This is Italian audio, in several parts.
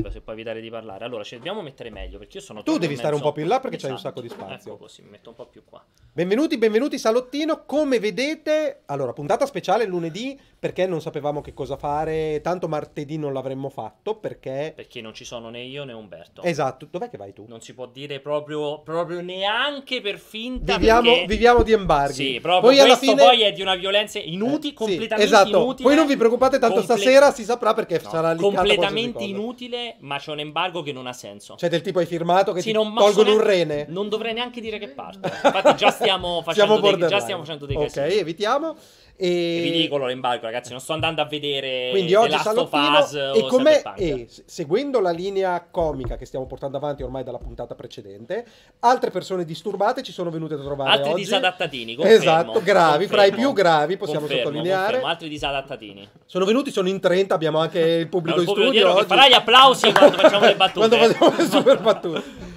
Skype se puoi evitare di parlare. Allora, ci dobbiamo mettere meglio perché io sono Tu devi stare un po' più in là perché esatto. c'hai un sacco di spazio. Ecco così, mi metto un po' più qua. Benvenuti, benvenuti salottino. Come vedete, allora, puntata speciale lunedì perché non sapevamo che cosa fare, tanto martedì non l'avremmo fatto perché Perché non ci sono né io né Umberto. Esatto, dov'è che vai tu? Non si può dire proprio, proprio neanche per finta viviamo, perché... viviamo di embargo. Sì, proprio poi alla fine... poi è di una violenza inutile, eh, completamente sì, esatto. inutile. Poi non vi preoccupate tanto Comple... stasera si saprà perché no, sarà lì completamente inutile ma c'è un embargo che non ha senso. Cioè, del tipo hai firmato che sì, ti non tolgono un rene. Non dovrei neanche dire che parte. Infatti, già stiamo facendo, dei, già stiamo facendo dei casini. Ok, evitiamo. E... È ridicolo l'embargo, ragazzi. Non sto andando a vedere Quindi oggi Salottino e come e, seguendo la linea comica che stiamo portando avanti ormai dalla puntata precedente, altre persone disturbate ci sono venute a trovare altri oggi. disadattatini, confermo, Esatto, gravi, confermo, fra i più gravi, possiamo confermo, sottolineare. Confermo, altri disadattatini. Sono venuti, sono in 30, abbiamo anche il pubblico no, in studio Farai gli applausi quando facciamo le battute. quando facciamo le super battute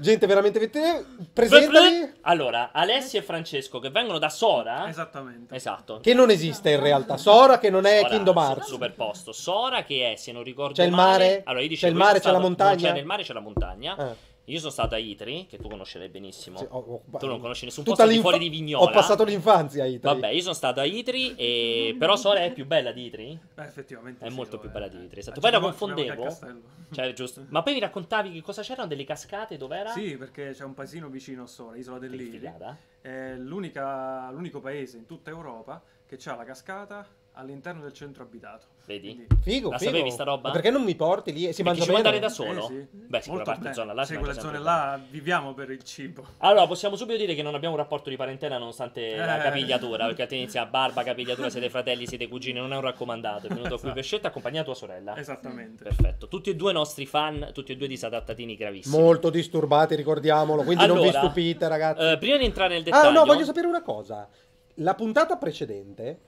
gente veramente veterana. Presentami. Allora, Alessia e Francesco che vengono da Sora. Esattamente. Esatto. Che non esiste in realtà. Sora che non è Sora, Kingdom Hearts. Super posto. Sora che è, se non ricordo c'è male. C'è il mare. Allora, io dicevo, c'è il mare, c'è stato, la montagna. C'è nel mare c'è la montagna. Eh. Io sono stato a Itri, che tu conoscerai benissimo. Sì, oh, oh, tu non conosci nessun posto di fuori di Vignola. Ho passato l'infanzia a Itri. Vabbè, io sono stato a Itri, e... però Sole è più bella di Itri. Beh, effettivamente. È sì, molto più bella di Itri. Eh, esatto. Poi la confondevo. Cioè, giusto. Ma poi mi raccontavi che cosa c'erano delle cascate, dov'era? Sì, perché c'è un paesino vicino a Sora, Isola dell'Iri. È l'unico paese in tutta Europa che ha la cascata all'interno del centro abitato. Vedi? Quindi... Figo, La figo. sapevi sta roba? Ma perché non mi porti lì? Si mangia bene? andare da solo? Eh, sì. Beh, sì, Molto quella zona là Sì, quella zona là viviamo per il cibo. Allora, possiamo subito dire che non abbiamo un rapporto di parentela nonostante eh. la capigliatura, perché te inizia barba, capigliatura, siete fratelli, siete cugini, non è un raccomandato. È venuto esatto. qui per scelta accompagnato tua sorella. Esattamente. Perfetto. Tutti e due nostri fan, tutti e due disadattatini gravissimi. Molto disturbati, ricordiamolo, quindi allora, non vi stupite, ragazzi. Eh, prima di entrare nel dettaglio... Ah, no, voglio sapere una cosa. La puntata precedente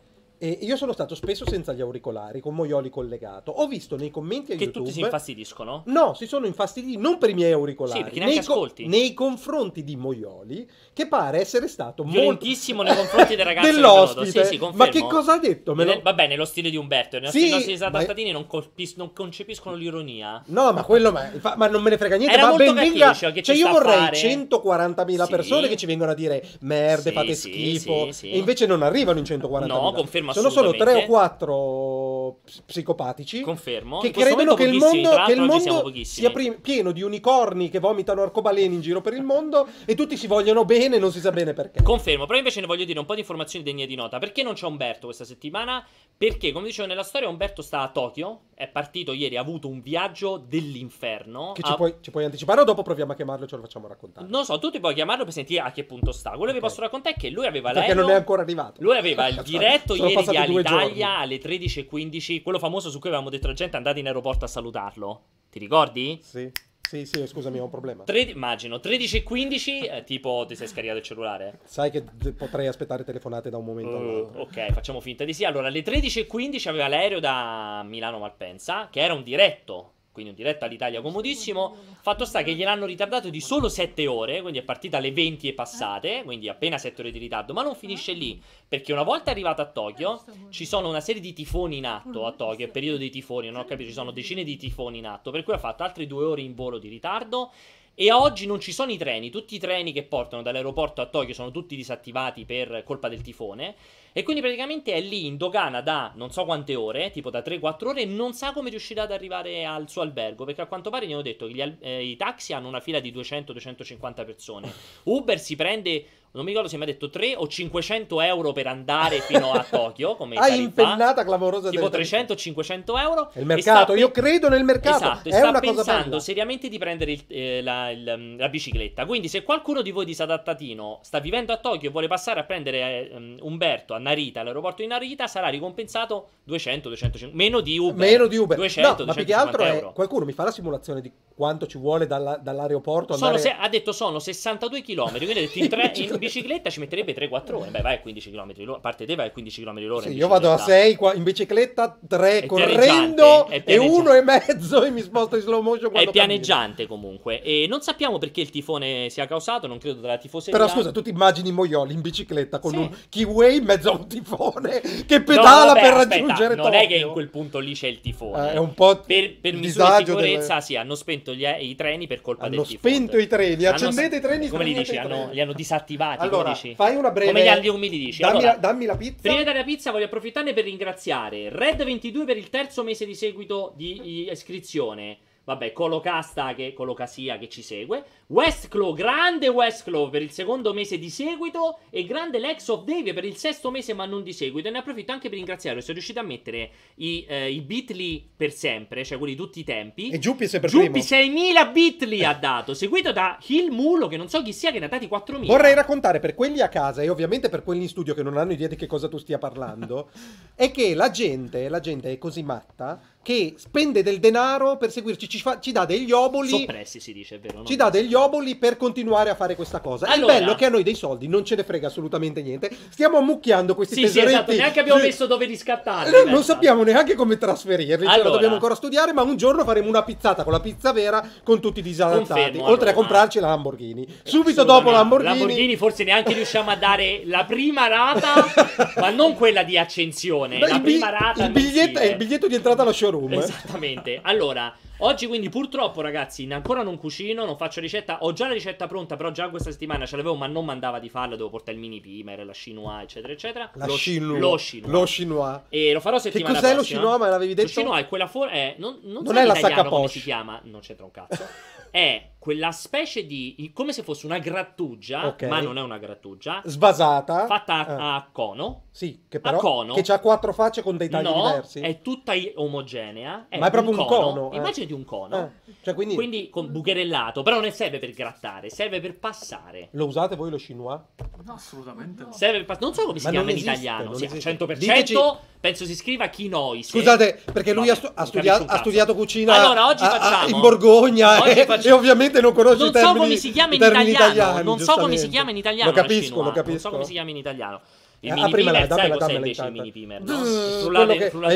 e io sono stato spesso senza gli auricolari, con Moioli collegato. Ho visto nei commenti a che YouTube... Che tutti si infastidiscono? No, si sono infastiditi non per i miei auricolari. Sì, perché nei, ascolti. Co- nei confronti di Moioli, che pare essere stato Violentissimo molto... nei confronti del ragazzo dell'ospite. Sì, sì, ma che cosa ha detto? Me lo... Va bene, lo stile di Umberto. I nostri, sì, i nostri ma... non, colpis- non, concepiscono l'ironia. No, ma quello... Ma, ma non me ne frega niente. Era ma ben venga... Cioè, cioè io vorrei fare... 140.000 persone che ci vengono a dire merde, fate schifo. e invece non arrivano in 140.000. No, confermo sono solo tre o quattro psicopatici confermo. che credono che il mondo, che il mondo sia pri- pieno di unicorni che vomitano arcobaleni in giro per il mondo e tutti si vogliono bene, non si sa bene perché. Confermo, però invece ne voglio dire un po' di informazioni degne di nota. Perché non c'è Umberto questa settimana? Perché, come dicevo nella storia, Umberto sta a Tokyo, è partito ieri, ha avuto un viaggio dell'inferno. Che a... ci, puoi, ci, puoi, anticipare o dopo proviamo a chiamarlo e ce lo facciamo raccontare? Non so, tu ti puoi chiamarlo per sentire a che punto sta. Quello okay. che vi posso raccontare è che lui aveva l'aereo... Perché non è ancora arrivato. Lui aveva il diretto ieri di Alitalia alle 13.15, quello famoso su cui avevamo detto la gente andate in aeroporto a salutarlo. Ti ricordi? Sì. Sì, sì, scusami, ho un problema. Tre, immagino, 13.15, eh, tipo ti sei scaricato il cellulare. Sai che d- potrei aspettare telefonate da un momento uh, all'altro. Ok, facciamo finta di sì. Allora, alle 13.15 aveva l'aereo da Milano Malpensa, che era un diretto quindi un diretta all'Italia comodissimo. Fatto sta che gliel'hanno ritardato di solo 7 ore, quindi è partita alle 20 e passate, eh. quindi appena 7 ore di ritardo, ma non eh. finisce lì, perché una volta arrivata a Tokyo eh, ci sono una serie di tifoni in atto a Tokyo, è periodo dei tifoni, non ho capito, ci sono decine di tifoni in atto, per cui ha fatto altre 2 ore in volo di ritardo. E oggi non ci sono i treni, tutti i treni che portano dall'aeroporto a Tokyo sono tutti disattivati per colpa del tifone. E quindi praticamente è lì in dogana da non so quante ore, tipo da 3-4 ore, e non sa come riuscirà ad arrivare al suo albergo, perché a quanto pare gli hanno detto che al- eh, i taxi hanno una fila di 200-250 persone. Uber si prende non mi ricordo se mi ha detto 3 o 500 euro per andare fino a Tokyo come ah, impennata clamorosa tipo 300-500 euro il mercato, pe- io credo nel mercato esatto, è e sta pensando bella. seriamente di prendere il, eh, la, il, mm, la, bicicletta quindi se qualcuno di voi disadattatino sta vivendo a Tokyo e vuole passare a prendere eh, mm, Umberto Narita, all'aeroporto di Narita, sarà ricompensato 200-250 meno di Uber. Meno di Uber. 200, no, ma più che altro è, qualcuno mi fa la simulazione di quanto ci vuole dalla, dall'aeroporto andare... se, ha detto sono 62 km, quindi ha detto in, tre, in, bicicletta ci metterebbe 3-4 ore. Beh, vai a 15 km l'ora, a parte te vai a 15 km l'ora. Sì, io vado a 6 qua, in bicicletta, 3 è correndo e uno e mezzo e mi sposto in slow motion È pianeggiante cammino. comunque e non sappiamo perché il tifone sia causato, non credo dalla tifoseria. Però scusa, tu ti immagini Moioli in bicicletta con sì. un kiwi in mezzo da un tifone che pedala no, vabbè, per aspetta, raggiungere non Tokyo. Non è che in quel punto lì c'è il tifone. Eh, è un po' per, per misura di sicurezza, delle... sì, hanno spento gli, i treni per colpa hanno del tifone. Hanno spento i treni, accendete hanno, i treni. Come li dici? Hanno, li hanno disattivati. Allora, fai una breve... Come gli umili dici? Dammi, allora, la, dammi la pizza. Prima di dare la pizza voglio approfittarne per ringraziare Red22 per il terzo mese di seguito di iscrizione. Vabbè, Colocasta che, Colocasia che ci segue. Westclaw, grande Westclaw per il secondo mese di seguito. E grande Lex of Dave per il sesto mese, ma non di seguito. E ne approfitto anche per ringraziare. Sono riuscito a mettere i, eh, i bitly per sempre, cioè quelli di tutti i tempi. E Giuppi per sempre Giuppi 6000 bitly ha dato, seguito da Hill Mulo, che non so chi sia, che ne ha dati 4000. Vorrei raccontare per quelli a casa e ovviamente per quelli in studio che non hanno idea di che cosa tu stia parlando, è che la gente, la gente è così matta che spende del denaro per seguirci, ci, fa, ci dà degli oboli. Soppressi si dice, è vero? Ci dà degli oboli per continuare a fare questa cosa. Allora, il bello è che a noi dei soldi non ce ne frega assolutamente niente. Stiamo ammucchiando questi sì, Sì, esatto, neanche abbiamo messo dove riscattarli. Eh, non pensa. sappiamo neanche come trasferirli, allora, lo dobbiamo ancora studiare, ma un giorno faremo una pizzata con la pizza vera con tutti i disavanzati, oltre a comprarci la Lamborghini. Eh, Subito dopo la Lamborghini... Lamborghini forse neanche riusciamo a dare la prima rata, ma non quella di accensione, Beh, la prima rata il biglietto, è il biglietto di entrata allo show room. Esattamente. allora, oggi quindi purtroppo ragazzi ancora non cucino, non faccio ricetta. Ho già la ricetta pronta, però già questa settimana ce l'avevo ma non mandava di farla. Devo portare il mini pimer, la chinoa, eccetera, eccetera. La lo chinois. Lo chinois. Lo chinois. E lo farò settimana prossima. Che cos'è prossima. lo chinois? Ma l'avevi detto? Lo chinois è quella forma... non, non, non è la sacca Porsche. si chiama. Non c'entra un cazzo. è quella specie di. come se fosse una grattugia, okay. ma non è una grattugia. sbasata, Fatta a, eh. a cono. Sì, che però. A cono. Che ha quattro facce con dei tagli no, diversi. È tutta omogenea. È ma è proprio un cono. Un cono eh. di un cono. Eh. Cioè, quindi... quindi con bucherellato. Però non serve per grattare, serve per passare. Lo usate voi lo chinois? No, assolutamente no. Serve per passare. Non so come si ma chiama in esiste, italiano. Sì, esiste. 100%. Diteci... Penso si scriva chinois. Scusate, perché lui Vabbè, ha, studiato, ha studiato cucina. Allora, oggi a, facciamo. in Borgogna. Oggi eh, E ovviamente Evidentemente non conosci non so come si chiama in italiano. Italiani, non so come si chiama in italiano. Lo capisco, lo capisco. Eh, non so come si chiama in italiano. Il eh, mini Aprime pimer, la, dammela, sai dammela, dammela, il mini pimer? No? Sulla, sulla immersione.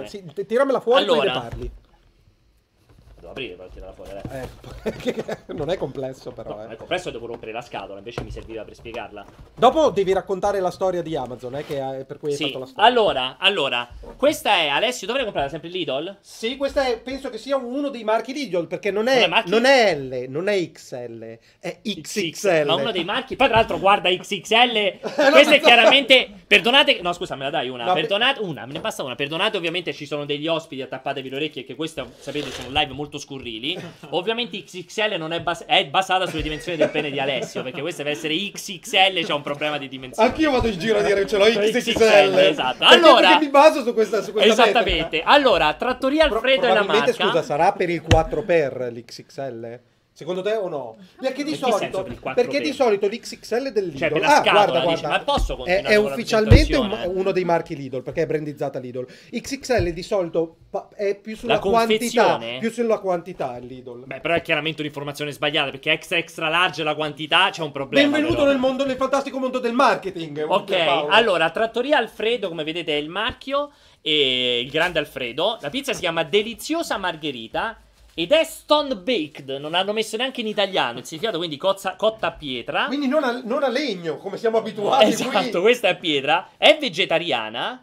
immersione. Sì, tiramela fuori allora, e parli aprire per tirarla fuori. Eh, non è complesso, però. No, eh. È complesso devo rompere la scatola, invece mi serviva per spiegarla. Dopo devi raccontare la storia di Amazon, eh, che è per cui hai fatto la storia. Allora, allora, questa è Alessio, dovrei comprare sempre Lidl? Sì, questa è, penso che sia uno dei marchi Lidl, perché non è, non è, non è L, non è XL, è XXL. Ma uno dei marchi, poi tra l'altro guarda XXL, eh, questa è chiaramente, perdonate, no scusa, me la dai una, no, perdonate, una, me ne basta una, perdonate ovviamente ci sono degli ospiti, attappatevi le orecchie che questa, sapete, sono live molto scurrili. Ovviamente XXL non è, bas- è, basata sulle dimensioni del pene di Alessio, perché questo deve essere XXL, c'è un problema di dimensioni. Anch'io vado in giro a dire ce l'ho cioè, XXL. XXL esatto. Allora, perché mi baso su questa, su questa Esattamente. Metrica. Allora, Trattoria Alfredo Pro- è la marca. scusa, sarà per il 4x l'XXL? Secondo te o no? Perché di, solito, perché di solito l'XXL del Lidl cioè, per ah, scatola, guarda, guarda, ma posso è, è ufficialmente un, uno dei marchi Lidl perché è brandizzata Lidl. XXL di solito è più sulla quantità, più sulla quantità il Lidl. Beh, però è chiaramente un'informazione sbagliata perché extra extra large la quantità c'è un problema. Benvenuto però. nel mondo nel fantastico mondo del marketing. Ok, allora Trattoria Alfredo, come vedete, è il marchio e il grande Alfredo. La pizza si chiama Deliziosa Margherita ed è stone baked, non hanno messo neanche in italiano il significato, quindi cozza, cotta a pietra. Quindi non a, non a legno, come siamo abituati. Esatto, qui. questa è a pietra. È vegetariana.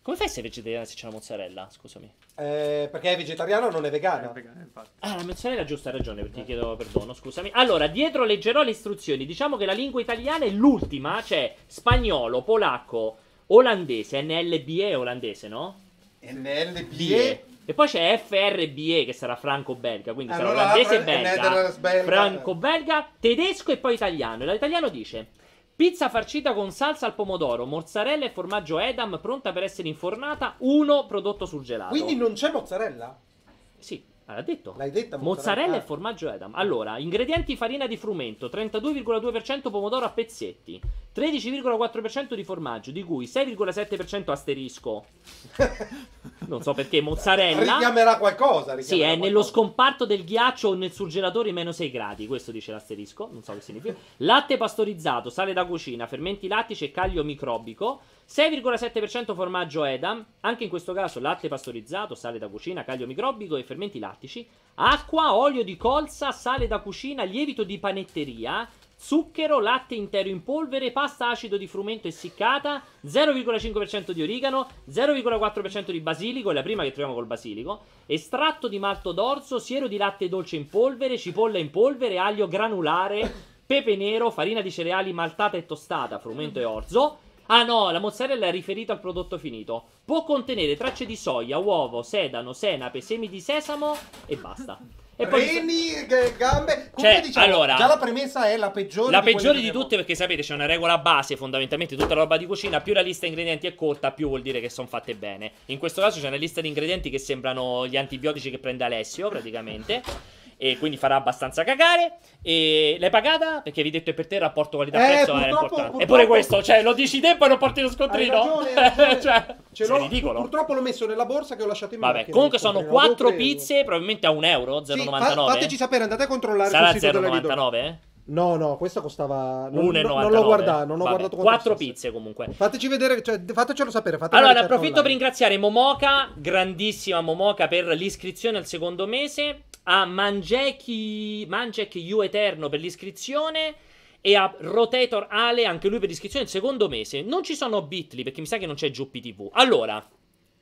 Come fai a essere vegetariana se c'è la mozzarella? Scusami. Eh, perché è vegetariana o non è vegana? È vegana ah, la mozzarella è giusta ha ragione, perché ti chiedo perdono, scusami. Allora, dietro leggerò le istruzioni. Diciamo che la lingua italiana è l'ultima, cioè spagnolo, polacco, olandese, NLBE olandese, no? NLBE e poi c'è FRBE che sarà franco-belga, quindi allora, sarà olandese e belga, Franco-belga, tedesco e poi italiano. E l'italiano dice: Pizza farcita con salsa al pomodoro, mozzarella e formaggio Edam pronta per essere infornata, uno prodotto sul gelato. Quindi non c'è mozzarella? Sì l'ha detto. L'hai detta mozzarella, mozzarella e ah. formaggio Edam. Allora, ingredienti farina di frumento, 32,2% pomodoro a pezzetti, 13,4% di formaggio, di cui 6,7% asterisco. non so perché mozzarella. Richiamerà qualcosa, richiamerà Sì, è qualcosa. nello scomparto del ghiaccio o nel surgelatore meno 6 gradi, questo dice l'asterisco, non so che significa. Latte pastorizzato, sale da cucina, fermenti lattici e caglio microbico. 6,7% formaggio Edam, anche in questo caso latte pastorizzato, sale da cucina, caglio microbico e fermenti lattici pratici. Acqua, olio di colza, sale da cucina, lievito di panetteria, zucchero, latte intero in polvere, pasta acido di frumento essiccata, 0,5% di origano, 0,4% di basilico, è la prima che troviamo col basilico, estratto di malto d'orzo, siero di latte dolce in polvere, cipolla in polvere, aglio granulare, pepe nero, farina di cereali maltata e tostata, frumento e orzo, Ah no, la mozzarella è riferita al prodotto finito. Può contenere tracce di soia, uovo, sedano, senape, semi di sesamo e basta. E poi Reni, gambe. Comunque, cioè, diciamo, allora, già la premessa è la peggiore. La di peggiore di tutte, perché sapete, c'è una regola base, fondamentalmente, tutta la roba di cucina. Più la lista ingredienti è corta, più vuol dire che sono fatte bene. In questo caso c'è una lista di ingredienti che sembrano gli antibiotici che prende Alessio, praticamente e quindi farà abbastanza cagare. E l'hai pagata? Perché vi ho detto è per te il rapporto qualità-prezzo eh, era importante. Eppure questo, cioè, lo dici te e poi non porti lo scontrino. ragione, ragione. cioè, Ce l'ho, ridicolo. Purtroppo l'ho messo nella borsa che ho lasciato in Vabbè, Comunque sono 4 pizze, probabilmente a 1 euro, 0,99. Sì, fateci sapere, andate a controllare Sarà 0,99, No, no, questa costava 1,99. Non, non, l'ho guardato, non ho Vabbè, guardato 4 pizze comunque. Fateci vedere, cioè, fatecelo sapere. Fate allora, approfitto online. per ringraziare Momoka, grandissima Momoka, per l'iscrizione al secondo mese a Mangechi, Mangechi U Eterno per l'iscrizione e a Rotator Ale anche lui per l'iscrizione il secondo mese. Non ci sono Bitly perché mi sa che non c'è Giuppi TV. Allora,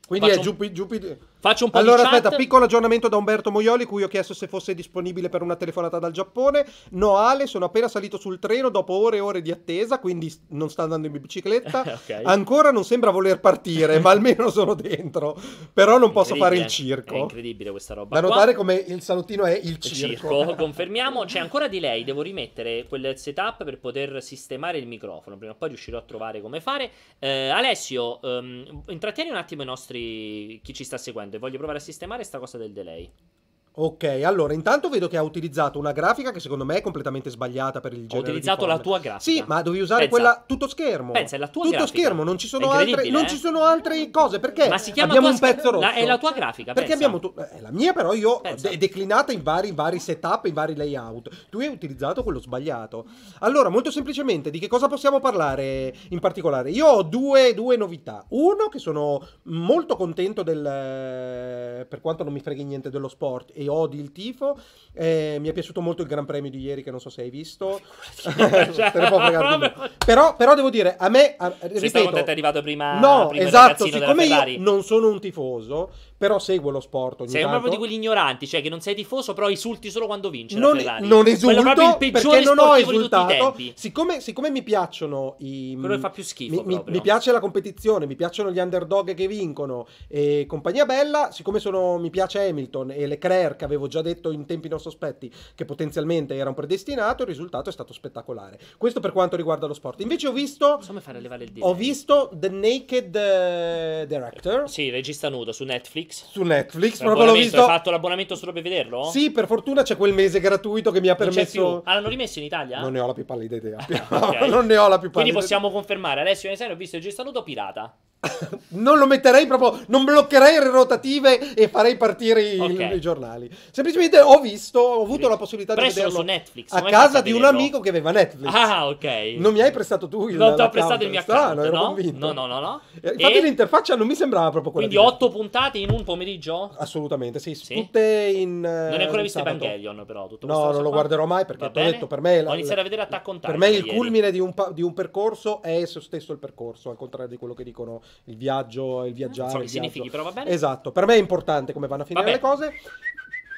quindi è Giuppi, un... Giuppi Faccio un po' allora, di Allora aspetta, piccolo aggiornamento da Umberto Moioli, cui ho chiesto se fosse disponibile per una telefonata dal Giappone. No Ale, sono appena salito sul treno dopo ore e ore di attesa, quindi non sta andando in bicicletta. okay. Ancora non sembra voler partire, ma almeno sono dentro. Però non posso fare il circo. È incredibile questa roba. Da notare Qua... come il salutino è il circo. circo confermiamo, c'è ancora di lei, devo rimettere quel setup per poter sistemare il microfono, prima o poi riuscirò a trovare come fare. Eh, Alessio, ehm, intrattieni un attimo i nostri chi ci sta seguendo cambiando e voglio provare a sistemare sta cosa del delay Ok, allora intanto vedo che ha utilizzato una grafica che secondo me è completamente sbagliata per il genere. Ho utilizzato la tua grafica. Sì, ma dovevi usare Pensa. quella tutto schermo. Pensa, è la tua tutto grafica. Tutto schermo, non ci sono altre eh? ci sono altre cose perché ma si chiama abbiamo un pezzo rosso. La, è la tua grafica, Perché abbiamo tu- eh, è la mia però io è de- declinata in vari, vari setup, in vari layout. Tu hai utilizzato quello sbagliato. Allora, molto semplicemente di che cosa possiamo parlare in particolare? Io ho due, due novità. Uno che sono molto contento del eh, per quanto non mi freghi niente dello sport e odi il tifo. Eh, mi è piaciuto molto il Gran Premio di ieri, che non so se hai visto. cioè, però, però, devo dire, a me. A, ripeto, sei stato arrivato prima. No, prima esatto. Siccome io non sono un tifoso, però seguo lo sport ogni sei tanto. Sei proprio di quegli ignoranti, cioè che non sei tifoso, però insulti solo quando vince non, la Ferrari. Non esulto, proprio il perché non ho esultato. Siccome, siccome, mi piacciono i... Quello che fa più schifo mi, mi, piace la competizione, mi piacciono gli underdog che vincono e compagnia bella, siccome sono, mi piace Hamilton e Leclerc, avevo già detto in tempi non sospetti che potenzialmente era un predestinato, il risultato è stato spettacolare. Questo per quanto riguarda lo sport. Invece ho visto... fare levare il dito? Ho visto The Naked eh, Director. Sì, regista nudo su Netflix Netflix. Su Netflix, proprio l'ho visto. Hai fatto l'abbonamento solo per vederlo? Sì, per fortuna c'è quel mese gratuito che mi ha permesso. Ah, l'hanno rimesso in Italia? Non ne ho la più pallida idea. okay. Non ne ho la più pallida Quindi possiamo idea. confermare, Alessio Nesero, ho visto il gestanuto pirata. non lo metterei proprio, non bloccherei le rotative e farei partire i, okay. i giornali. Semplicemente ho visto, ho avuto la possibilità Presso di vederlo su Netflix, a casa di un amico che aveva Netflix. Ah, ok. Non mi hai prestato tu il Non ti ho prestato il mio account, Strano, no? Ero no? No, no, no, eh, Infatti e... l'interfaccia non mi sembrava proprio quella. Quindi otto puntate in un un pomeriggio? Assolutamente, sì. sì? Tutte in. non hai eh, ancora visto sabato. Evangelion, però. Tutto no, non lo qua? guarderò mai perché ho detto per me. Ho iniziato a vedere Attack on Titan. Per me il ieri. culmine di un, di un, percorso è esso stesso il percorso, al contrario di quello che dicono il viaggio, il viaggiare. Non so che significhi, però va bene. Esatto, per me è importante come vanno a finire le cose.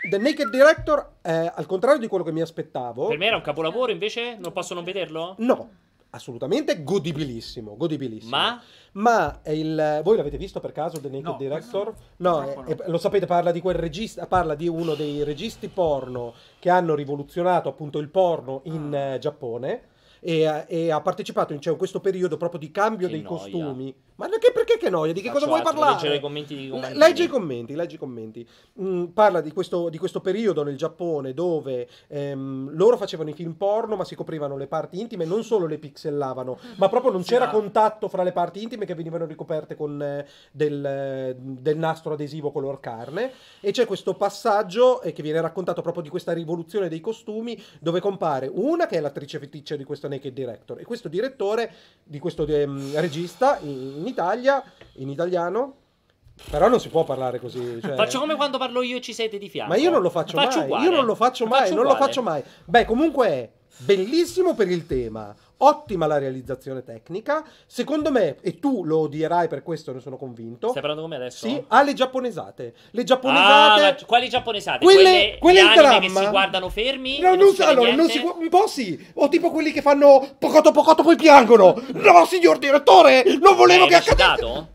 The Naked Director, eh, al contrario di quello che mi aspettavo. Per me era un capolavoro, invece non posso non vederlo? No, assolutamente godibilissimo, godibilissimo. Ma? Ma il, voi l'avete visto per caso The Naked no, Director? No, no, no. È, lo sapete, parla di, quel regista, parla di uno dei registi porno che hanno rivoluzionato appunto il porno in ah. Eh, Giappone e, e, ha partecipato in cioè, questo periodo proprio di cambio che dei noia. costumi ma perché, perché che noia? Di che cosa vuoi altro, parlare? Leggere i commenti di Leggi i commenti, leggi i commenti. Mm, parla di questo, di questo, periodo nel Giappone dove ehm, loro facevano i film porno ma si coprivano le parti intime, non solo le pixellavano, mm. ma proprio non c'era sì, contatto fra le parti intime che venivano ricoperte con eh, del, eh, del, nastro adesivo color carne. E c'è questo passaggio eh, che viene raccontato proprio di questa rivoluzione dei costumi dove compare una che è l'attrice feticcia di questo Naked Director e questo direttore, di questo ehm, regista... In, in Italia, in italiano, però non si può parlare così. Cioè... Faccio come quando parlo io e ci siete di fianco. Ma io non lo faccio, faccio mai. Uguale. Io non lo faccio mai, faccio non uguale. lo faccio mai. Beh, comunque è bellissimo per il tema ottima la realizzazione tecnica, secondo me, e tu lo odierai per questo, ne sono convinto. Stai parlando con me adesso? Sì, ha le giapponesate. Le giapponesate... Ah, ma... quali giapponesate? Quelle, quelle, quelle che si guardano fermi? No, non, non, allora, non si, un po' sì, o tipo quelli che fanno pocoto poco poi piangono. No, signor direttore, non volevo eh, che accadesse...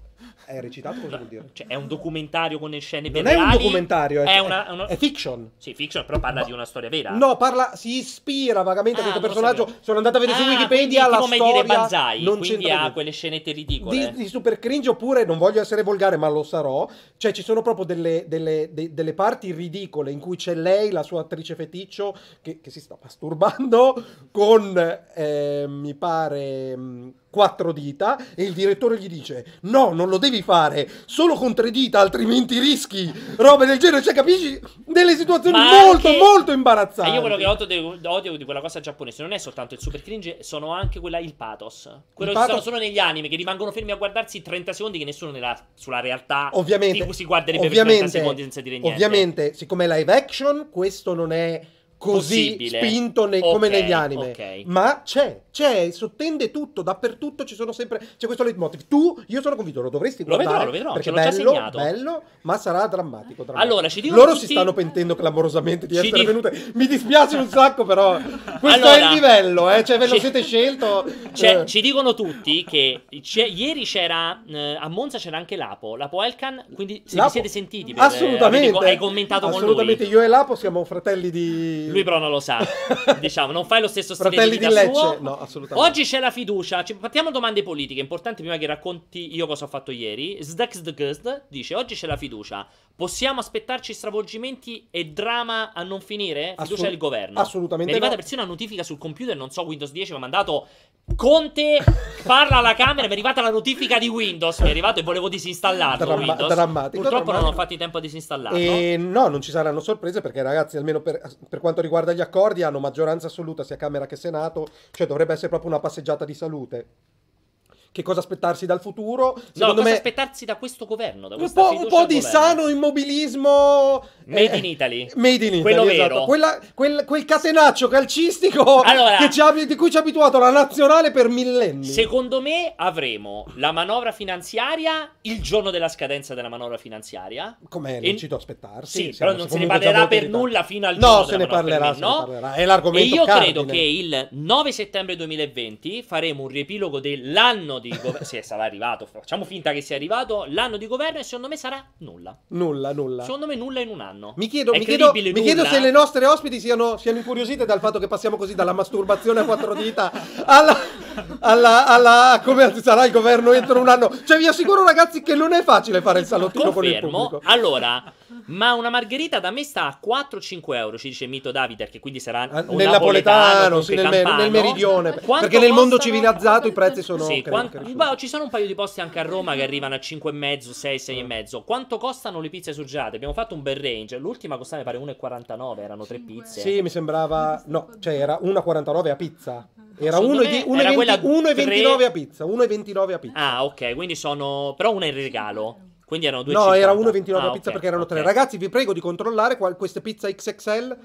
È recitato cosa vuol dire? Cioè, è un documentario con le scene non reali. Non è un documentario, è, è, una, una... è, fiction. Sì, fiction, però parla Ma... di una storia vera. No, parla, si ispira vagamente ah, a questo personaggio. Sapevo. Sono andato a vedere ah, su Wikipedia la come storia. Dire Banzai, non quindi ha quelle scenette ridicole. Di, di, super cringe oppure, non voglio essere volgare, ma lo sarò. Cioè, ci sono proprio delle, delle, de, delle parti ridicole in cui c'è lei, la sua attrice feticcio, che, che si sta masturbando con, eh, mi pare mm, quattro dita e il direttore gli dice no, non lo devi fare, solo con tre dita, altrimenti rischi robe del genere, cioè capisci? Delle situazioni Ma molto, anche... molto imbarazzanti. E io quello che odio, odio, di quella cosa giapponese non è soltanto il super cringe, sono anche quella, il pathos. Quello il che pathos... solo negli anime, che rimangono fermi a guardarsi 30 secondi che nessuno nella, sulla realtà ovviamente, si guarderebbe ovviamente, per 30 secondi senza dire niente. Ovviamente, siccome è live action, questo non è così possibile. spinto ne- okay, come negli anime. Okay. Ma c'è, c'è, sottende tutto, dappertutto ci sono sempre. C'è questo leitmotiv. Tu, io sono convinto, lo dovresti guardare. Lo vedrò, lo vedrò. Perché è bello, bello, ma sarà drammatico. drammatico. Allora, ci Loro tutti... si stanno pentendo clamorosamente di ci essere dico... venute. Mi dispiace un sacco, però. Questo allora, è il livello, eh. Cioè, ve lo ci... siete scelto. Cioè, ci dicono tutti che c'è... ieri c'era. Eh, a Monza c'era anche Lapo. Lapo Elkan. Quindi se vi siete sentiti. Per, eh, Assolutamente. Eh, dico, hai commentato Assolutamente. con lui. Assolutamente, io e Lapo siamo fratelli di lui però non lo sa. diciamo, non fai lo stesso stile Fratelli di vita di Lecce. Suo. No, assolutamente. Oggi c'è la fiducia. Ci partiamo domande politiche, importanti prima che racconti io cosa ho fatto ieri. Sdex the Gust dice "Oggi c'è la fiducia. Possiamo aspettarci stravolgimenti e drama a non finire? Fiducia Assolut- del governo. Assolutamente. Mi è arrivata no. persino una notifica sul computer, non so, Windows 10 mi ha mandato Conte parla alla Camera, mi è arrivata la notifica di Windows, mi è arrivato e volevo disinstallarlo Dramma- Windows. Drammatico. Purtroppo drammatico. non ho fatto in tempo a disinstallarlo. E no, non ci saranno sorprese perché ragazzi, almeno per, per, quanto riguarda gli accordi, hanno maggioranza assoluta sia Camera che Senato, cioè dovrebbe essere proprio una passeggiata di salute che cosa aspettarsi dal futuro. Secondo no, cosa me... aspettarsi da questo governo. Da un, po', un po', di governo. sano immobilismo. Made in eh, Italy. Made in Italy. Quello esatto. vero. Quella, quel, quel, catenaccio calcistico allora, ci, di cui ci ha abituato la nazionale per millenni. Secondo me avremo la manovra finanziaria il giorno della scadenza della manovra finanziaria. Com'è e... lecito aspettarsi? Sì, però non se ne parlerà per nulla fino al no, giorno. Se parlerà, no, se ne parlerà. È l'argomento. E io cardine. credo che il 9 settembre 2020 faremo un riepilogo dell'anno di governo, se sarà arrivato, facciamo finta che sia arrivato, l'anno di governo e secondo me sarà nulla. Nulla, nulla. Secondo me nulla in un anno. Mi chiedo, mi chiedo, mi chiedo se le nostre ospiti siano, siano, incuriosite dal fatto che passiamo così dalla masturbazione a quattro dita alla, alla, alla, come sarà il governo entro un anno. Cioè vi assicuro ragazzi che non è facile fare il salottino Confermo. con il pubblico. Allora, ma una margherita da me sta a 4-5 euro, ci dice Mito Davide, che quindi sarà nel napoletano, sì, nel, nel, meridione. Quanto perché nel mondo civilizzato i prezzi sono... Sì, quant... Beh, ci sono un paio di posti anche a Roma che arrivano a 5,5, 6, 6,5. Quanto costano le pizze surgiate? Abbiamo fatto un bel range. L'ultima costava, mi pare, 1,49, erano tre pizze. Sì, mi sembrava... No, cioè era 1,49 a pizza. Era 1,29 a pizza. 1,29 a pizza. Ah, ok, quindi sono... Però una in regalo. Quindi erano due. No, era 1,29 ah, pizza okay, perché erano okay. tre. Ragazzi, vi prego di controllare qual- queste pizza XXL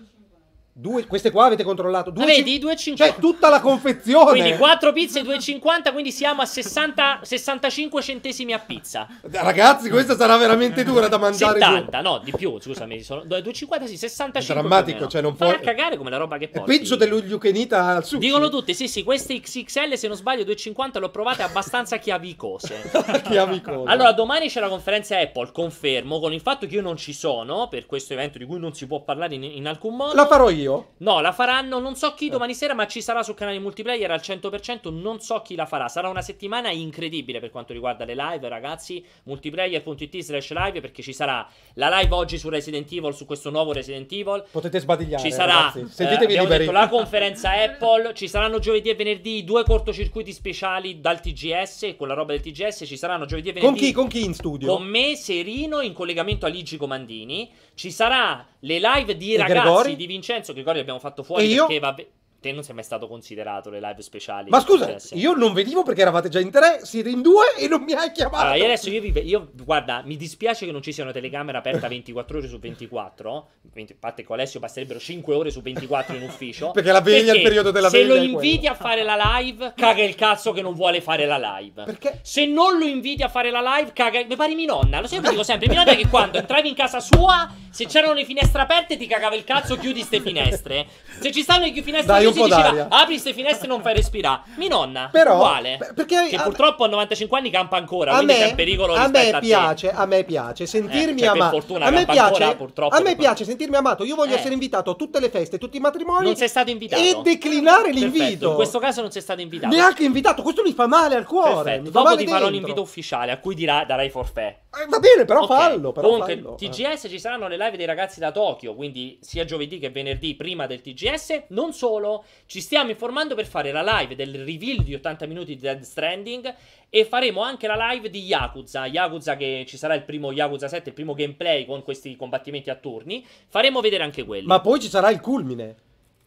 Due, queste qua avete controllato ah, due, vedi, 2,50 cioè tutta la confezione quindi 4 pizze 2,50 quindi siamo a 60, 65 centesimi a pizza ragazzi questa sarà veramente dura da mangiare 70 giù. no di più scusami sono 2,50 sì 65 è drammatico cioè non puoi Farà cagare come la roba che porti è peggio dell'ugliuchenita al sushi dicono tutti sì sì queste XXL se non sbaglio 2,50 l'ho provate abbastanza chiavicose chiavicose allora domani c'è la conferenza Apple confermo con il fatto che io non ci sono per questo evento di cui non si può parlare in, in alcun modo la farò io io? No, la faranno, non so chi eh. domani sera, ma ci sarà sul canale multiplayer al 100%, non so chi la farà. Sarà una settimana incredibile per quanto riguarda le live, ragazzi. Multiplayer.it slash live perché ci sarà la live oggi su Resident Evil, su questo nuovo Resident Evil. Potete sbadigliare. Ci sarà ragazzi. Eh, Sentitevi eh, liberi. la conferenza Apple, ci saranno giovedì e venerdì due cortocircuiti speciali dal TGS, con la roba del TGS ci saranno giovedì e venerdì. Con chi? Con chi in studio? Con me, Serino, in collegamento a Ligi Comandini. Ci sarà le live di e ragazzi Gregori? di Vincenzo Gregori abbiamo fatto fuori e perché io? va bene te non sei mai stato considerato le live speciali. Ma scusa, io non venivo perché eravate già in tre, siete in due e non mi hai chiamato. Allora, io adesso io, vi, io guarda, mi dispiace che non ci sia una telecamera aperta 24 ore su 24. a parte con Alessio basterebbero 5 ore su 24 in ufficio. perché la veglia è il periodo della se veglia. Se lo inviti a fare la live, caga il cazzo che non vuole fare la live. Perché? Se non lo inviti a fare la live, caga. Mi pari mia nonna. Lo sempre dico sempre. Mi nonna è che quando entravi in casa sua, se c'erano le finestre aperte, ti cagava il cazzo, chiudi ste finestre. Se ci stanno le finestre aperte così diceva, apri queste finestre e non fai respirare. Mi nonna, Però, uguale. Perché, che a, purtroppo a 95 anni campa ancora, a me, c'è un pericolo a me piace, a, a me piace sentirmi eh, cioè, amato. a me piace, ancora, a me piace sentirmi amato. Io voglio eh. essere invitato a tutte le feste, tutti i matrimoni. Non sei stato invitato. E declinare l'invito. in questo caso non sei stato invitato. Neanche invitato, questo mi fa male al cuore. Dopo ti farò un invito ufficiale a cui dirà, darai forfè. Eh, va bene, però fallo. Comunque, fallo. Eh. TGS ci saranno le live dei ragazzi da Tokyo, quindi sia giovedì che venerdì prima del TGS. Non solo, ci stiamo informando per fare la live del reveal di 80 minuti di Dead Stranding e faremo anche la live di Yakuza, Yakuza che ci sarà il primo Yakuza 7, il primo gameplay con questi combattimenti a turni, faremo vedere anche quello. Ma poi ci sarà il culmine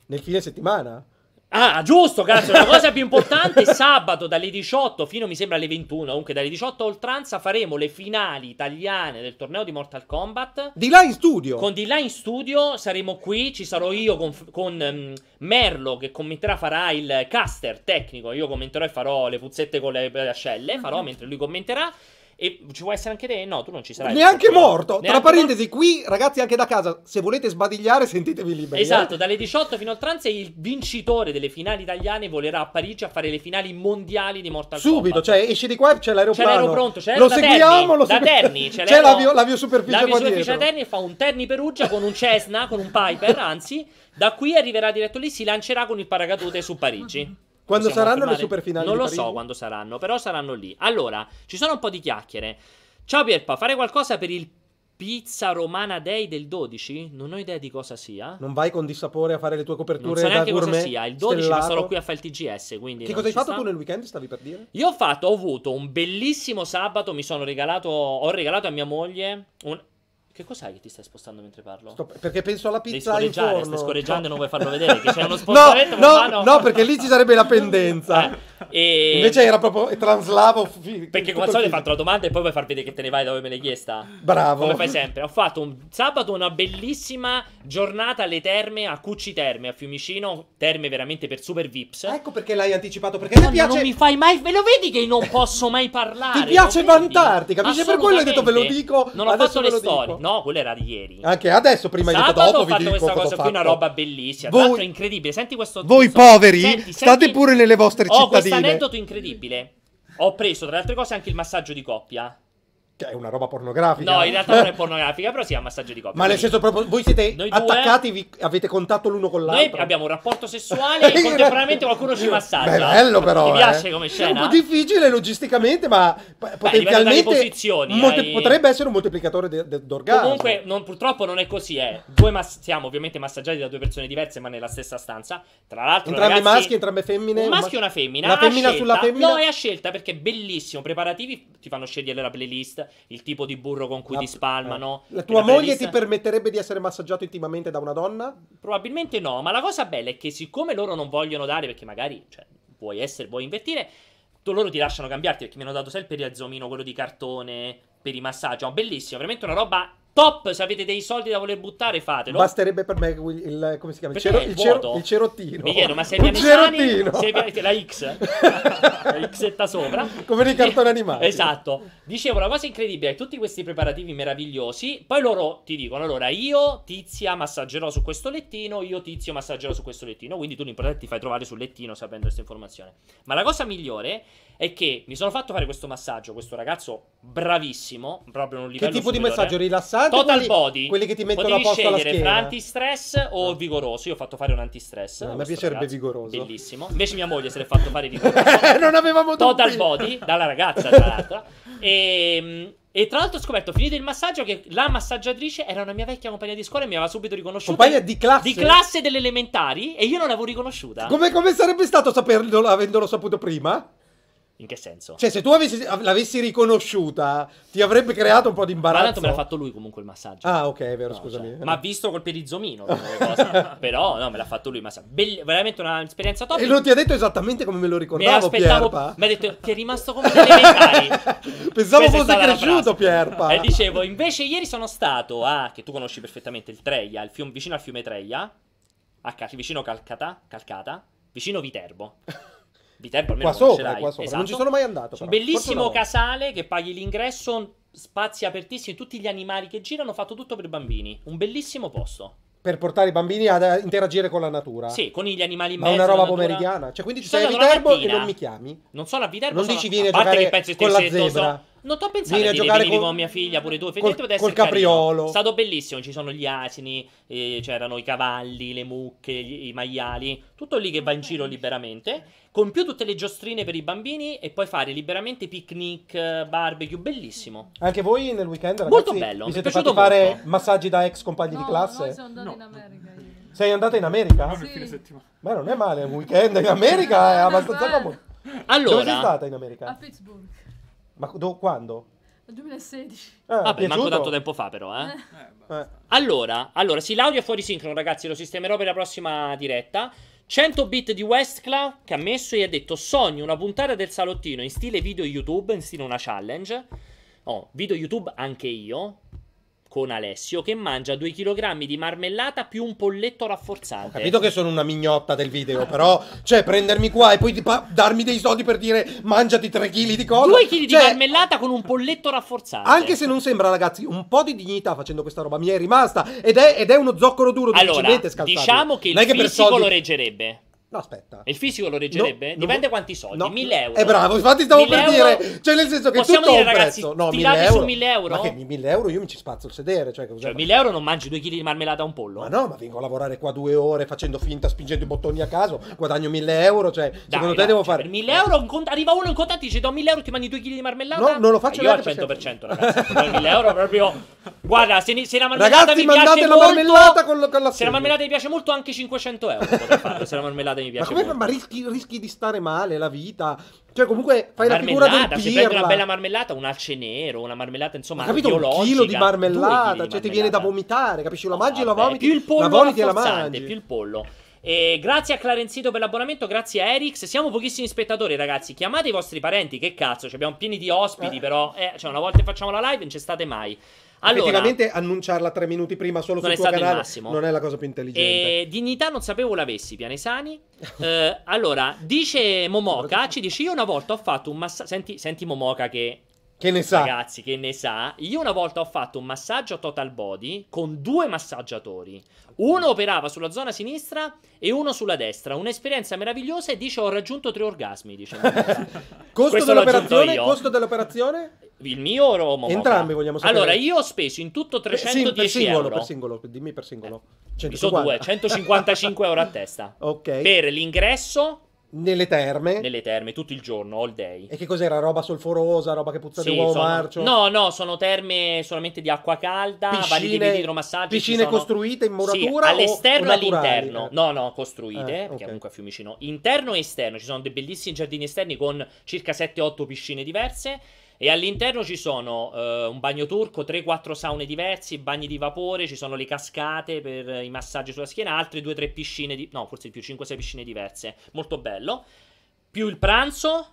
nel fine settimana? Ah, ah, giusto, cazzo, la cosa più importante, sabato dalle 18 fino, mi sembra, alle 21, comunque dalle 18 a oltranza faremo le finali italiane del torneo di Mortal Kombat. Di là in studio. Con di là in studio saremo qui, ci sarò io con, con um, Merlo che commenterà, farà il caster tecnico, io commenterò e farò le puzzette con le, le ascelle, farò mm-hmm. mentre lui commenterà. E ci vuoi essere anche te? No, tu non ci sarai. Neanche morto. Neanche Tra parentesi, morto. qui, ragazzi, anche da casa, se volete sbadigliare, sentitevi liberi. Eh. Esatto, dalle 18 fino al tranze il vincitore delle finali italiane volerà a Parigi a fare le finali mondiali di Mortal Subito, Kombat. Subito, cioè esci di qua c'è l'aeroporto. C'è l'aero pronto, c'è lo da seguiamo, Terni, lo seguiamo. Da Terni, c'è, c'è l'avio, l'avio superficie qua superficie dietro. Terni e fa un Terni Perugia con un Cessna, con un Piper, anzi, da qui arriverà diretto lì, si lancerà con il paracadute su Parigi. Quando saranno affermare... le superfinali? Non lo so quando saranno, però saranno lì. Allora, ci sono un po' di chiacchiere. Ciao Pierpa, fare qualcosa per il Pizza Romana Day del 12? Non ho idea di cosa sia. Non vai con dissapore a fare le tue coperture non so neanche cosa sia. Il 12 stellato. sarò qui a fare il TGS, quindi Che cosa hai fatto sta... tu nel weekend, stavi per dire? Io ho fatto, ho avuto un bellissimo sabato, mi sono regalato, ho regalato a mia moglie un che cos'hai che ti stai spostando mentre parlo? Sto, perché penso alla pizza in forno. Stai scorreggiando e non vuoi farlo vedere che c'è uno spostamento. no, no, no, perché lì ci sarebbe la pendenza. Eh? E... Invece era proprio traslavo. Perché come al solito hai fatto la domanda e poi vuoi far vedere che te ne vai dove me l'hai chiesta. Bravo. Come fai sempre. Ho fatto un sabato una bellissima giornata alle terme, a Cucci Terme, a Fiumicino. Terme veramente per super vips. Ecco perché l'hai anticipato, perché no, ti piace... Non mi fai mai... Ve lo vedi che non posso mai parlare? ti piace vantarti, capisci? Per quello hai detto ve lo dico. Non ho fatto le storie. No, quello era di ieri. Anche adesso, prima di dopo, ho fatto questa cosa qui, una roba bellissima. Voi... Tra è incredibile. Senti questo. Voi questo... poveri, senti, state senti... pure nelle vostre cittadine. Ho questo aneddoto incredibile. Ho preso, tra le altre cose, anche il massaggio di coppia. Che cioè, è una roba pornografica. No, in eh? realtà non è pornografica, però si chiama massaggio di coppia. Ma nel senso proprio, voi siete Noi attaccati, due... vi, avete contatto l'uno con l'altro. Noi abbiamo un rapporto sessuale e contemporaneamente qualcuno ci massaggia. Beh, bello però. Mi piace eh. come scena. È un po' difficile logisticamente, ma Beh, potenzialmente molti... hai... potrebbe essere un moltiplicatore de- de- d'orgasmo. Comunque, non, purtroppo non è così, eh. Due mas- siamo ovviamente massaggiati da due persone diverse, ma nella stessa stanza. Tra l'altro, entrambi ragazzi, maschi, entrambe femmine. Un maschio e una femmina. Una femmina scelta. sulla femmina. No, è a scelta perché è bellissimo. Preparativi ti fanno scegliere la playlist il tipo di burro con cui la, ti spalmano. Eh. La tua la moglie ti permetterebbe di essere massaggiato intimamente da una donna? Probabilmente no, ma la cosa bella è che siccome loro non vogliono dare, perché magari cioè, vuoi, essere, vuoi investire, loro ti lasciano cambiarti, perché mi hanno dato sempre il riazzomino, quello di cartone, per i massaggi, oh, bellissimo, veramente una roba Top, se avete dei soldi da voler buttare, fatelo. Basterebbe per me il, il come si chiama? Il, cero, il, cero, il, cerottino. Mi chiedo, ma sei pianesani? Sei la X. la Xetta sopra. Come nei cartoni animati. Esatto. Dicevo, la cosa incredibile è che tutti questi preparativi meravigliosi, poi loro ti dicono, allora, io Tizia massaggerò su questo lettino, io Tizio massaggerò su questo lettino, quindi tu l'importante ti fai trovare sul lettino sapendo questa informazione. Ma la cosa migliore è che mi sono fatto fare questo massaggio, questo ragazzo bravissimo, proprio un livello Che tipo superiore. di massaggio? Rilassante? Total quelli, body. Quelli che ti mettono Potevi a posto alla schiena. antistress o ah. vigoroso. Io ho fatto fare un antistress. No, ah, a me piacerebbe ragazzo. vigoroso. Bellissimo. Invece mia moglie se l'è fatto fare vigoroso. non avevamo Total body, dalla ragazza tra l'altro. E... Ehm, e tra l'altro ho scoperto, finito il massaggio, che la massaggiatrice era una mia vecchia compagna di scuola e mi aveva subito riconosciuta. Compagna di classe? Di classe delle elementari e io non l'avevo riconosciuta. Come, come sarebbe stato saperlo avendolo saputo prima? In che senso? Cioè, se tu avessi, l'avessi riconosciuta, ti avrebbe creato un po' di imbarazzo. Ma tanto me l'ha fatto lui comunque il massaggio. Ah, ok, è vero, no, scusami. Cioè, ma visto col perizomino. però no, me l'ha fatto lui. Ma Bell- veramente un'esperienza top. E non ti ha detto esattamente come me lo ricordavo, Pierpa? Mi ha detto, ti è rimasto come delle cari. Pensavo fosse cresciuto, Pierpa. E dicevo, invece ieri sono stato a, che tu conosci perfettamente, il Treia, il fiume, vicino al fiume Treia, a, vicino Calcata, Calcata, vicino Viterbo. Viterbo almeno qua sopra, qua sopra. Esatto. non ci sono mai andato. Però. Bellissimo casale che paghi l'ingresso, spazi apertissimi, tutti gli animali che girano, fatto tutto per bambini. Un bellissimo posto per portare i bambini ad interagire con la natura. Sì, con gli animali in Ma mezzo. Ma una roba pomeridiana. Cioè, quindi ci sei a Viterbo e non mi chiami. Non sono a Viterbo. Non dici vieni a, a giocare che penso con la zebra. So non ho pensato vieni a, dire, giocare con... con... mia figlia, pure tu. Effettivamente col, col capriolo. È stato bellissimo. Ci sono gli asini, eh, c'erano i cavalli, le mucche, gli, i maiali. Tutto lì che va in giro liberamente. Con più tutte le giostrine per i bambini e poi fare liberamente picnic, barbecue. Bellissimo. Anche voi nel weekend, ragazzi, molto bello. vi siete fatti fare massaggi da ex compagni no, di classe? No, sono andato no. in America io. Sei andata in America? No, sì. fine settimana. Beh, non è male, un weekend in America è abbastanza comodo. Allora, Dove sei stata in America? A Pittsburgh. Ma do, quando? 2016. Eh, Vabbè, manco tanto tempo fa, però, eh. eh. eh allora, allora, sì, l'audio è fuori sincrono, ragazzi. Lo sistemerò per la prossima diretta. 100 bit di Westclaw che ha messo e ha detto: Sogno una puntata del salottino in stile video YouTube, in stile una challenge. Oh, video YouTube anche io con Alessio che mangia 2 kg di marmellata più un polletto rafforzato. Ho capito che sono una mignotta del video, però cioè prendermi qua e poi pa- darmi dei soldi per dire mangiati 3 kg di cosa. 2 kg cioè, di marmellata con un polletto rafforzato. Anche se non sembra ragazzi, un po' di dignità facendo questa roba mi è rimasta ed è, ed è uno zoccolo duro allora, diciamo che non il fisico che soldi... lo reggerebbe. No, aspetta. E il fisico lo reggerebbe? No, Dipende no, quanti soldi. No. 1000 euro. Eh, bravo, infatti stavo per euro... dire. Cioè, nel senso che Possiamo tutto dire, un ragazzi, prezzo. No, 1000 euro. su 1000 euro. Ma che 1000 euro io mi ci spazzo il sedere. Cioè, cioè 1000 euro non mangi 2 kg di marmellata a un pollo. Ma no, ma vengo a lavorare qua due ore facendo finta, spingendo i bottoni a caso. Guadagno 1000 euro. Cioè, Dai, secondo te devo cioè, fare. Per 1000 euro cont- arriva uno in contatto e dice: Do 1000 euro, ti mandi 2 kg di marmellata. No, non lo faccio eh, Io al 100%, percento, ragazzi. 1000 euro proprio. Guarda, se, se la marmellata ragazzi, mi piace molto. La marmellata con la se la marmellata ti piace molto, anche 500 euro. Potrei farlo se la marmellata puntata mi piace. Ma, come, ma rischi, rischi, di stare male la vita? Cioè, comunque fai la figura del pirla. Se prendi una bella marmellata, un alce nero, una marmellata, insomma, ma capito, biologica. un chilo di marmellata, cioè ti viene da vomitare, capisci? La mangi e la vomiti, più il pollo la vomiti la mangi. Più il pollo. E eh, grazie a Clarenzito per l'abbonamento, grazie a Erix. Siamo pochissimi spettatori, ragazzi. Chiamate i vostri parenti, che cazzo, ci abbiamo pieni di ospiti, eh. però. Eh, cioè, una volta che facciamo la live, non ci state mai. Allora, Effettivamente annunciarla tre minuti prima solo sul tuo canale non è la cosa più intelligente. E eh, dignità non sapevo l'avessi, Pianesani. eh, allora, dice Momoka, ci dice io una volta ho fatto un massaggio... Senti, senti Momoka che che ne sa? Ragazzi, che ne sa? Io una volta ho fatto un massaggio a total body con due massaggiatori. Uno operava sulla zona sinistra e uno sulla destra. Un'esperienza meravigliosa e dice ho raggiunto tre orgasmi, diciamo. costo, dell'operazione, costo dell'operazione? Il mio o Momoka? Entrambi vogliamo sapere. Allora, io ho speso in tutto 310 eh, per singolo, euro. Per singolo, dimmi per singolo. Eh, 150. Sono due, 155 euro a testa. Ok. Per l'ingresso nelle terme? Nelle terme, tutto il giorno, all day. E che cos'era? Roba solforosa, roba che puzza sì, di uovo sono... marcio? No, no, sono terme solamente di acqua calda, piscine, di idromassaggio. Piscine sono... costruite in muratura? Sì, all'esterno e all'interno. No, no, costruite, eh, perché comunque a Fiumicino. Interno e esterno, ci sono dei bellissimi giardini esterni con circa 7-8 piscine diverse. E all'interno ci sono eh, un bagno turco, 3-4 saune diversi, bagni di vapore, ci sono le cascate per i massaggi sulla schiena, altre 2-3 piscine, di... no forse più 5-6 piscine diverse, molto bello. Più il pranzo,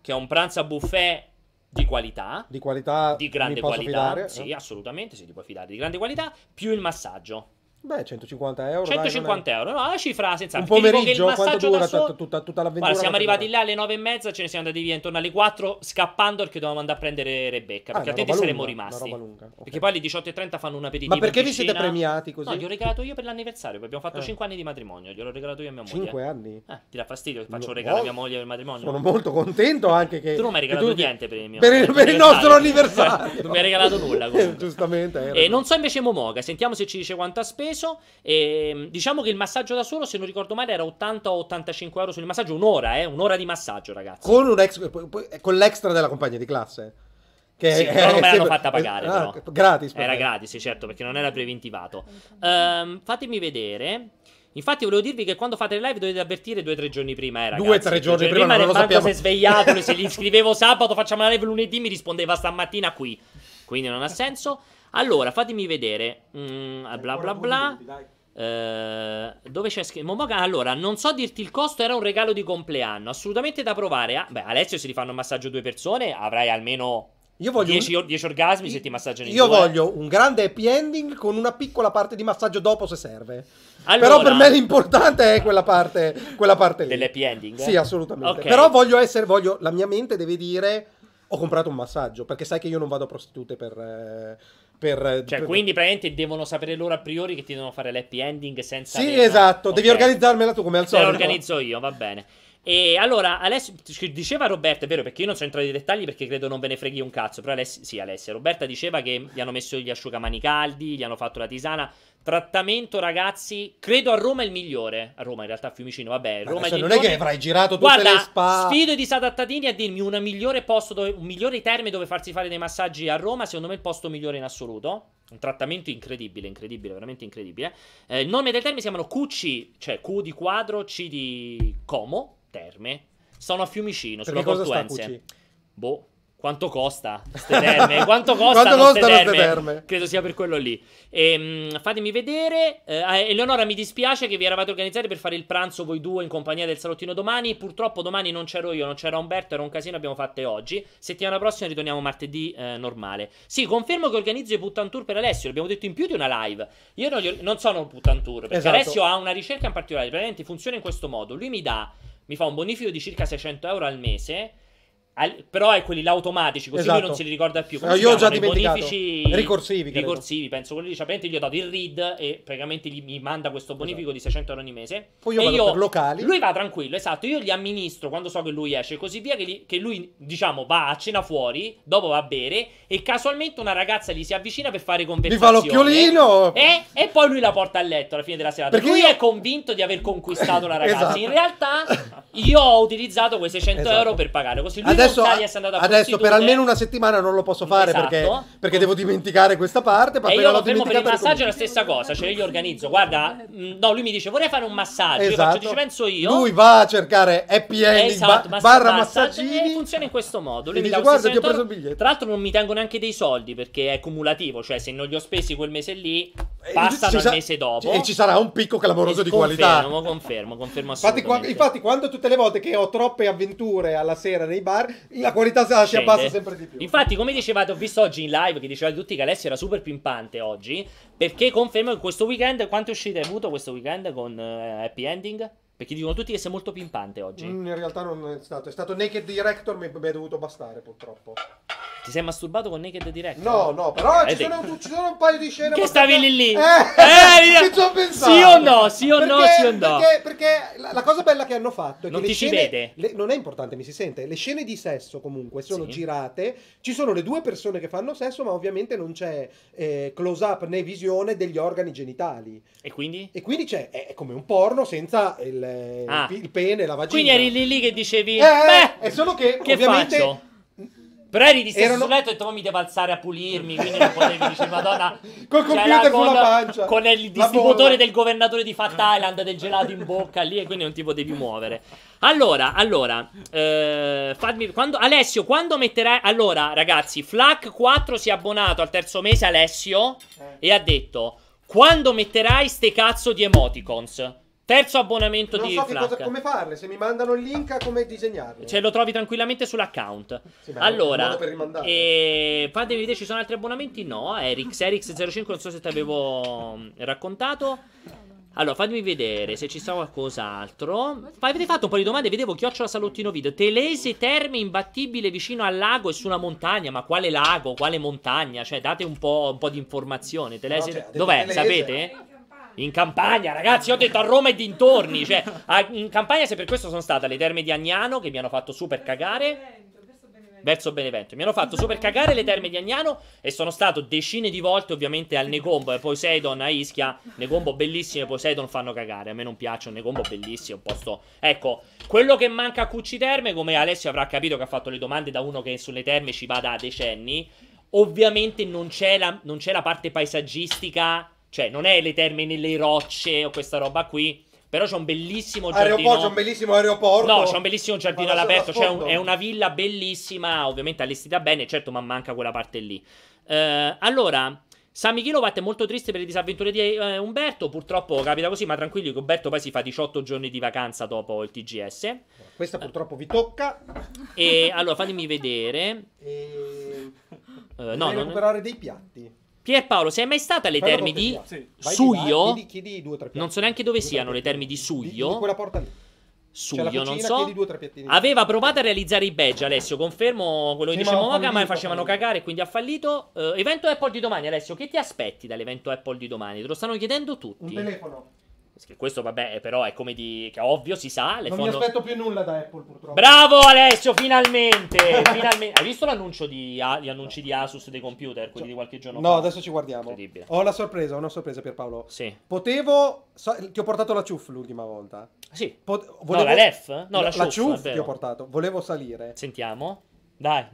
che è un pranzo a buffet di qualità, di qualità, di grande qualità, fidare, sì eh? assolutamente, sì, ti puoi fidare, di grande qualità, più il massaggio. Beh, 150 euro. 150 dai, euro, no, la cifra senza Un pomeriggio, quanto dura so... tutta, tutta, tutta l'avventura? Guarda, siamo arrivati là alle 9 e mezza, ce ne siamo andati via intorno alle 4, scappando perché dovevamo andare a prendere Rebecca, ah, perché ah, altrimenti saremmo rimasti. Okay. Perché poi alle 18.30 fanno un aperitivo Ma perché vi siete premiati così? No, gli ho regalato io per l'anniversario, abbiamo fatto eh. 5 anni di matrimonio, gliel'ho regalato io a mia moglie. 5 anni? Eh, ti dà fastidio che faccio no, un regalo a mia oh, moglie per il matrimonio? Sono molto contento anche che... tu non mi hai regalato niente per il mio... Per il, per il nostro anniversario! Non mi hai regalato nulla, Giustamente. E non so invece Momoga, sentiamo se ci dice quanto ha speso preso. E, ehm, diciamo che il massaggio da solo, se non ricordo male, era 80 o 85 euro sul massaggio. Un'ora, eh, un'ora di massaggio, ragazzi. Con, ex, eh, eh, con l'extra della compagna di classe. Che sì, è, però non me l'hanno fatta pagare. È, ah, gratis. Era me. gratis, certo, perché non era preventivato. Um, fatemi vedere. Infatti, volevo dirvi che quando fate le live dovete avvertire due o tre giorni prima. Eh, ragazzi. Due, tre giorni, giorni cioè, prima, prima non lo sappiamo. si è se gli iscrivevo sabato, facciamo la live lunedì, mi rispondeva stamattina qui. Quindi non ha senso. Allora, fatemi vedere. Mm, bla bla bla. Eh, dove c'è scritto Allora, non so dirti il costo, era un regalo di compleanno. Assolutamente da provare. Ah, beh, Alessio, se li fanno un massaggio due persone, avrai almeno 10 un... orgasmi se ti massaggiano in Io due. voglio un grande happy ending con una piccola parte di massaggio dopo se serve. Allora... Però per me l'importante è quella parte, quella parte lì. Dell'happy ending? Eh? Sì, assolutamente. Okay. Però voglio essere, voglio, la mia mente deve dire ho comprato un massaggio perché sai che io non vado a prostitute per, eh, per, eh, cioè, per... quindi praticamente devono sapere loro a priori che ti devono fare l'happy ending senza. Sì, avere... esatto. Okay. Devi organizzarmela tu come al solito. Te la organizzo io, va bene. E allora, Alessio, diceva Roberta, è vero, perché io non so entrare nei dettagli perché credo non ve ne freghi un cazzo, però Alessi, sì, Alessia, Roberta diceva che gli hanno messo gli asciugamani caldi, gli hanno fatto la tisana, Trattamento, ragazzi, credo a Roma è il migliore. A Roma, in realtà, a Fiumicino, vabbè. Roma cioè, non è che avrai girato tutte Guarda, le spa. Sfido i disadattatini a dirmi un migliore posto dove, un migliore termine dove farsi fare dei massaggi a Roma. Secondo me è il posto migliore in assoluto. Un trattamento incredibile, incredibile, veramente incredibile. Eh, il nome del termine si chiamano QC, cioè Q di quadro, C di Como, terme. Sono a Fiumicino, sulla Portuense. Boh quanto costa ste terme? Quanto costano, quanto costano terme? Credo sia per quello lì. E, ehm, mh, fatemi vedere. Eh, ah, Eleonora, mi dispiace che vi eravate organizzati per fare il pranzo voi due in compagnia del salottino domani. Purtroppo domani non c'ero io, non c'era Umberto, era un casino, abbiamo fatte oggi. Settimana prossima ritorniamo martedì eh, normale. Sì, confermo che organizzo i Puttan Tour per Alessio, l'abbiamo detto in più di una live. Io non, non sono un Puttan Tour, perché esatto. Alessio ha una ricerca in particolare, praticamente funziona in questo modo. Lui mi dà, mi fa un bonifico di circa 600 euro al mese al, però è quelli automatici, così esatto. lui non si li ricorda più. Come io ho già dimenticato. Bonifici ricorsivi. Ricorsivi, penso. Quelli lì, cioè, gli ho dato il read e praticamente gli, mi manda questo esatto. bonifico esatto. di 600 euro ogni mese. Poi io e vado io, per locali. Lui va tranquillo, esatto. Io gli amministro quando so che lui esce e così via, che, li, che, lui, diciamo, va a cena fuori, dopo va a bere e casualmente una ragazza gli si avvicina per fare conversazione. Gli fa l'occhiolino. E, e poi lui la porta a letto alla fine della serata. Perché lui io... è convinto di aver conquistato la ragazza. esatto. In realtà io ho utilizzato quei 600 esatto. euro per pagare. Così lui Adesso adesso, adesso per almeno una settimana non lo posso fare esatto. perché, perché, devo dimenticare questa parte. Ma e io lo fermo per il massaggio è la stessa cosa, cioè io organizzo, guarda, mm, no, lui mi dice vorrei fare un massaggio, esatto. io faccio, ci esatto. penso io. Lui va a cercare happy ending, esatto, ba- barra massaggini. E funziona in questo modo, lui mi, mi dice guarda ti ho preso il biglietto. Tra l'altro non mi tengo neanche dei soldi perché è cumulativo, cioè se non li ho spesi quel mese lì, passano il mese dopo. E ci sarà un picco clamoroso eh, di qualità. Confermo, confermo, confermo infatti, infatti, quando tutte le volte che ho troppe avventure alla sera nei bar, la qualità si scende. abbassa sempre di più. Infatti, come dicevate, ho visto oggi in live che dicevate tutti che Alessio era super pimpante oggi. Perché confermo che questo weekend, quante uscite hai avuto questo weekend con uh, Happy Ending? Perché dicono tutti che sei molto pimpante oggi. Mm, in realtà non è stato. È stato Naked Director, mi, è dovuto bastare purtroppo. Ti sei masturbato con Naked Director? No, no, però ci sono, un, ci sono, un paio di scene. Che stavi lì lì? Eh, eh, eh ci ho pensato. Sì o no, sì o perché, no, sì o no. Perché, perché la, la, cosa bella che hanno fatto è non che. Non ti scene, ci vede. Le, non è importante, mi si sente. Le scene di sesso comunque sono sì. girate. Ci sono le due persone che fanno sesso, ma ovviamente non c'è eh, close up né visione degli organi genitali. E quindi? E quindi c'è. è come un porno senza il il, ah. il pene, la vagina. Quindi eri lì lì che dicevi, eh, eh beh, è solo che, che ovviamente... Faccio? Però eri disteso erano... sul letto e tu mi devi alzare a pulirmi, quindi non potevi dire, madonna... Col computer con, sulla pancia. Con il distributore del governatore di Fat Island del gelato in bocca lì e quindi non ti potevi muovere. Allora, allora, eh, fammi, quando, Alessio, quando metterai... Allora, ragazzi, Flack 4 si è abbonato al terzo mese, Alessio, eh. e ha detto, quando metterai ste cazzo di emoticons? Terzo abbonamento non di so Flack. Cosa, come farle, se mi mandano il link a come disegnarlo. Cioè lo trovi tranquillamente sull'account. Sì, allora, e... Eh, fatemi vedere, ci sono altri abbonamenti? No, Erix, Erix05, non so se ti avevo mm, raccontato. Allora, fatemi vedere se ci sta qualcos'altro. Avete fatto un po' di domande, vedevo Chiocciola Salottino Video. Telese terme imbattibile vicino al lago e su una montagna. Ma quale lago, quale montagna? Cioè, date un po', un po di informazione. Telese... No, cioè, Dov'è? Telese. Sapete? Eh? In campagna, ragazzi, ho detto a Roma e dintorni. Cioè, a, in campagna, se per questo sono stata le terme di Agnano, che mi hanno fatto super cagare verso Benevento. Mi hanno fatto super cagare le terme di Agnano e sono stato decine di volte ovviamente al Negombo e Poseidon a Ischia. Negombo bellissime, Poseidon fanno cagare. A me non piacciono, Negombo bellissimo, un posto... Ecco, quello che manca a Cucci Terme, come Alessio avrà capito che ha fatto le domande da uno che sulle terme ci va da decenni, ovviamente non c'è la, non c'è la parte paesaggistica cioè, non è le terme nelle rocce o questa roba qui. Però c'è un bellissimo giardino. Aeroporto, c'è un bellissimo aeroporto. No, c'è un bellissimo giardino all'aperto. Cioè un, è una villa bellissima, ovviamente allestita bene, certo, ma manca quella parte lì. Uh, allora, Sammy Kilowatt è molto triste per le disavventure di eh, Umberto. Purtroppo capita così, ma tranquilli che Umberto poi si fa 18 giorni di vacanza dopo il TGS. Questa purtroppo vi tocca. E allora fatemi vedere. E... Uh, no, non... recuperare dei piatti. Pierpaolo, sei mai stata alle terme di sì. Suglio? Chiedi, chiedi due, non so neanche dove due, siano le terme di Suglio. Di, di quella porta lì. Suglio, cucina, non so. Due, Aveva provato a realizzare i badge, Alessio. Confermo quello che sì, diceva Moga, ma facevano cagare e quindi ha fallito. Uh, evento Apple di domani, Alessio, che ti aspetti dall'evento Apple di domani? Te lo stanno chiedendo tutti. Un telefono. Questo vabbè, però è come di... Che ovvio, si sa. Le non fondo... mi aspetto più nulla da Apple purtroppo. Bravo Alessio, finalmente! finalmente. Hai visto l'annuncio di, gli annunci di Asus dei computer, quelli cioè... di qualche giorno no, fa? No, adesso ci guardiamo. Incredibile. Ho la sorpresa, ho una sorpresa Pierpaolo. Sì. Potevo... So... ti ho portato la ciuff l'ultima volta. Sì. Pot... Volevo... No, la lef? No, la, la ciuff. La ciuff ti ho portato. Volevo salire. Sentiamo. Dai.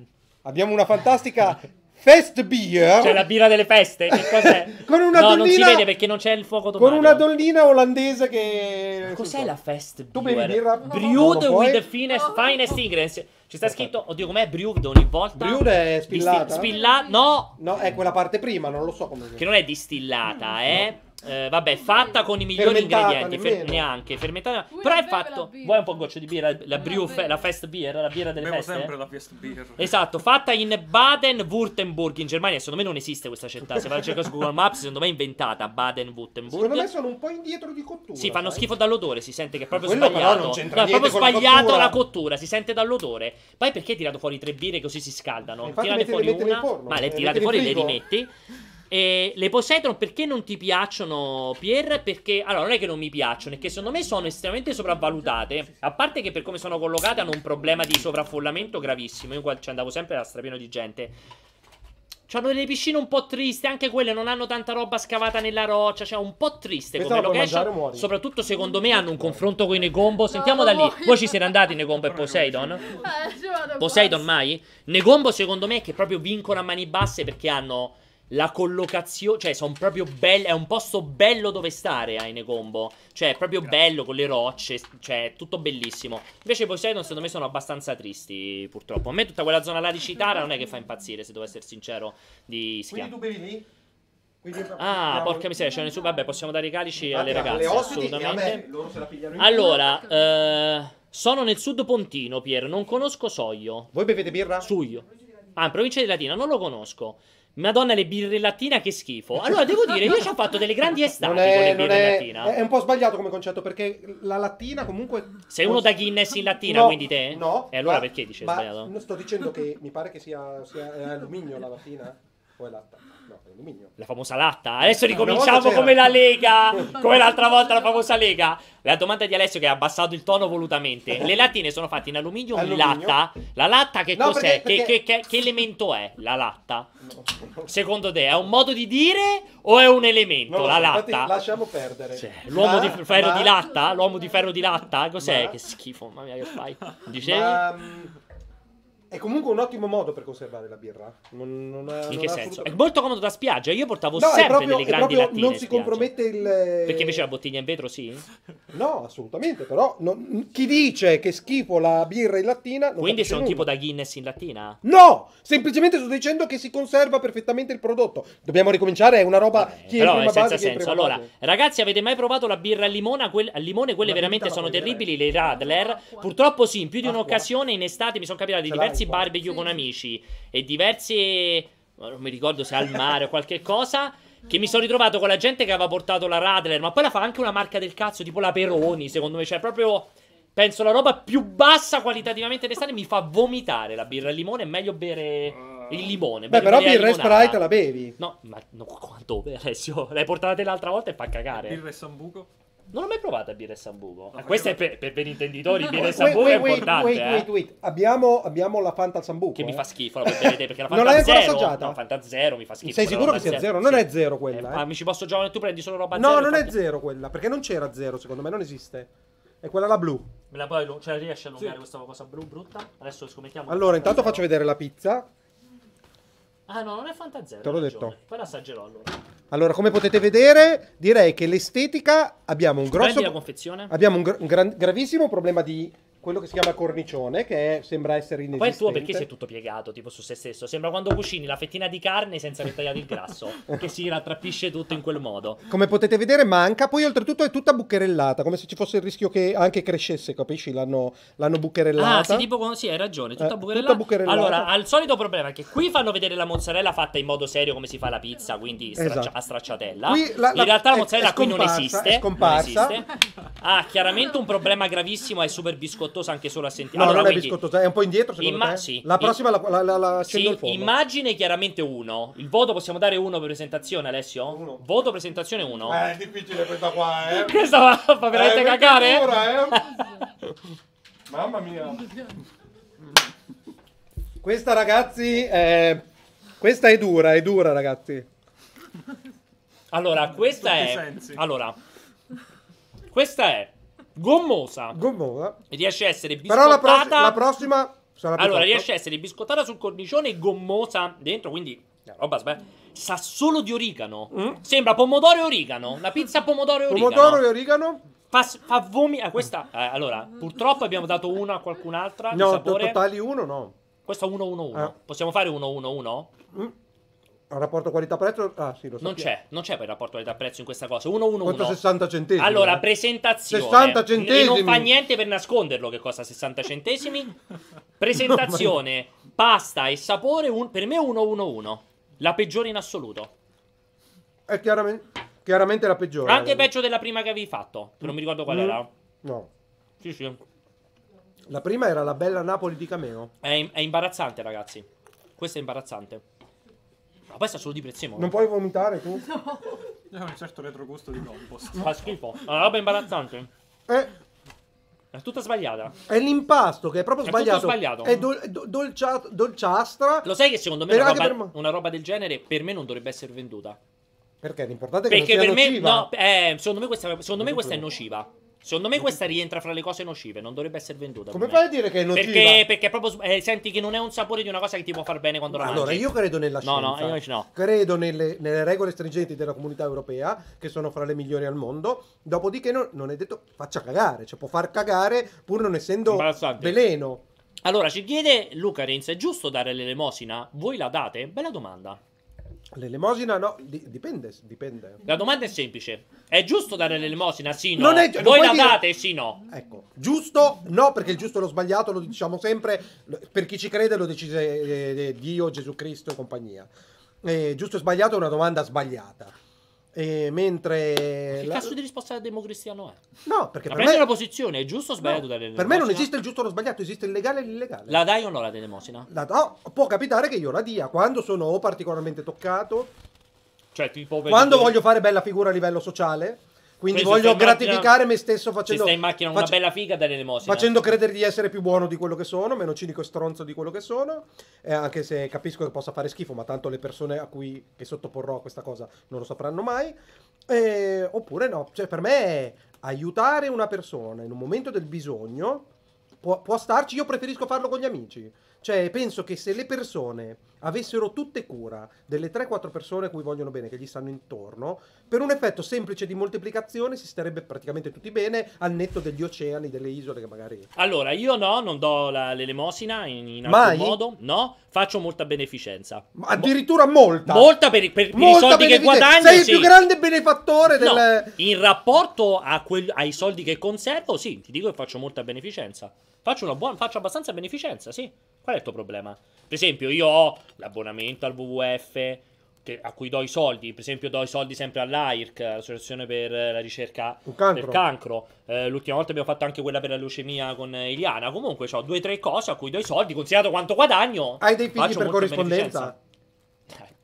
Abbiamo una fantastica Fest beer. Cioè la birra delle feste. Che cos'è? con una no, donnina. Non si vede perché non c'è il fuoco Con una donnina olandese che. cos'è la fest beer? Tu bevi birra. Brewed with the finest, finest ingredients. Ci sta scritto, oddio com'è brewed ogni volta? Brewed è spillata. Disti- spillata, no! No, è quella parte prima, non lo so come... Che non è distillata, no. eh? Eh, vabbè, fatta con i migliori ingredienti. Fer- neanche fermentata. Pure però è fatto. Vuoi un po' goccio di birra? La, brew, fe- la fest beer, la birra delle Bevo feste? sempre la fest beer. Esatto, fatta in Baden-Württemberg in Germania. Secondo me non esiste questa città. Se vai a cercare su Google Maps, secondo me è inventata Baden-Württemberg. Secondo me sono un po' indietro di cottura. Sì, fanno sai? schifo dall'odore. Si sente che è proprio Quello sbagliato. No, è proprio sbagliato la cottura. la cottura. Si sente dall'odore. Poi perché hai tirato fuori tre birre così si scaldano? Infatti tirate fuori una, eh, ma le tirate fuori e le rimetti. E le Poseidon perché non ti piacciono, Pier? Perché, allora, non è che non mi piacciono, è che secondo me sono estremamente sopravvalutate. A parte che per come sono collocate hanno un problema di sovraffollamento gravissimo. Io qua ci andavo sempre era strapieno di gente. C'hanno delle piscine un po' triste, anche quelle non hanno tanta roba scavata nella roccia, cioè un po' triste Questa come location. Soprattutto secondo me hanno un confronto con i Negombo. Sentiamo no, da lì. Voi ci siete andati Negombo e Poseidon? Eh, Poseidon mai? Negombo secondo me è che proprio vincono a mani basse perché hanno la collocazione, cioè sono proprio belle, è un posto bello dove stare a eh, Inecombo, cioè è proprio Grazie. bello con le rocce, cioè tutto bellissimo. Invece Poseidon secondo me sono abbastanza tristi purtroppo, a me tutta quella zona là di Citara non è che fa impazzire se devo essere sincero di Ischia. Quindi tu bevi lì? ah, porca miseria, c'è nessuno. Vabbè, possiamo dare i calici alle ragazze. Eh, assolutamente. allora, eh, sono nel sud Pontino, Pier. Non conosco Soglio. Voi bevete birra? Suglio. Ah, in provincia di Latina, non lo conosco. Madonna, le birre latina che schifo. Allora, devo dire, io ci ho fatto delle grandi estate con le birre è, latina. È un po' sbagliato come concetto, perché la latina comunque... Sei uno da Guinness in latina, no, quindi te? No. E eh, allora ma, perché dici sbagliato? Sto dicendo che mi pare che sia, sia alluminio la latina o è latta condominio. La famosa latta. Eh, Adesso ricominciamo come la Lega, come l'altra volta la famosa Lega. La domanda di Alessio che ha abbassato il tono volutamente. Le lattine sono fatte in alluminio o in latta? La latta che no, cos'è? Perché, perché... Che, che, che, elemento è la latta? Secondo te è un modo di dire o è un elemento no, la latta? lasciamo perdere. Cioè, l'uomo ma, di ferro ma... di latta? L'uomo di ferro di latta? Cos'è? Ma... Che schifo, mamma mia che fai. Dicevi? Ma, mm, è comunque un ottimo modo per conservare la birra. Non, non è, In che senso? È molto comodo da spiaggia. Io portavo no, sempre proprio, delle grandi lattine. Non si compromette il. Perché invece la bottiglia in vetro sì? No, assolutamente. Però non... chi dice che schifo la birra in lattina. Quindi sono nulla. tipo da Guinness in lattina? No! Semplicemente sto dicendo che si conserva perfettamente il prodotto. Dobbiamo ricominciare. È una roba Vabbè, che però è senza base, senso. allora, base. ragazzi, avete mai provato la birra al limone? Que- al limone, quelle veramente sono terribili. Le Radler. Purtroppo sì, in più di un'occasione in estate mi sono capitati diversi diversi barbecue sì. con amici e diversi. Non mi ricordo se al mare o qualche cosa. Che mi sono ritrovato con la gente che aveva portato la Radler, ma poi la fa anche una marca del cazzo, tipo la Peroni, secondo me. Cioè, proprio. Penso la roba più bassa qualitativamente d'estate mi fa vomitare la birra al limone. È meglio bere il limone. Beh, però birra e Sprite la bevi. No, ma no, quanto Alessio? L'hai portata l'altra volta e fa cagare. Birra e sambuco? Non l'ho mai provata a birra e sambuco. questa questo è per, per ben intenditori. No, birra e sambuco wait, wait, è importante. Wait, wait, eh. wait. Eh. Abbiamo, abbiamo, la Fanta al sambuco. Che eh. mi fa eh? schifo la bevete perché la Fanta non l'hai ancora assaggiata. No, Fanta zero mi fa schifo. Sei sicuro che sia zero? zero? Non sì. è zero quella. Eh, eh. Ma mi ci posso giocare? Tu prendi solo roba no, zero. No, non è zero quella perché non c'era zero. Secondo me non esiste. È quella la blu. Me la poi, cioè, riesci a allungare sì. questa cosa blu brutta? Adesso scommettiamo. Allora, intanto faccio vedere la pizza. Ah no, non è Fantazzero. Te l'ho detto. Poi l'assaggerò allora. Allora, come potete vedere, direi che l'estetica abbiamo un grosso... Prendi la confezione. Abbiamo un, gr un gran, gravissimo problema di quello che si chiama cornicione, che è, sembra essere inesistente. Poi il tuo perché si è tutto piegato, tipo su se stesso? Sembra quando cucini la fettina di carne senza aver tagliato il grasso, che si rattrappisce tutto in quel modo. Come potete vedere manca, poi oltretutto è tutta bucherellata, come se ci fosse il rischio che anche crescesse, capisci? L'hanno, l'hanno bucherellata. Ah, sì, tipo, sì, hai ragione, tutta, eh, bucherellata. tutta bucherellata. Allora, al solito problema è che qui fanno vedere la mozzarella fatta in modo serio come si fa la pizza, quindi straccia... esatto. a stracciatella. La, la, in realtà la mozzarella è, è qui non esiste. È scomparsa. Esiste ha chiaramente un problema gravissimo. È super biscottosa anche solo a sentire. No, allora, non quindi, è biscottosa, è un po' indietro. Secondo imma- te? Sì. La prossima I- la, la, la sì, Immagine chiaramente uno. Il voto possiamo dare uno per presentazione, Alessio? Uno. Voto presentazione uno. Eh, è difficile questa qua, eh. Questa fa veramente eh, cagare. Ora, eh. Mamma mia. Questa ragazzi è... Questa è dura, è dura ragazzi. Allora, questa è... Sensi. Allora, questa è gommosa. Gommosa. riesce a essere biscottata. Però la, pro- la prossima sarà più Allora, fatto. riesce a essere biscottata sul cornicione e gommosa dentro, quindi roba sbagliata. Sa solo di origano. Mm? Sembra pomodoro e origano. Una pizza pomodoro e origano. Pomodoro e origano. Fa, fa vomi- ah, questa. eh, allora, purtroppo abbiamo dato una a qualcun'altra. No, to- sapore. totali uno no. Questo 1-1-1. Ah. Eh. Possiamo fare 1-1-1? Mm rapporto qualità-prezzo? Ah, sì, lo so. Non c'è, non c'è poi il rapporto qualità-prezzo in questa cosa. 1-1-1. centesimi? Allora, eh? presentazione. 60 centesimi. E non fa niente per nasconderlo che costa 60 centesimi. Presentazione, no, pasta e sapore, un... per me 1-1-1. La peggiore in assoluto. È chiaramente, chiaramente la peggiore. Anche peggio della prima che avevi fatto, che non mi ricordo qual mm. era. No. Sì, sì. La prima era la bella Napoli di Cameo. È, è imbarazzante, ragazzi. Questo è imbarazzante. Ma pasta è solo di prezzemolo. Non puoi vomitare tu? No. C'è un certo retrogusto di compost. Fa schifo. È una roba imbarazzante. Eh. È tutta sbagliata. È l'impasto che è proprio è sbagliato. sbagliato. È dol, do, dolciastra. Lo sai che secondo me una roba, per... una roba, del genere per me non dovrebbe essere venduta. Perché l'importante è che Perché non sia per nociva. me no, eh, secondo me questa, secondo me questa è nociva. Secondo me questa rientra fra le cose nocive, non dovrebbe essere venduta. Come fai a dire che è nociva? Perché, perché proprio eh, senti che non è un sapore di una cosa che ti può far bene quando la allora, mangi. Allora, io credo nella scienza. No, no, io no. Credo nelle, nelle, regole stringenti della comunità europea, che sono fra le migliori al mondo. Dopodiché no, non è detto faccia cagare, cioè può far cagare pur non essendo veleno. Allora, ci chiede Luca Renz, è giusto dare l'elemosina? Voi la date? Bella domanda. L'elemosina no, dipende, dipende. La domanda è semplice. È giusto dare l'elemosina? Sì, no. Non è gi- Voi la puoi dire- date? Sì, no. Ecco, giusto? No, perché il giusto e lo sbagliato lo diciamo sempre, per chi ci crede lo decide eh, eh, Dio, Gesù Cristo e compagnia. Eh, giusto e sbagliato è una domanda sbagliata. E mentre. Che la... cazzo di risposta democristiano è? No, perché la per me... una posizione, è giusto o sbagliato? No, per me non esiste il giusto o lo sbagliato, esiste il legale e l'illegale. La dai o no la telemosina? La... No, può capitare che io la dia quando sono particolarmente toccato. Cioè, tipo. Quando voglio fare bella figura a livello sociale. Quindi Quindi voglio gratificare macchina, me stesso facendo. Se stai in macchina una faccio, bella figa, dare l'emosina. Facendo credere di essere più buono di quello che sono, meno cinico e stronzo di quello che sono. Eh, anche se capisco che possa fare schifo, ma tanto le persone a cui che sottoporrò questa cosa non lo sapranno mai. Eh, oppure no, cioè per me aiutare una persona in un momento del bisogno può, può starci. Io preferisco farlo con gli amici. Cioè, penso che se le persone avessero tutte cura delle 3-4 persone a cui vogliono bene, che gli stanno intorno, per un effetto semplice di moltiplicazione si starebbe praticamente tutti bene, al netto degli oceani, delle isole che magari... Allora, io no, non do la, l'elemosina in, in alcun modo, no, faccio molta beneficenza. Ma addirittura molta? Molta per, per, molta i soldi benefic- che guadagno, Sei sì. il più grande benefattore del... No, in rapporto quel, ai soldi che conservo, sì, ti dico che faccio molta beneficenza. Faccio, buona, faccio abbastanza beneficenza, sì. Qual è il tuo problema? Per esempio, io ho l'abbonamento al WWF che, a cui do i soldi. Per esempio, do i soldi sempre all'AIRC, l'associazione per la ricerca cancro. del cancro. Eh, l'ultima volta abbiamo fatto anche quella per la leucemia con Iliana. Comunque, ho due o tre cose a cui do i soldi. Considerato quanto guadagno, hai dei figli per corrispondenza?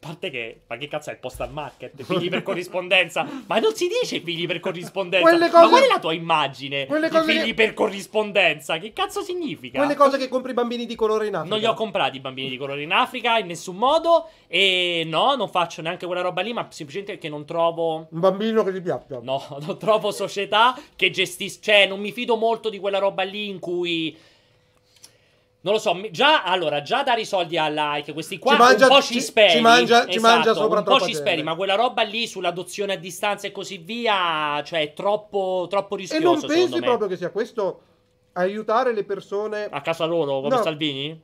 parte che, ma che cazzo è il postal market? Figli per corrispondenza? Ma non si dice figli per corrispondenza. cose... Ma qual è la tua immagine? Quelle cose figli che... per corrispondenza? Che cazzo significa? Quelle cose che compri i bambini di colore in Africa. Non li ho comprati i bambini di colore in Africa in nessun modo. E no, non faccio neanche quella roba lì, ma semplicemente perché non trovo. Un bambino che ti piaccia. No, non trovo società che gestisce. Cioè, non mi fido molto di quella roba lì in cui non lo so, già, allora, già dare i soldi a like, questi qua mangia, un po' ci, ci speri. Ci esatto, mangia, esatto, ci mangia sopra un po' ci speri, ma quella roba lì sull'adozione a distanza e così via, cioè è troppo, troppo rischioso. E non pensi me. proprio che sia questo aiutare le persone a casa loro, come no, Salvini?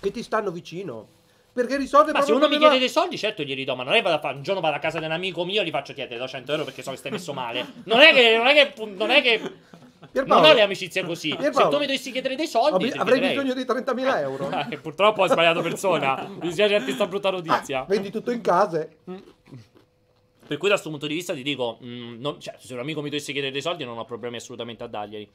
Che ti stanno vicino. Perché risolve ma se uno mi chiede dei soldi, certo gli ridò, ma non è che a fare un giorno vado a casa di un amico mio e gli faccio chiedere 200 euro perché so che stai messo male. Non è che, non è che, non è che Pierpaolo, non ho le amicizie così. Pierpaolo, Se tu mi dovessi chiedere dei soldi, av- avrei bisogno di 30.000 euro. che eh, purtroppo ho sbagliato persona. Mi dispiace darti questa brutta notizia. Ah, vendi tutto in case. Per cui da questo punto di vista ti dico, mh, mm, non, cioè, se un amico mi dovesse chiedere dei soldi non ho problemi assolutamente a darglieli.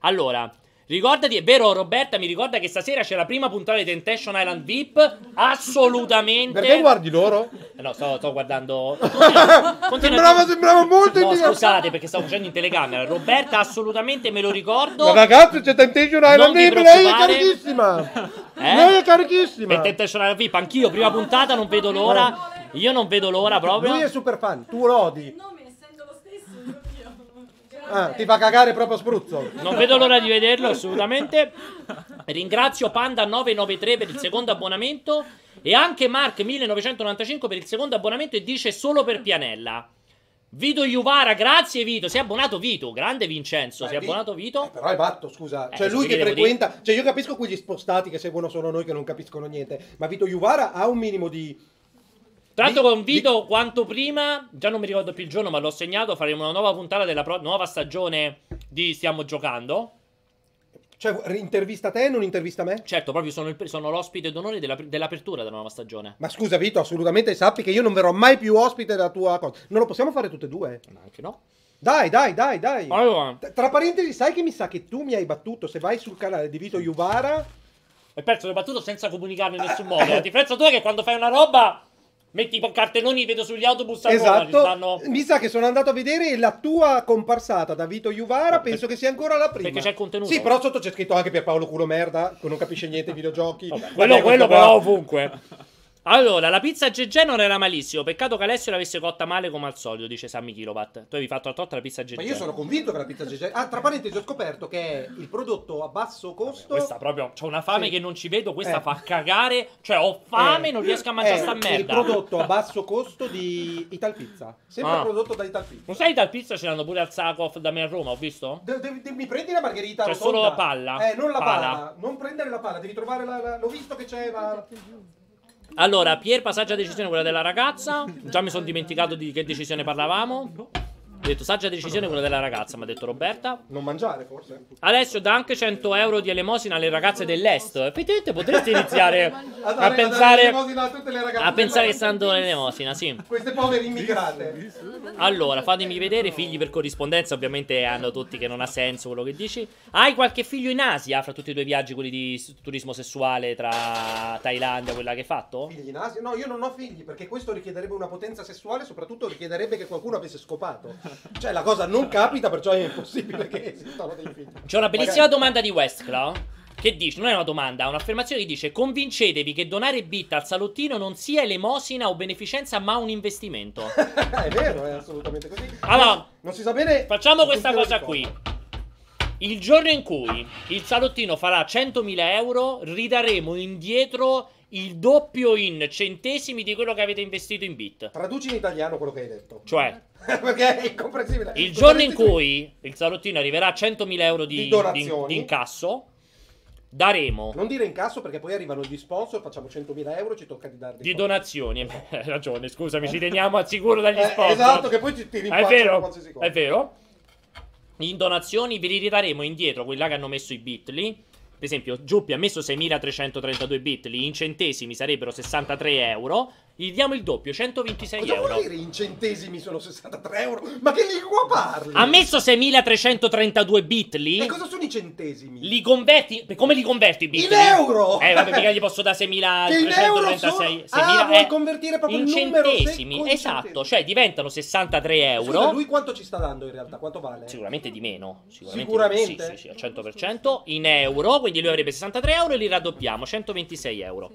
Allora, Ricordati, è vero Roberta, mi ricorda che stasera c'è la prima puntata di Temptation Island VIP. Assolutamente. Perché guardi loro? No, sto, sto guardando. Sembrava, sembrava molto No, scusate perché stavo facendo in telecamera. Roberta, assolutamente me lo ricordo. Ma ragazzi, c'è Temptation Island VIP, lei è carichissima. Eh? Lei è Per carichissima. Temptation Island VIP, anch'io, prima puntata, non vedo l'ora. Eh. Io non vedo l'ora proprio. Lui è super fan, tu lo odi. Non Ah, ti fa cagare proprio spruzzo. Non vedo l'ora di vederlo assolutamente. Ringrazio Panda993 per il secondo abbonamento e anche Mark1995 per il secondo abbonamento e dice solo per Pianella. Vito Iuvara, grazie Vito, si è abbonato Vito, grande Vincenzo, Beh, si è abbonato Vito. Eh, però è matto, scusa, eh, cioè lui che frequenta, dire. cioè io capisco quegli spostati che seguono solo noi che non capiscono niente, ma Vito Iuvara ha un minimo di tra l'altro convido di... quanto prima, già non mi ricordo più il giorno, ma l'ho segnato, faremo una nuova puntata della pro- nuova stagione di Stiamo giocando. Cioè, intervista te, e non intervista me? Certo, proprio sono, il, sono l'ospite d'onore della, dell'apertura della nuova stagione. Ma scusa, Vito, assolutamente sappi che io non verrò mai più ospite della tua cosa. Non lo possiamo fare tutte e due? Ma anche no. Dai, dai, dai, dai. Allora. Tra parentesi, sai che mi sa che tu mi hai battuto. Se vai sul canale di Vito Iuvara. Hai perso l'ho battuto senza comunicarmi in nessun modo. La differenza tua è che quando fai una roba metti i cartelloni vedo sugli autobus a esatto. Roma, stanno... mi sa che sono andato a vedere la tua comparsata da Vito Juvara no, penso per... che sia ancora la prima perché c'è il contenuto sì però sotto c'è scritto anche per Paolo Culo Merda che non capisce niente videogiochi Vabbè, quello, quello però qua. ovunque Allora, la pizza GG non era malissimo. Peccato che Alessio l'avesse cotta male come al solito, dice Sammy Kilowatt. Tu avevi fatto la torta alla pizza GG. Ma io sono convinto che la pizza GG. Ah, tra parentesi, ho scoperto che è il prodotto a basso costo. Vabbè, questa proprio. C'ho una fame sì. che non ci vedo. Questa eh. fa cagare. Cioè, ho fame, eh. non riesco a mangiare eh. sta merda. Il prodotto a basso costo di Ital Pizza. Sempre ah. prodotto da Ital Pizza. Non sai, Ital Pizza ce l'hanno pure al Sakov da me a Roma, ho visto? De- de- de- mi prendi la margherita? C'è rotonda. solo la palla. Eh, non la palla. palla. Non prendere la palla, devi trovare la. la... L'ho visto che c'è la. Allora, Pier, passaggio a decisione quella della ragazza. Già mi sono dimenticato di che decisione parlavamo. Ho detto saggia decisione quella della ragazza, mi ha detto Roberta. Non mangiare forse? Adesso dà anche 100 euro di elemosina alle ragazze dell'est. Effettivamente potresti iniziare a, dare, a pensare a, tutte le ragazze a pensare che stanno l'elemosina, sì. Queste povere immigrate. Allora, fatemi vedere figli per corrispondenza, ovviamente hanno tutti che non ha senso quello che dici. Hai qualche figlio in Asia fra tutti i tuoi viaggi quelli di turismo sessuale tra Thailandia, quella che hai fatto? Figli in Asia? No, io non ho figli perché questo richiederebbe una potenza sessuale, soprattutto richiederebbe che qualcuno avesse scopato. Cioè, la cosa non capita, perciò è impossibile che esistano dei figli. C'è una bellissima Magari... domanda di Westclaw. Che dice? Non è una domanda, è un'affermazione che dice: Convincetevi che donare bit al salottino non sia elemosina o beneficenza, ma un investimento. è vero, è assolutamente così. Allora, non si sa bene. Facciamo questa cosa qui. Il giorno in cui il salottino farà 100.000 euro, ridaremo indietro il doppio in centesimi di quello che avete investito in bit. Traduci in italiano quello che hai detto. Cioè, perché è incomprensibile. Il tu giorno in cui il salottino arriverà a 100.000 euro di, di, di, di incasso, daremo. Non dire incasso perché poi arrivano gli sponsor, facciamo 100.000 euro ci tocca di darli. Di conto. donazioni, eh hai ragione, scusami, ci eh. teniamo al sicuro dagli eh, sponsor. Eh, esatto, che poi ti, ti ah, È vero, è vero. In donazioni vi ridaremo indietro quella che hanno messo i bit lì per esempio, Giuppi ha messo 6.332 bit, lì in centesimi sarebbero 63 euro, gli diamo il doppio, 126 Cosa euro. Cosa vuol dire in centesimi sono 63 euro? Ma che lingua parli? Ha messo 6332 bit lì. E cosa sono i centesimi? Li converti. Come li converti i bit? In lì? euro! Eh, vabbè, mica gli posso dare 6336. Sono... 6.000, ah, vuoi eh, convertire proprio in centesimi? esatto, centesimi. cioè diventano 63 euro. Scusa, lui quanto ci sta dando in realtà? Quanto vale? Sicuramente di meno. Sicuramente? sicuramente? Sì, sì, sì, al 100%. In euro, quindi lui avrebbe 63 euro e li raddoppiamo, 126 euro.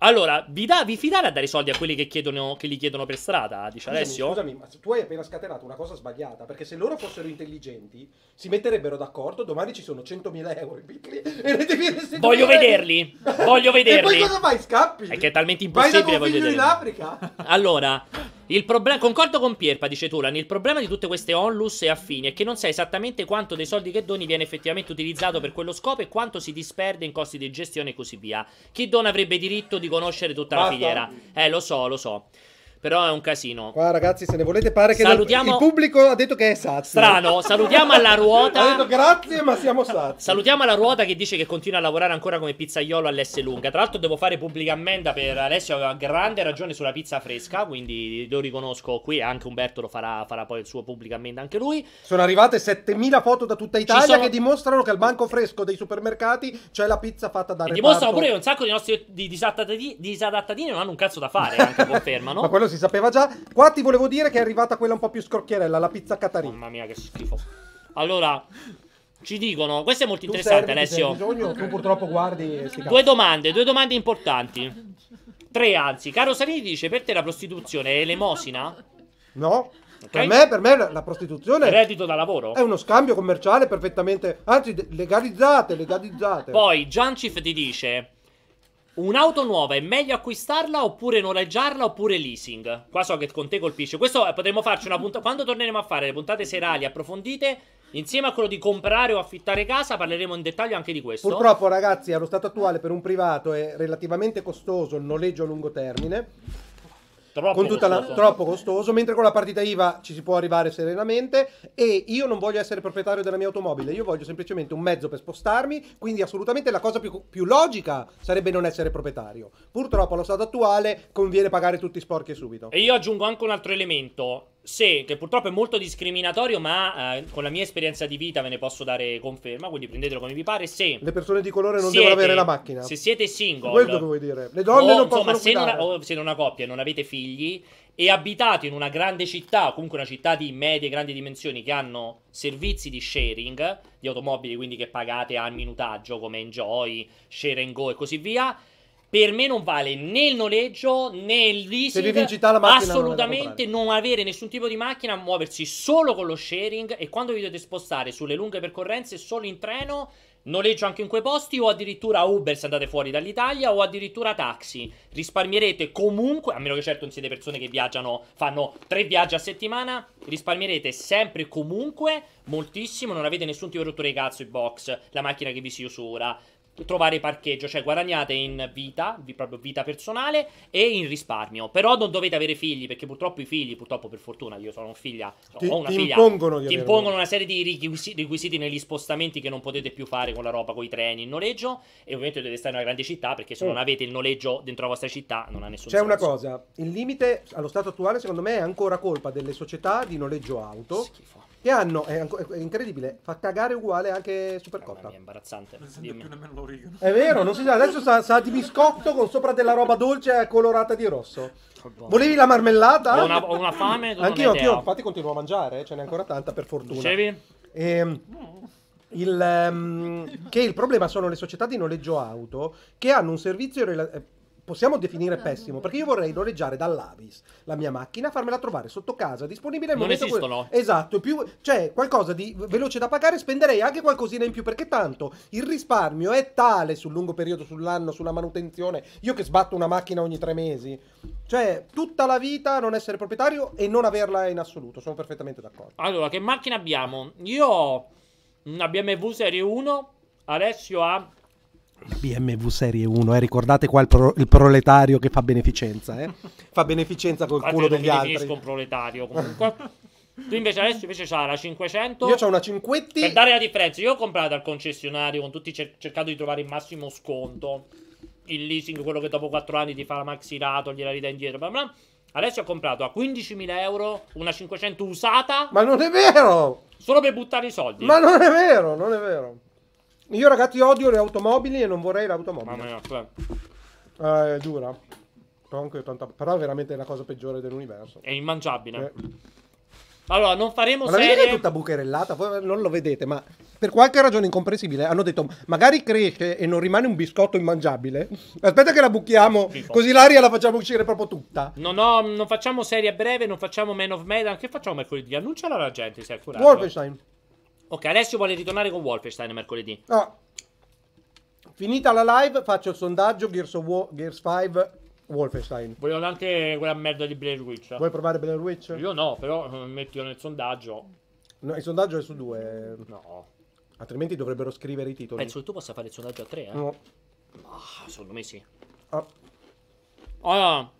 Allora, vi, da, vi, fidate a dare i soldi a quelli che, chiedono, che li chiedono per strada, dice scusami, Alessio? Scusami, ma tu hai appena scatenato una cosa sbagliata, perché se loro fossero intelligenti, si metterebbero d'accordo, domani ci sono 100.000 euro Voglio vederli, voglio vederli. e poi cosa fai? Scappi? È che è talmente impossibile, voglio vedere. in Africa? Allora, il problema, concordo con Pierpa, dice Turan, il problema di tutte queste onlus e affini è che non sai esattamente quanto dei soldi che doni viene effettivamente utilizzato per quello scopo e quanto si disperde in costi di gestione e così via. Chi dona avrebbe diritto di conoscere tutta Basta. la filiera. Eh, lo so, lo so. Però è un casino. Qua ragazzi, se ne volete pare che salutiamo... il pubblico ha detto che è sazio. Strano, salutiamo alla ruota. ha detto grazie, ma siamo sazi. Salutiamo alla ruota che dice che continua a lavorare ancora come pizzaiolo all'S lunga. Tra l'altro devo fare pubblica ammenda per Alessio, aveva grande ragione sulla pizza fresca, quindi lo riconosco qui, anche Umberto lo farà, farà poi il suo pubblica ammenda anche lui. Sono arrivate 7000 foto da tutta Italia sono... che dimostrano che al banco fresco dei supermercati c'è la pizza fatta da e reparto. dimostrano pure che un sacco di nostri disadattati, disadattatini non hanno un cazzo da fare, anche confermano. ma quello si si sapeva già. Qua ti volevo dire che è arrivata quella un po' più scrocchierella, la pizza catarina. Mamma mia, che schifo. Allora, ci dicono, questo è molto tu interessante, servi, Alessio. Bisogno, tu purtroppo guardi. Due domande, due domande importanti. Tre, anzi. Caro Salini dice: per te la prostituzione è elemosina? No. Okay. Per, me, per me la prostituzione reddito da lavoro è uno scambio commerciale perfettamente anzi legalizzate legalizzate poi Gianchif ti dice Un'auto nuova è meglio acquistarla oppure noleggiarla oppure leasing? Qua so che con te colpisce. Questo eh, potremmo farci una puntata. Quando torneremo a fare le puntate serali approfondite, insieme a quello di comprare o affittare casa, parleremo in dettaglio anche di questo. Purtroppo, ragazzi, allo stato attuale per un privato è relativamente costoso il noleggio a lungo termine con tutta costoso. La, troppo costoso, mentre con la partita IVA ci si può arrivare serenamente e io non voglio essere proprietario della mia automobile, io voglio semplicemente un mezzo per spostarmi, quindi assolutamente la cosa più, più logica sarebbe non essere proprietario. Purtroppo allo stato attuale conviene pagare tutti i sporchi subito. E io aggiungo anche un altro elemento, sì, che purtroppo è molto discriminatorio, ma eh, con la mia esperienza di vita ve ne posso dare conferma, quindi prendetelo come vi pare. Se le persone di colore non siete, devono avere la macchina. Se siete single, quello che vuoi dire. Le donne o, non insomma, possono se guidare. Non, o siete una coppia e non avete figli e abitate in una grande città, comunque una città di medie e grandi dimensioni che hanno servizi di sharing di automobili, quindi che pagate a minutaggio come Enjoy, Share and Go e così via per me non vale né il noleggio né il leasing. assolutamente non, non, avere nessun tipo di macchina, muoversi solo con lo sharing e quando vi dovete spostare sulle lunghe percorrenze solo in treno, noleggio anche in quei posti o addirittura Uber se andate fuori dall'Italia o addirittura taxi. Risparmierete comunque, a meno che certo non siete persone che viaggiano, fanno tre viaggi a settimana, risparmierete sempre e comunque moltissimo, non avete nessun tipo di rottura di cazzo in box, la macchina che vi si usura trovare parcheggio, cioè guadagnate in vita, proprio vita personale e in risparmio. Però non dovete avere figli, perché purtroppo i figli, purtroppo per fortuna io sono un figlia, no, ti, ho una ti figlia, impongono ti impongono una serie di requisiti, requisiti, negli spostamenti che non potete più fare con la roba, con i treni, il noleggio e ovviamente dovete stare in una grande città perché se mm. non avete il noleggio dentro la vostra città non ha nessun C'è senso. C'è una cosa, il limite allo stato attuale secondo me è ancora colpa delle società di noleggio auto. Schifo che hanno, è, è incredibile, fa cagare uguale anche Supercoppa. È imbarazzante. Non sento più nemmeno l'origano. È vero, non si sa, adesso sa, sa di biscotto con sopra della roba dolce colorata di rosso. Oh, Volevi la marmellata? Ho una, ho una fame. Anch'io, anch'io, infatti continuo a mangiare, eh, ce n'è ancora tanta per fortuna. Dicevi? Ehm... Il, um, che il problema sono le società di noleggio auto che hanno un servizio rela- eh, possiamo definire certo. pessimo, perché io vorrei noleggiare dall'Avis la mia macchina, farmela trovare sotto casa, disponibile al non momento. Esistono. Que- esatto, più, cioè qualcosa di veloce da pagare, spenderei anche qualcosina in più, perché tanto il risparmio è tale sul lungo periodo, sull'anno, sulla manutenzione. Io che sbatto una macchina ogni tre mesi, cioè tutta la vita non essere proprietario e non averla in assoluto, sono perfettamente d'accordo. Allora, che macchina abbiamo? Io ho una BMW Serie 1, Alessio ha BMW Serie 1, eh? ricordate qua il, pro, il, proletario che fa beneficenza, eh? fa beneficenza col Infatti culo degli altri. Io un proletario comunque. tu invece adesso invece c'hai la 500. Io ho una 50. Per dare la differenza, io ho comprato al concessionario con tutti cer- cercando di trovare il massimo sconto. Il leasing, quello che dopo 4 anni ti fa la maxi rato, gliela ridà indietro. Bla bla. Adesso ho comprato a 15.000 euro una 500 usata. Ma non è vero! Solo per buttare i soldi. Ma non è vero, non è vero. Io ragazzi odio le automobili e non vorrei l'automobile. Mamma mia, cioè. Eh, giura. Però è veramente la cosa peggiore dell'universo. È immangiabile. Eh. Allora, non faremo ma serie... Non è tutta bucherellata, voi non lo vedete, ma per qualche ragione incomprensibile hanno detto magari cresce e non rimane un biscotto immangiabile. Aspetta che la buchiamo, Schifo. così l'aria la facciamo uscire proprio tutta. No, no, non facciamo serie a breve, non facciamo Man of Medan. Che facciamo mercoledì? Annunciala la gente, se è accurato. Wolfenstein. Ok, adesso vuole ritornare con Wolfenstein mercoledì. No. Finita la live, faccio il sondaggio Gears, of War, Gears 5 Wolfenstein. Vogliono anche quella merda di Blair Witch. Vuoi provare Blair Witch? Io no, però eh, metto nel sondaggio. No, il sondaggio è su due. No. Altrimenti dovrebbero scrivere i titoli. Penso che tu possa fare il sondaggio a tre, eh? No. Oh, secondo me sì. Ah. Ah.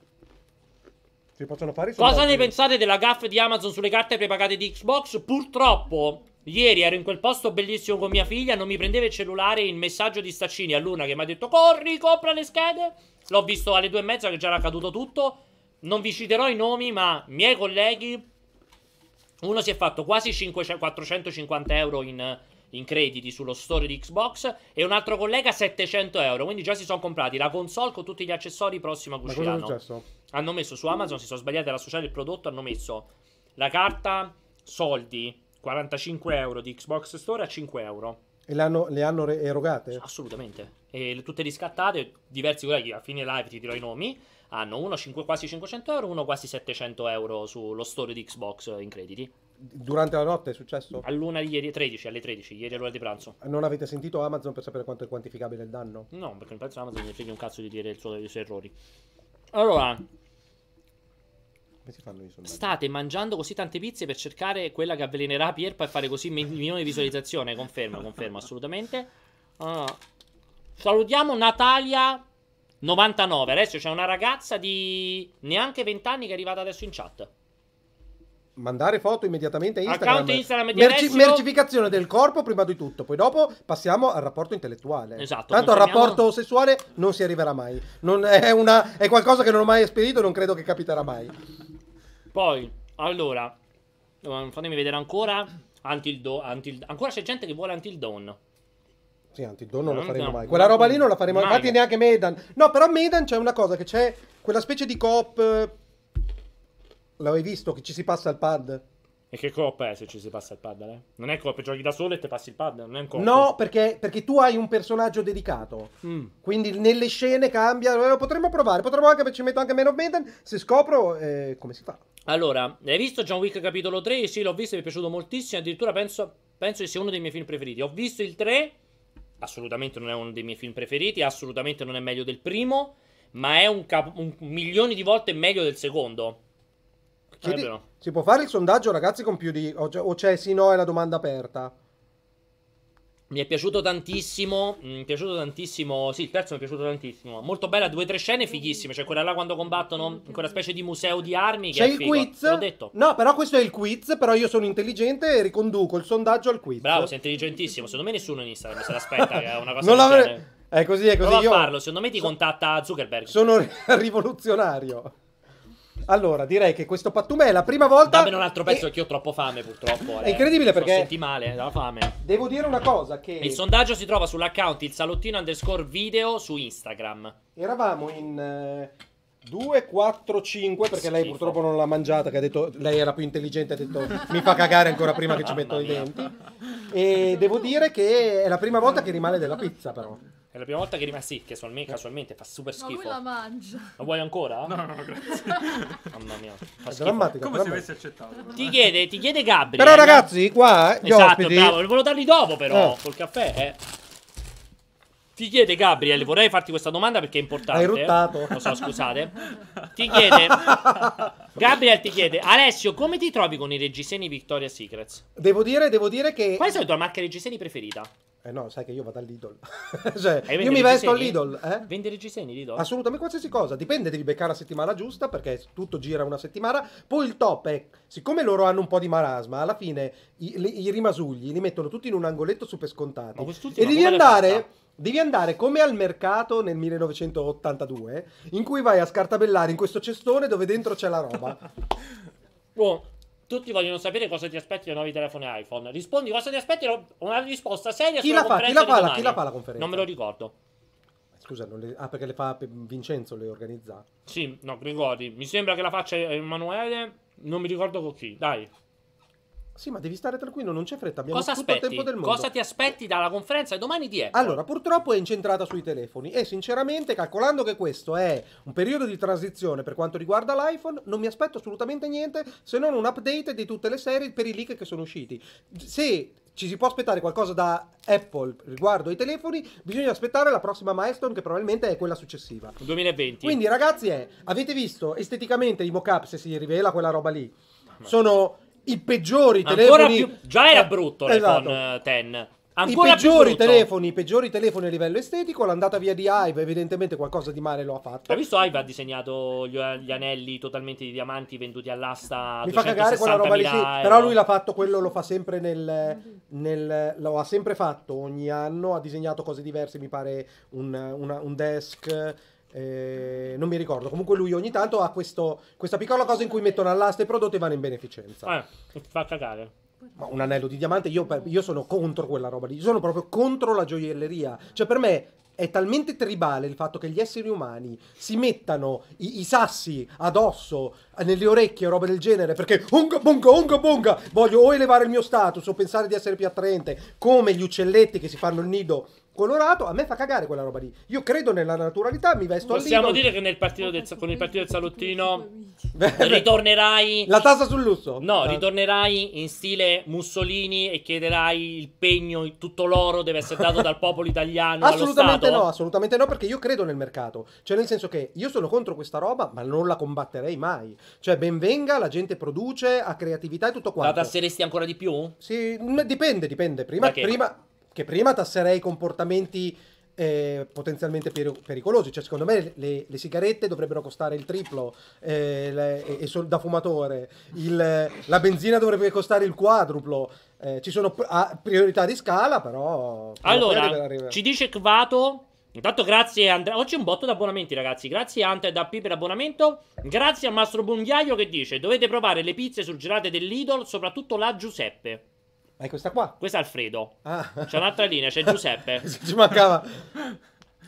Si possono fare i sondaggi. Cosa ne pensate della gaff di Amazon sulle carte prepagate di Xbox? Purtroppo Ieri ero in quel posto bellissimo con mia figlia, non mi prendeva il cellulare il messaggio di Staccini a Luna che mi ha detto corri, compra le schede. L'ho visto alle due e mezza che già era caduto tutto. Non vi citerò i nomi, ma miei colleghi, uno si è fatto quasi 500, 450 euro in, in crediti sullo store di Xbox e un altro collega 700 euro. Quindi già si sono comprati la console con tutti gli accessori prossima a Cucinano. Hanno messo su Amazon, si sono sbagliati ad associare il prodotto, hanno messo la carta soldi 45 euro di Xbox Store a 5 euro. E le hanno erogate? Assolutamente. E tutte riscattate, diversi colleghi, a fine live ti dirò i nomi, hanno uno 5, quasi 500 euro, uno quasi 700 euro sullo store di Xbox in crediti. Durante la notte è successo? All'una di ieri, 13, alle 13, ieri all'ora di pranzo. Non avete sentito Amazon per sapere quanto è quantificabile il danno? No, perché non penso che Amazon mi frega un cazzo di dire suo, i suoi errori. Allora, come si fanno i sondaggi? State mangiando così tante pizze per cercare quella che avvelenerà Pierpa e fare così milioni di visualizzazioni. Confermo, confermo, assolutamente. Uh, salutiamo Natalia 99. Adesso c'è una ragazza di neanche 20 anni che è arrivata adesso in chat mandare foto immediatamente a Instagram. Account Instagram di Merci- mercificazione del corpo prima di tutto, poi dopo passiamo al rapporto intellettuale. Esatto. Tanto al rapporto sessuale non si arriverà mai. Non è, una- è qualcosa che non ho mai esperito e non credo che capiterà mai. Poi, allora, um, fatemi vedere ancora. Until Do- Until- ancora c'è gente che vuole Until Dawn. Sì, anzi, don non lo mm, faremo mai. Quella roba lì non la faremo mai. Infatti, neanche Medan. No, però a Medan c'è una cosa che c'è quella specie di cop. eh, L'avevi visto che ci si passa il pad? E che coppa è se ci si passa il pad? Eh? Non è coop, giochi da solo e te passi il pad, non è No, perché, perché tu hai un personaggio dedicato. Mm. Quindi nelle scene cambia. Potremmo provare, potremmo anche ci metto anche meno Maiden. Se scopro, eh, come si fa? Allora, hai visto John Wick capitolo 3? Sì, l'ho visto, mi è piaciuto moltissimo. Addirittura penso, penso che sia uno dei miei film preferiti. Ho visto il 3, assolutamente non è uno dei miei film preferiti, assolutamente non è meglio del primo, ma è un, cap- un milione di volte meglio del secondo. Chiedi, eh si può fare il sondaggio, ragazzi, con più di... Cioè, o c'è sì, no, è la domanda aperta. Mi è piaciuto tantissimo, mm, mi è piaciuto tantissimo, sì, il terzo mi è piaciuto tantissimo. Molto bella, due o tre scene fighissime, cioè quella là quando combattono in quella specie di museo di armi C'è il figo. quiz. L'ho detto. No, però questo è il quiz, però io sono intelligente e riconduco il sondaggio al quiz. Bravo, sei intelligentissimo. Secondo me nessuno in Instagram se l'aspetta è una cosa Non l'avrei È così, è così. Prova io... farlo, secondo me ti contatta Zuckerberg. Sono rivoluzionario. Allora, direi che questo pattume è la prima volta. Dammi un altro pezzo e... che ho troppo fame, purtroppo. È eh. incredibile eh. perché. Mi senti male, dalla fame. Devo dire una cosa: che. Il sondaggio si trova sull'account il salottino underscore video su Instagram. Eravamo in. Uh... 2, 4, 5 perché lei purtroppo non l'ha mangiata che ha detto lei era più intelligente ha detto mi fa cagare ancora prima che ci metto i denti e devo dire che è la prima volta che rimane della pizza però è la prima volta che rimane sì, che eh. casualmente fa super schifo. Ma lui la mangia. La vuoi ancora? No, no, grazie. Mamma mia. Fa è drammatico. drammatica. Come se avessi accettato. Ti chiede, ti chiede Gabri. Però ragazzi, qua eh, gli esatto, ospiti... bravo. Volevo darli dopo però, eh. col caffè, eh. Ti chiede Gabriel, vorrei farti questa domanda perché è importante. Hai ruttato. Lo so, scusate. Ti chiede Gabriel ti chiede Alessio, come ti trovi con i reggiseni Victoria's Secrets? Devo dire, devo dire che Qual è la tua marca reggiseni preferita? Eh no, sai che io vado all'Idol. cioè, io mi vesto all'Idol. Eh? Vendi reggiseni l'Idol? Assolutamente, qualsiasi cosa. Dipende, devi beccare la settimana giusta perché tutto gira una settimana. Poi il top è, siccome loro hanno un po' di marasma, alla fine i, li, i rimasugli li mettono tutti in un angoletto super scontati. E devi andare... Devi andare come al mercato nel 1982, in cui vai a scartabellare in questo cestone dove dentro c'è la roba. Buono. Tutti vogliono sapere cosa ti aspetti dai nuovi telefoni iPhone. Rispondi cosa ti aspetti, una risposta seria chi sulla la fa, chi la fa, la, chi la fa la conferenza? Non me lo ricordo. Scusa, le... ah, perché le fa Vincenzo, le organizza? Sì, no, Grigori. Mi sembra che la faccia Emanuele, non mi ricordo con chi. Dai, sì, ma devi stare tranquillo, non c'è fretta. Abbiamo Cosa tutto aspetti? il tempo del mondo. Cosa ti aspetti dalla conferenza domani di Apple? Allora, purtroppo è incentrata sui telefoni e sinceramente, calcolando che questo è un periodo di transizione per quanto riguarda l'iPhone, non mi aspetto assolutamente niente se non un update di tutte le serie per i leak che sono usciti. Se ci si può aspettare qualcosa da Apple riguardo ai telefoni, bisogna aspettare la prossima milestone che probabilmente è quella successiva. 2020. Quindi ragazzi, è, avete visto esteticamente i mock-up se si rivela quella roba lì? Sono i peggiori telefoni. Più, già era eh, brutto esatto. l'iPhone eh, 10. Ancora I peggiori telefoni, i peggiori telefoni a livello estetico, l'andata via di Ive, evidentemente qualcosa di male lo ha fatto. Hai visto Ive ha disegnato gli, gli, anelli totalmente di diamanti venduti all'asta Mi fa cagare quella roba lì, sì. però lui l'ha fatto, quello lo fa sempre nel, nel, lo ha sempre fatto ogni anno, ha disegnato cose diverse, mi pare un, una, un desk eh, non mi ricordo. Comunque lui ogni tanto ha questo, questa piccola cosa in cui mettono all'asta i prodotti e vanno in beneficenza. Eh, fa cagare. Ma un anello di diamante, io, io sono contro quella roba lì. sono proprio contro la gioielleria. Cioè, per me è talmente tribale il fatto che gli esseri umani si mettano i, i sassi addosso, nelle orecchie o roba del genere, perché onga bonga onga bonga, voglio o elevare il mio status o pensare di essere più attraente, come gli uccelletti che si fanno il nido colorato, a me fa cagare quella roba lì. Io credo nella naturalità, mi vesto Possiamo al dire che nel partito del, con il partito del salottino ritornerai... La tassa sul lusso. No, ah. ritornerai in stile Mussolini e chiederai il pegno, tutto l'oro deve essere dato dal popolo italiano. assolutamente no, assolutamente no, perché io credo nel mercato. Cioè nel senso che io sono contro questa roba, ma non la combatterei mai. Cioè ben venga, la gente produce, ha creatività e tutto quanto. La tasseresti ancora di più? Sì, dipende, dipende. Prima... prima che prima tasserei comportamenti eh, potenzialmente pericolosi. Cioè, secondo me le, le, sigarette dovrebbero costare il triplo eh, le, e, e da fumatore, il, la benzina dovrebbe costare il quadruplo. Eh, ci sono priorità di scala, però. Allora, ci dice Kvato. Intanto grazie Andrea. Oggi un botto d'abbonamenti, ragazzi. Grazie Ante da P per l'abbonamento, Grazie a Mastro Bunghiaio che dice: Dovete provare le pizze sul gelate dell'Idol, soprattutto la Giuseppe. Ma è questa qua? Questa è Alfredo. Ah. C'è un'altra linea, c'è Giuseppe. Ci mancava.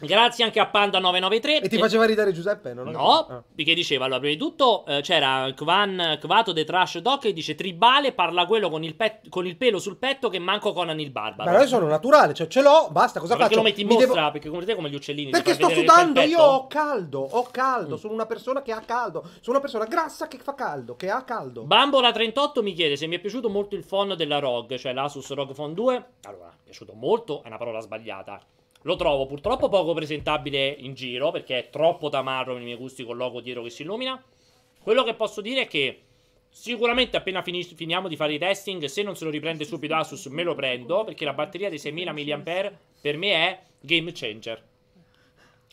Grazie anche a Panda993. E ti faceva ridere Giuseppe? Non no, ah. perché diceva, allora, prima di tutto eh, c'era Kvan Kvato The Trash Doc che dice tribale, parla quello con il, pet- con il, pelo sul petto che manco Conan il Barbaro. Però io sono naturale, cioè ce l'ho, basta, cosa Ma faccio? Perché lo metti in Mi mostra, devo... perché come te come gli uccellini. Perché sto sudando, io ho caldo, ho caldo, mm. sono una persona che ha caldo, sono una persona grassa che fa caldo, che ha caldo. Bambola38 mi chiede se mi è piaciuto molto il phon della ROG, cioè l'Asus ROG Phone 2. Allora, mi è piaciuto molto, è una parola sbagliata. Lo trovo purtroppo poco presentabile in giro perché è troppo tamarro nei miei gusti col logo dietro che si illumina. Quello che posso dire è che sicuramente appena finiamo di fare i testing, se non se lo riprende subito Asus me lo prendo perché la batteria di 6000 mAh per me è game changer.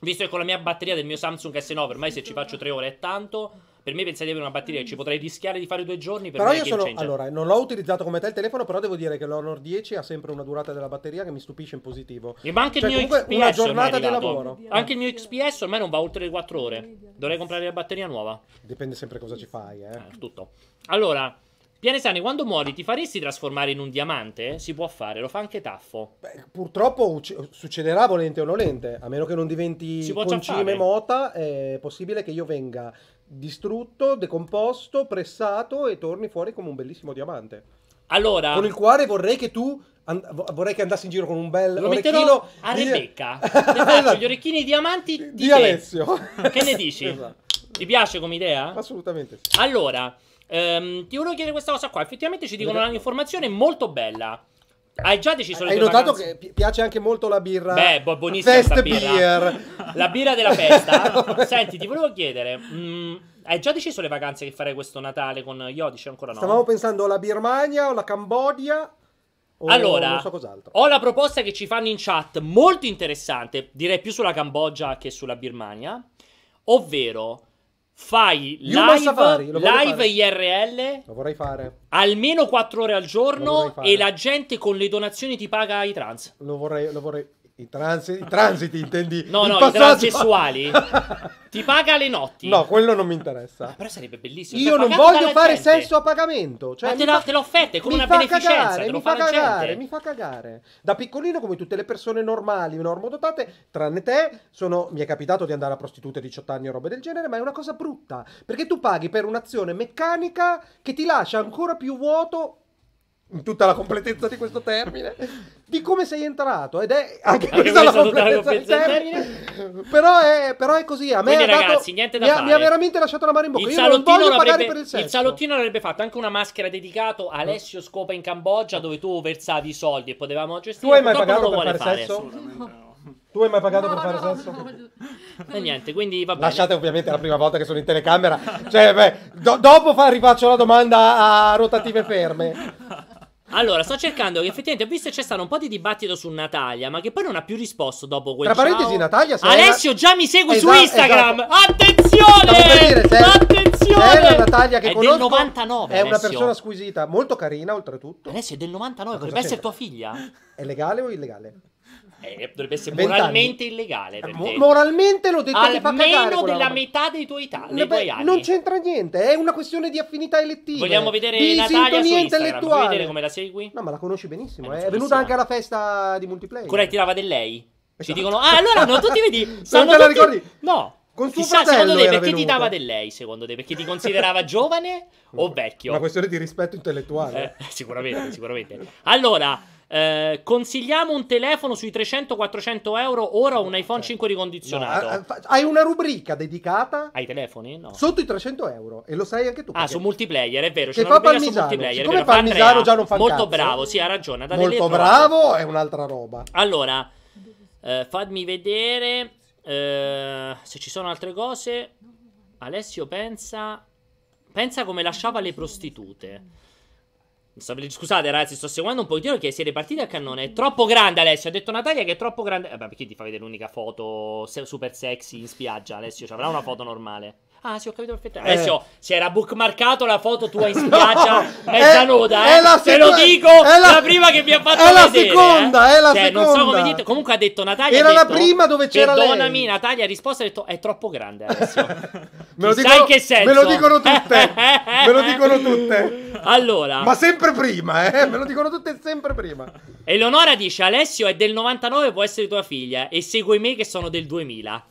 Visto che con la mia batteria del mio Samsung S9 ormai se ci faccio 3 ore è tanto, per me pensare di avere una batteria che ci mm. potrei rischiare di fare due giorni per però io sono allora non l'ho utilizzato come te il telefono però devo dire che l'Honor 10 ha sempre una durata della batteria che mi stupisce in positivo ma anche cioè, il mio XPS una giornata di lavoro anche il mio XPS ormai non va oltre le 4 ore dovrei comprare la batteria nuova dipende sempre cosa ci fai eh, eh tutto allora Pianesani, quando muori ti faresti trasformare in un diamante? Si può fare, lo fa anche Taffo. Beh, purtroppo succederà volente o nolente, a meno che non diventi concime mota, è possibile che io venga distrutto, decomposto, pressato e torni fuori come un bellissimo diamante. Allora, con il quale vorrei che tu And- vorrei che andassi in giro con un bel lo orecchino a Rebecca esatto. gli orecchini diamanti di, di Alessio che ne dici? Esatto. ti piace come idea? assolutamente sì. allora ehm, ti volevo chiedere questa cosa qua effettivamente ci dicono una informazione molto bella hai già deciso le Hai notato vacanze? che piace anche molto la birra. Beh, buonissima Fest birra. Beer. La birra della festa. Senti, ti volevo chiedere, mh, mm, hai già deciso le vacanze che farei questo Natale con Yodi? C'è ancora no? Stavamo pensando alla Birmania o alla Cambodia. O allora, so ho la proposta che ci fanno in chat, molto interessante, direi più sulla Cambogia che sulla Birmania, ovvero fai live, Safari, live IRL. Lo vorrei fare. Almeno 4 ore al giorno e la gente con le donazioni ti paga i trans. Lo vorrei, lo vorrei. I, transi- i transiti intendi? No, no, passaggio. i transessuali. ti paga le notti. No, quello non mi interessa. Ah, però sarebbe bellissimo. Io cioè, non voglio fare gente. sesso a pagamento. Cioè, Ma te, la, fa... te l'ho offerta, è come una beneficenza. Cagare, mi fa cagare, gente. mi fa cagare. Da piccolino, come tutte le persone normali, normodotate, tranne te, sono... mi è capitato di andare a prostitute a 18 anni o roba del genere, ma è una cosa brutta. Perché tu paghi per un'azione meccanica che ti lascia ancora più vuoto in tutta la completezza di questo termine, di come sei entrato. Ed è anche questa la completezza del termine. Però è, però è, così. A me Quindi, dato, ragazzi, niente da mi, ha, mi ha veramente lasciato la mano in bocca. Il Io non voglio pagare per il sesso. Il salottino avrebbe fatto anche una maschera dedicata a mm. Alessio Scopa in Cambogia, dove tu versavi i soldi e potevamo gestire. Tu hai mai pagato per fare, sesso? Tu hai mai pagato no, per fare no, sesso? No, e niente, quindi va bene. Lasciate ovviamente la prima volta che sono in telecamera. Cioè, beh, do- dopo fa- rifaccio la domanda a rotative ferme. Allora, sto cercando che effettivamente ho visto che c'è stato un po' di dibattito su Natalia, ma che poi non ha più risposto dopo quel Tra ciao. parentesi, Natalia se Alessio era... già mi segue esatto, su Instagram. Esatto. Attenzione! Dire, se Attenzione! Se la Natalia che è conosco, del 99, È Alessio. una persona squisita, molto carina oltretutto. Alessio è del 99, potrebbe essere tua figlia. È legale o illegale? Eh, eh, dovrebbe essere moralmente illegale. Mo- moralmente l'ho detto Almeno fa cagare della metà dei tuoi, ta- dei Vabbè, anni. Non c'entra niente, è una questione di affinità elettiva. Vogliamo vedere di Natalia su Instagram. Vuoi vedere come la segui? No, ma la conosci benissimo. Eh, è, è venuta anche alla festa di multiplayer. Quella che tirava del lei. Ci esatto. dicono, ah, allora no, tu ti vedi. non te la ricordi? No. Con suo Chissà, secondo te perché venuta. ti dava del lei? Secondo te perché ti considerava giovane o vecchio? Una questione di rispetto intellettuale. Eh, sicuramente, sicuramente. Allora, eh, consigliamo un telefono sui 300-400 euro ora un iPhone 5 ricondizionato. No, eh, eh, hai una rubrica dedicata ai telefoni? No. Sotto i 300 euro e lo sai anche tu. Ah, su multiplayer, è vero. Che c'è fa Parmisano. Come Parmisano già non fa Molto cazzo. bravo, sì, ha ragione. Molto bravo è un'altra roba. Allora, eh, fammi vedere eh, se ci sono altre cose. Alessio pensa... Pensa come lasciava le prostitute. Scusate ragazzi, sto seguendo un pochettino che siete partiti a cannone. È troppo grande Alessio, ha detto Natalia che è troppo grande. Eh, vabbè, perché ti fa vedere l'unica foto super sexy in spiaggia, Alessio? Ci avrà una foto normale. Ah, sì, ho capito perfettamente. Alessio, eh. si era bookmarcato la foto tua in spiaggia mezza è, nuda. Eh. È la Te lo dico, è la, la prima che mi ha fatto è vedere. È eh. la seconda, eh. è la cioè, seconda. Non so come dite. Comunque ha detto Natalia. Era detto, la prima dove c'era perdonami, lei. Perdonami, Natalia ha risposto ha detto è troppo grande Alessio. me lo dicono, sai che senso? Me lo dicono tutte. me lo dicono tutte. Allora. Ma sempre prima, eh. Me lo dicono tutte sempre prima. Eleonora dice Alessio è del 99, può essere tua figlia e segui me che sono del 2000.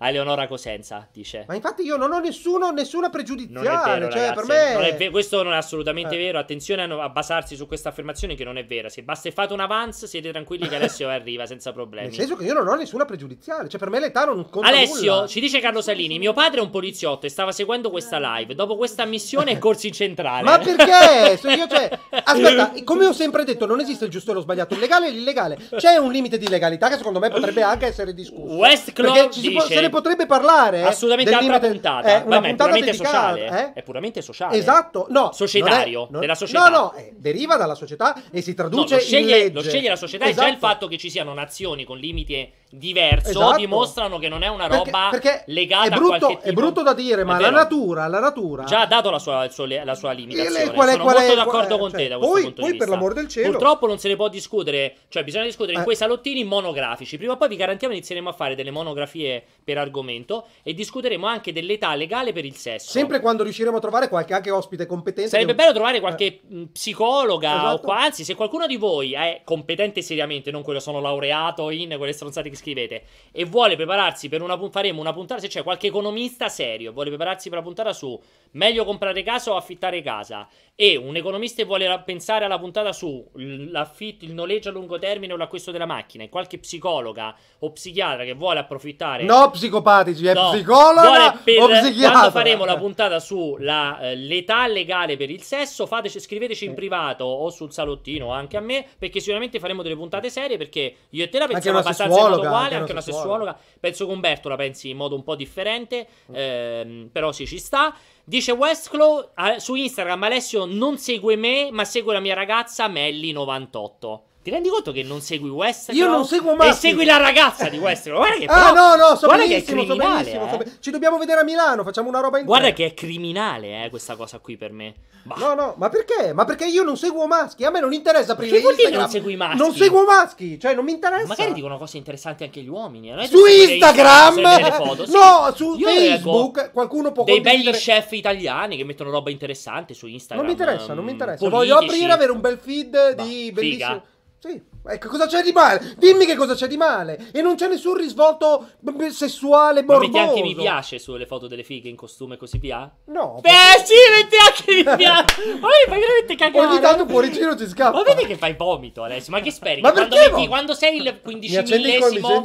A Eleonora Cosenza dice. Ma infatti io non ho nessuno, nessuna pregiudiziale. Non è vero, cioè, ragazzi, eh. me... non è ve- questo non è assolutamente eh. vero. Attenzione a, no- a, basarsi su questa affermazione che non è vera. Se basta e fate un avance, siete tranquilli che Alessio arriva senza problemi. Nel senso che io non ho nessuna pregiudiziale. Cioè, per me l'età non conta. Alessio, nulla. ci dice Carlo Salini: mio padre è un poliziotto e stava seguendo questa live. Dopo questa missione è corsi in centrale. Ma perché? io, cioè... Aspetta, come ho sempre detto, non esiste il giusto e lo sbagliato, il legale e l'illegale. C'è un limite di legalità che secondo me potrebbe anche essere discusso. West Club dice ne potrebbe parlare. Eh? Assolutamente eh, altra puntata. Eh, Vabbè, puntata puramente dedicata, sociale. Eh? È puramente sociale. Esatto. No, Societario. Non è, non, della società. No, no, eh, deriva dalla società e si traduce no, lo sceglie, in legge. Lo sceglie la società esatto. e già il esatto. fatto che ci siano nazioni con limiti diverso esatto. dimostrano che non è una roba perché, perché legata brutto, a qualche tipo. È brutto da dire, ma la natura, la natura... Già ha dato la sua, la la sua limitazione. È, eh, qual è, Sono qual molto è, d'accordo con cioè, te da questo poi, punto poi di vista. per l'amor del cielo... Purtroppo non se ne può discutere, cioè bisogna discutere eh. in quei salottini monografici. Prima o poi vi garantiamo inizieremo a fare delle monografie per argomento e discuteremo anche dell'età legale per il sesso. Sempre quando riusciremo a trovare qualche anche ospite competente. Sarebbe che... bello trovare qualche eh. Mm, psicologa esatto. o qua, anzi se qualcuno di voi è competente seriamente, non quello sono laureato in quelle stronzate che scrivete e vuole prepararsi per una puntata, faremo una puntata, se c'è qualche economista serio, vuole prepararsi per la puntata su meglio comprare casa o affittare casa e un economista vuole pensare alla puntata su l'affitto, il noleggio a lungo termine o l'acquisto della macchina e qualche psicologa o psichiatra che vuole approfittare No, psicopatici, è no, psicologa per, o psichiatra. Quando faremo la puntata su eh, l'età legale per il sesso, fateci, scriveteci in eh. privato o sul salottino anche a me perché sicuramente faremo delle puntate serie perché io e te la pensiamo abbastanza in modo uguale, anche una sessuologa. Penso che Umberto la pensi in modo un po' differente, mm. ehm, però sì, ci sta. Dice Westclaw eh, su Instagram: Alessio non segue me, ma segue la mia ragazza Melli98. Ti rendi conto che non segui Westworld? Io non seguo mai. E segui la ragazza di Westworld. Guarda che Ah, però, no, no, so guarda che è criminale, so eh? so Ci dobbiamo vedere a Milano, facciamo una roba in Guarda che è criminale, eh, questa cosa qui per me. Bah. No, no, ma perché? Ma perché io non seguo maschi? A me non interessa aprire Che vuol dire non segui maschi? Non seguo maschi, cioè non mi interessa. Magari dicono cose interessanti anche gli uomini. Eh, su Instagram? Instagram sì. No, su io Facebook qualcuno può Dei belli chef italiani che mettono roba interessante su Instagram. Non mi interessa, non mi mm, interessa. Politici. Voglio aprire avere un bel feed bah, di bellissimi sì, ecco cosa c'è di male? Dimmi che cosa c'è di male. E non c'è nessun risvolto b- mm, b- mm, sessuale borboso. Ma metti anche mi piace sulle foto delle fighe in costume così via? No. Beh, perché... sì, metti anche mi piace. Ma fai veramente cagare. Ogni tanto fuori giro ti scappa. Ma vedi che fai vomito, adesso. Ma che speri? Ma perché quando, perché, metti, ma... quando sei il quindicimillesimo...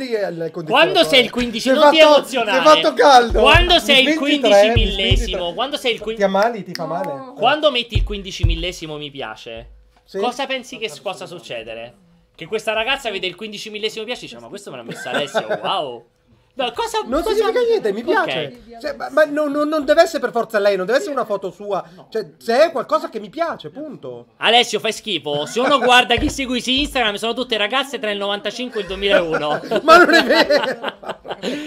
Quando sei il quindicimillesimo... Non ti emozionare. Si è fatto caldo. Quando sei il quindicimillesimo... Quando sei il quindicimillesimo... Ti ammali, ti fa male. Quando metti il quindicimillesimo mi piace... Sì. Cosa pensi che possa succedere? Che questa ragazza vede il 15 millesimo piace e dice: Ma questo me l'ha messo Alessio, wow. No, cosa, non cosa... significa niente, mi piace. Okay. Cioè, ma, ma no, no, non deve essere per forza lei, non deve essere una foto sua. Cioè, se è qualcosa che mi piace, punto. Alessio, fai schifo. Se uno guarda chi segui su Instagram, sono tutte ragazze tra il 95 e il 2001. ma non è vero.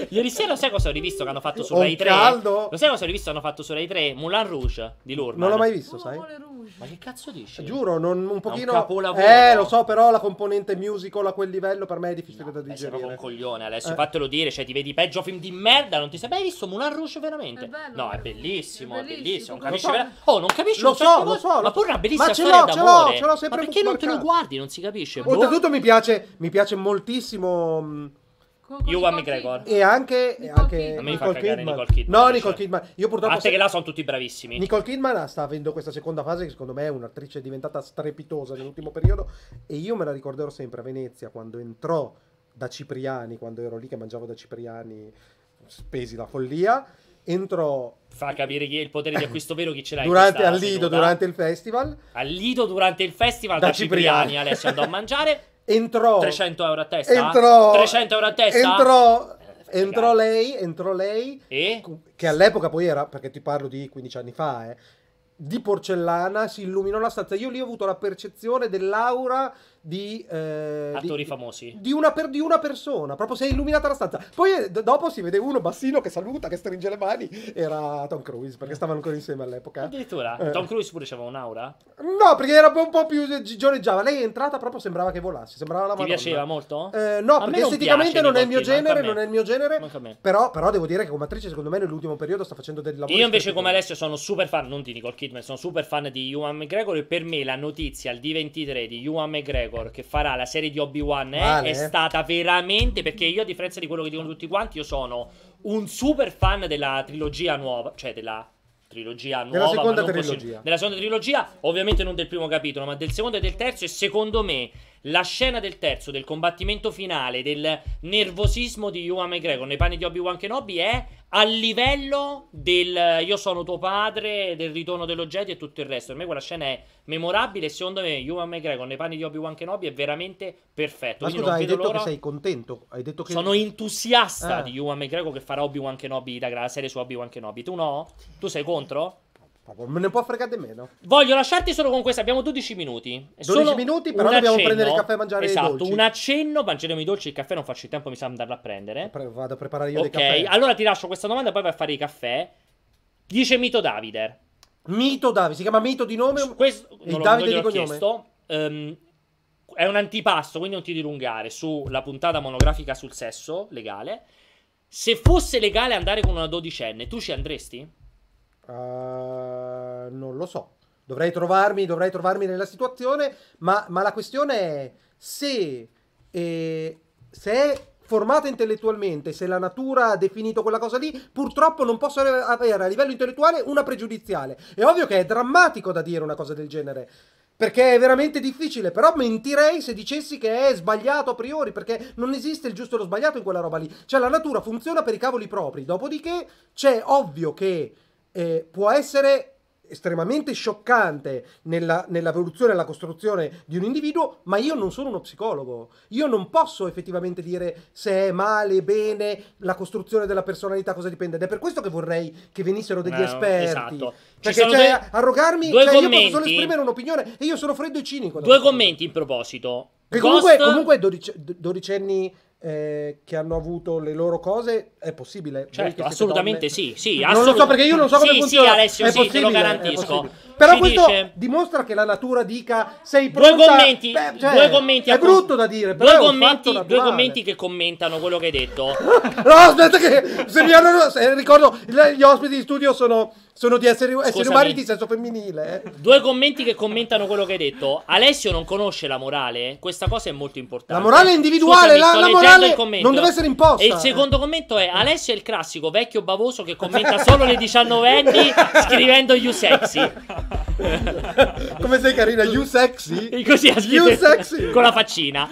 Ieri sera lo sai cosa ho rivisto che hanno fatto su Rai 3? Caldo. Lo sai cosa ho rivisto che hanno fatto su Rai 3? Moulin Rouge di Lourdes. Non l'ho mai visto, sai? Ma che cazzo dici? Giuro, non, un pochino... un Eh, lo so, però la componente musical a quel livello per me è difficile no, da digerire. Sei proprio un coglione, Alessio, eh. fatelo dire, cioè ti vedi vedi peggio film di merda, non ti sei mai visto Mulan Rouge veramente? È bello, no, è eh. bellissimo, è bellissimo, bellissimo. Non capisci so. Oh, non capisci Lo certo so, lo so, ma pure una bellissima ma ce storia l'ho, d'amore. Ce l'ho, ce l'ho sempre ma perché non te lo guardi, non si capisce. Boh. Oltretutto mi piace, mi piace moltissimo mm, Ewan McGregor e anche, Nicole, anche Kidman. Nicole, Kidman. Nicole Kidman no cioè. Nicole Kidman io purtroppo a te che là sono tutti bravissimi Nicole Kidman sta avendo questa seconda fase che secondo me è un'attrice diventata strepitosa nell'ultimo periodo e io me la ricorderò sempre a Venezia quando entrò da Cipriani, quando ero lì che mangiavo da Cipriani, spesi la follia. Entro. Fa capire chi è il potere di acquisto vero chi ce l'hai. Durante, al Lido seduta. durante il festival. Al Lido durante il festival da, da Cipriani. Cipriani. Alessio andò a mangiare. Entrò. 300 euro a testa. Entrò. 300 euro a testa. Entrò. Eh, entrò lei, entrò lei, e? che all'epoca poi era, perché ti parlo di 15 anni fa, eh, di porcellana, si illuminò la stanza. Io lì ho avuto la percezione dell'aura di... Eh, Attori famosi. Di una, per, di una, persona, proprio si è illuminata la stanza. Poi eh, d- dopo si vede uno bassino che saluta, che stringe le mani, era Tom Cruise, perché stavano ancora insieme all'epoca. Addirittura? Eh. Tom Cruise pure c'aveva un'aura? No, perché era un po' più giorneggiava. Lei è entrata proprio sembrava che volasse, sembrava la Madonna. Ti piaceva molto? Eh, no, a perché esteticamente non, è il mio genere, non, è il mio genere, non è il mio genere. Però, però devo dire che come attrice secondo me nell'ultimo periodo sta facendo del lavoro. Io invece come Alessio sono super fan, non di Nicole Kidman, sono super fan di Ewan McGregor e per me la notizia al D23 di Ewan McGregor McGregor che farà la serie di Obi-Wan eh, vale. è stata veramente perché io a differenza di quello che dicono tutti quanti io sono un super fan della trilogia nuova, cioè della trilogia nuova, della seconda trilogia. Così, della seconda trilogia, ovviamente non del primo capitolo, ma del secondo e del terzo e secondo me la scena del terzo, del combattimento finale, del nervosismo di Ewan McGregor nei panni di Obi-Wan Kenobi è a livello del eh, io sono tuo padre, del ritorno dello e tutto il resto. Per me quella scena è memorabile. Secondo me, Ewan McGregor nei panni di Obi-Wan Kenobi è veramente perfetto. Ma scusa, hai detto l'ora. che sei contento? Hai detto che... Sono entusiasta ah. di Ewan McGregor che farà Obi-Wan Kenobi, la serie su Obi-Wan Kenobi. Tu no? Tu sei contro? me ne può fregare di meno. Voglio lasciarti solo con questo. Abbiamo 12 minuti. 12 minuti, però dobbiamo accenno. prendere il caffè e mangiare esatto, i dolci. Esatto, un accenno. Mangeremo i dolci. e Il caffè non faccio il tempo, mi sa andarlo a prendere. Pre- vado a preparare io okay, dei caffè. Ok, allora ti lascio questa domanda, poi vai a fare i caffè. Dice Mito Davide. Mito Davide, si chiama Mito di nome? Questo, il Davide non di cognome. Chiesto. Um, è un antipasto, quindi non ti dilungare sulla puntata monografica sul sesso legale. Se fosse legale andare con una dodicenne, tu ci andresti? Uh, non lo so. Dovrei trovarmi, dovrei trovarmi nella situazione, ma, ma la questione è se, eh, se è formata intellettualmente, se la natura ha definito quella cosa lì, purtroppo non posso avere a livello intellettuale una pregiudiziale. È ovvio che è drammatico da dire una cosa del genere. Perché è veramente difficile, però mentirei se dicessi che è sbagliato a priori, perché non esiste il giusto e lo sbagliato in quella roba lì. Cioè la natura funziona per i cavoli propri, dopodiché c'è ovvio che eh, può essere estremamente scioccante nella, nella produzione e la costruzione di un individuo, ma io non sono uno psicologo. Io non posso effettivamente dire se è male, bene, la costruzione della personalità, cosa dipende. Ed è per questo che vorrei che venissero degli no, eh, esperti. Esatto. Perché cioè, due, arrogarmi, due cioè, io posso solo esprimere un'opinione e io sono freddo e cinico. Due commenti in proposito. Ghost... comunque, comunque dodicenni eh, che hanno avuto le loro cose, è possibile? Certo, assolutamente donne... sì, sì assolut- Non lo so perché io non so come sì, funziona. Sì, Alessio, è sì, te lo garantisco. Però Ci questo dice... dimostra che la natura dica sei pronta. Due commenti, Beh, cioè, due commenti è brutto da dire, però due commenti, due commenti che commentano quello che hai detto. no, aspetta che se mi hanno ricordo gli ospiti di studio sono sono di essere, esseri umani di senso femminile. Eh. Due commenti che commentano quello che hai detto. Alessio non conosce la morale. Eh. Questa cosa è molto importante. La morale individuale, Scusami, la, la morale non deve essere imposta. E il secondo commento è: Alessio è il classico vecchio bavoso che commenta solo le 19 anni scrivendo You Sexy. Come sei carina, You Sexy? Così ha scritto you sexy. con la faccina.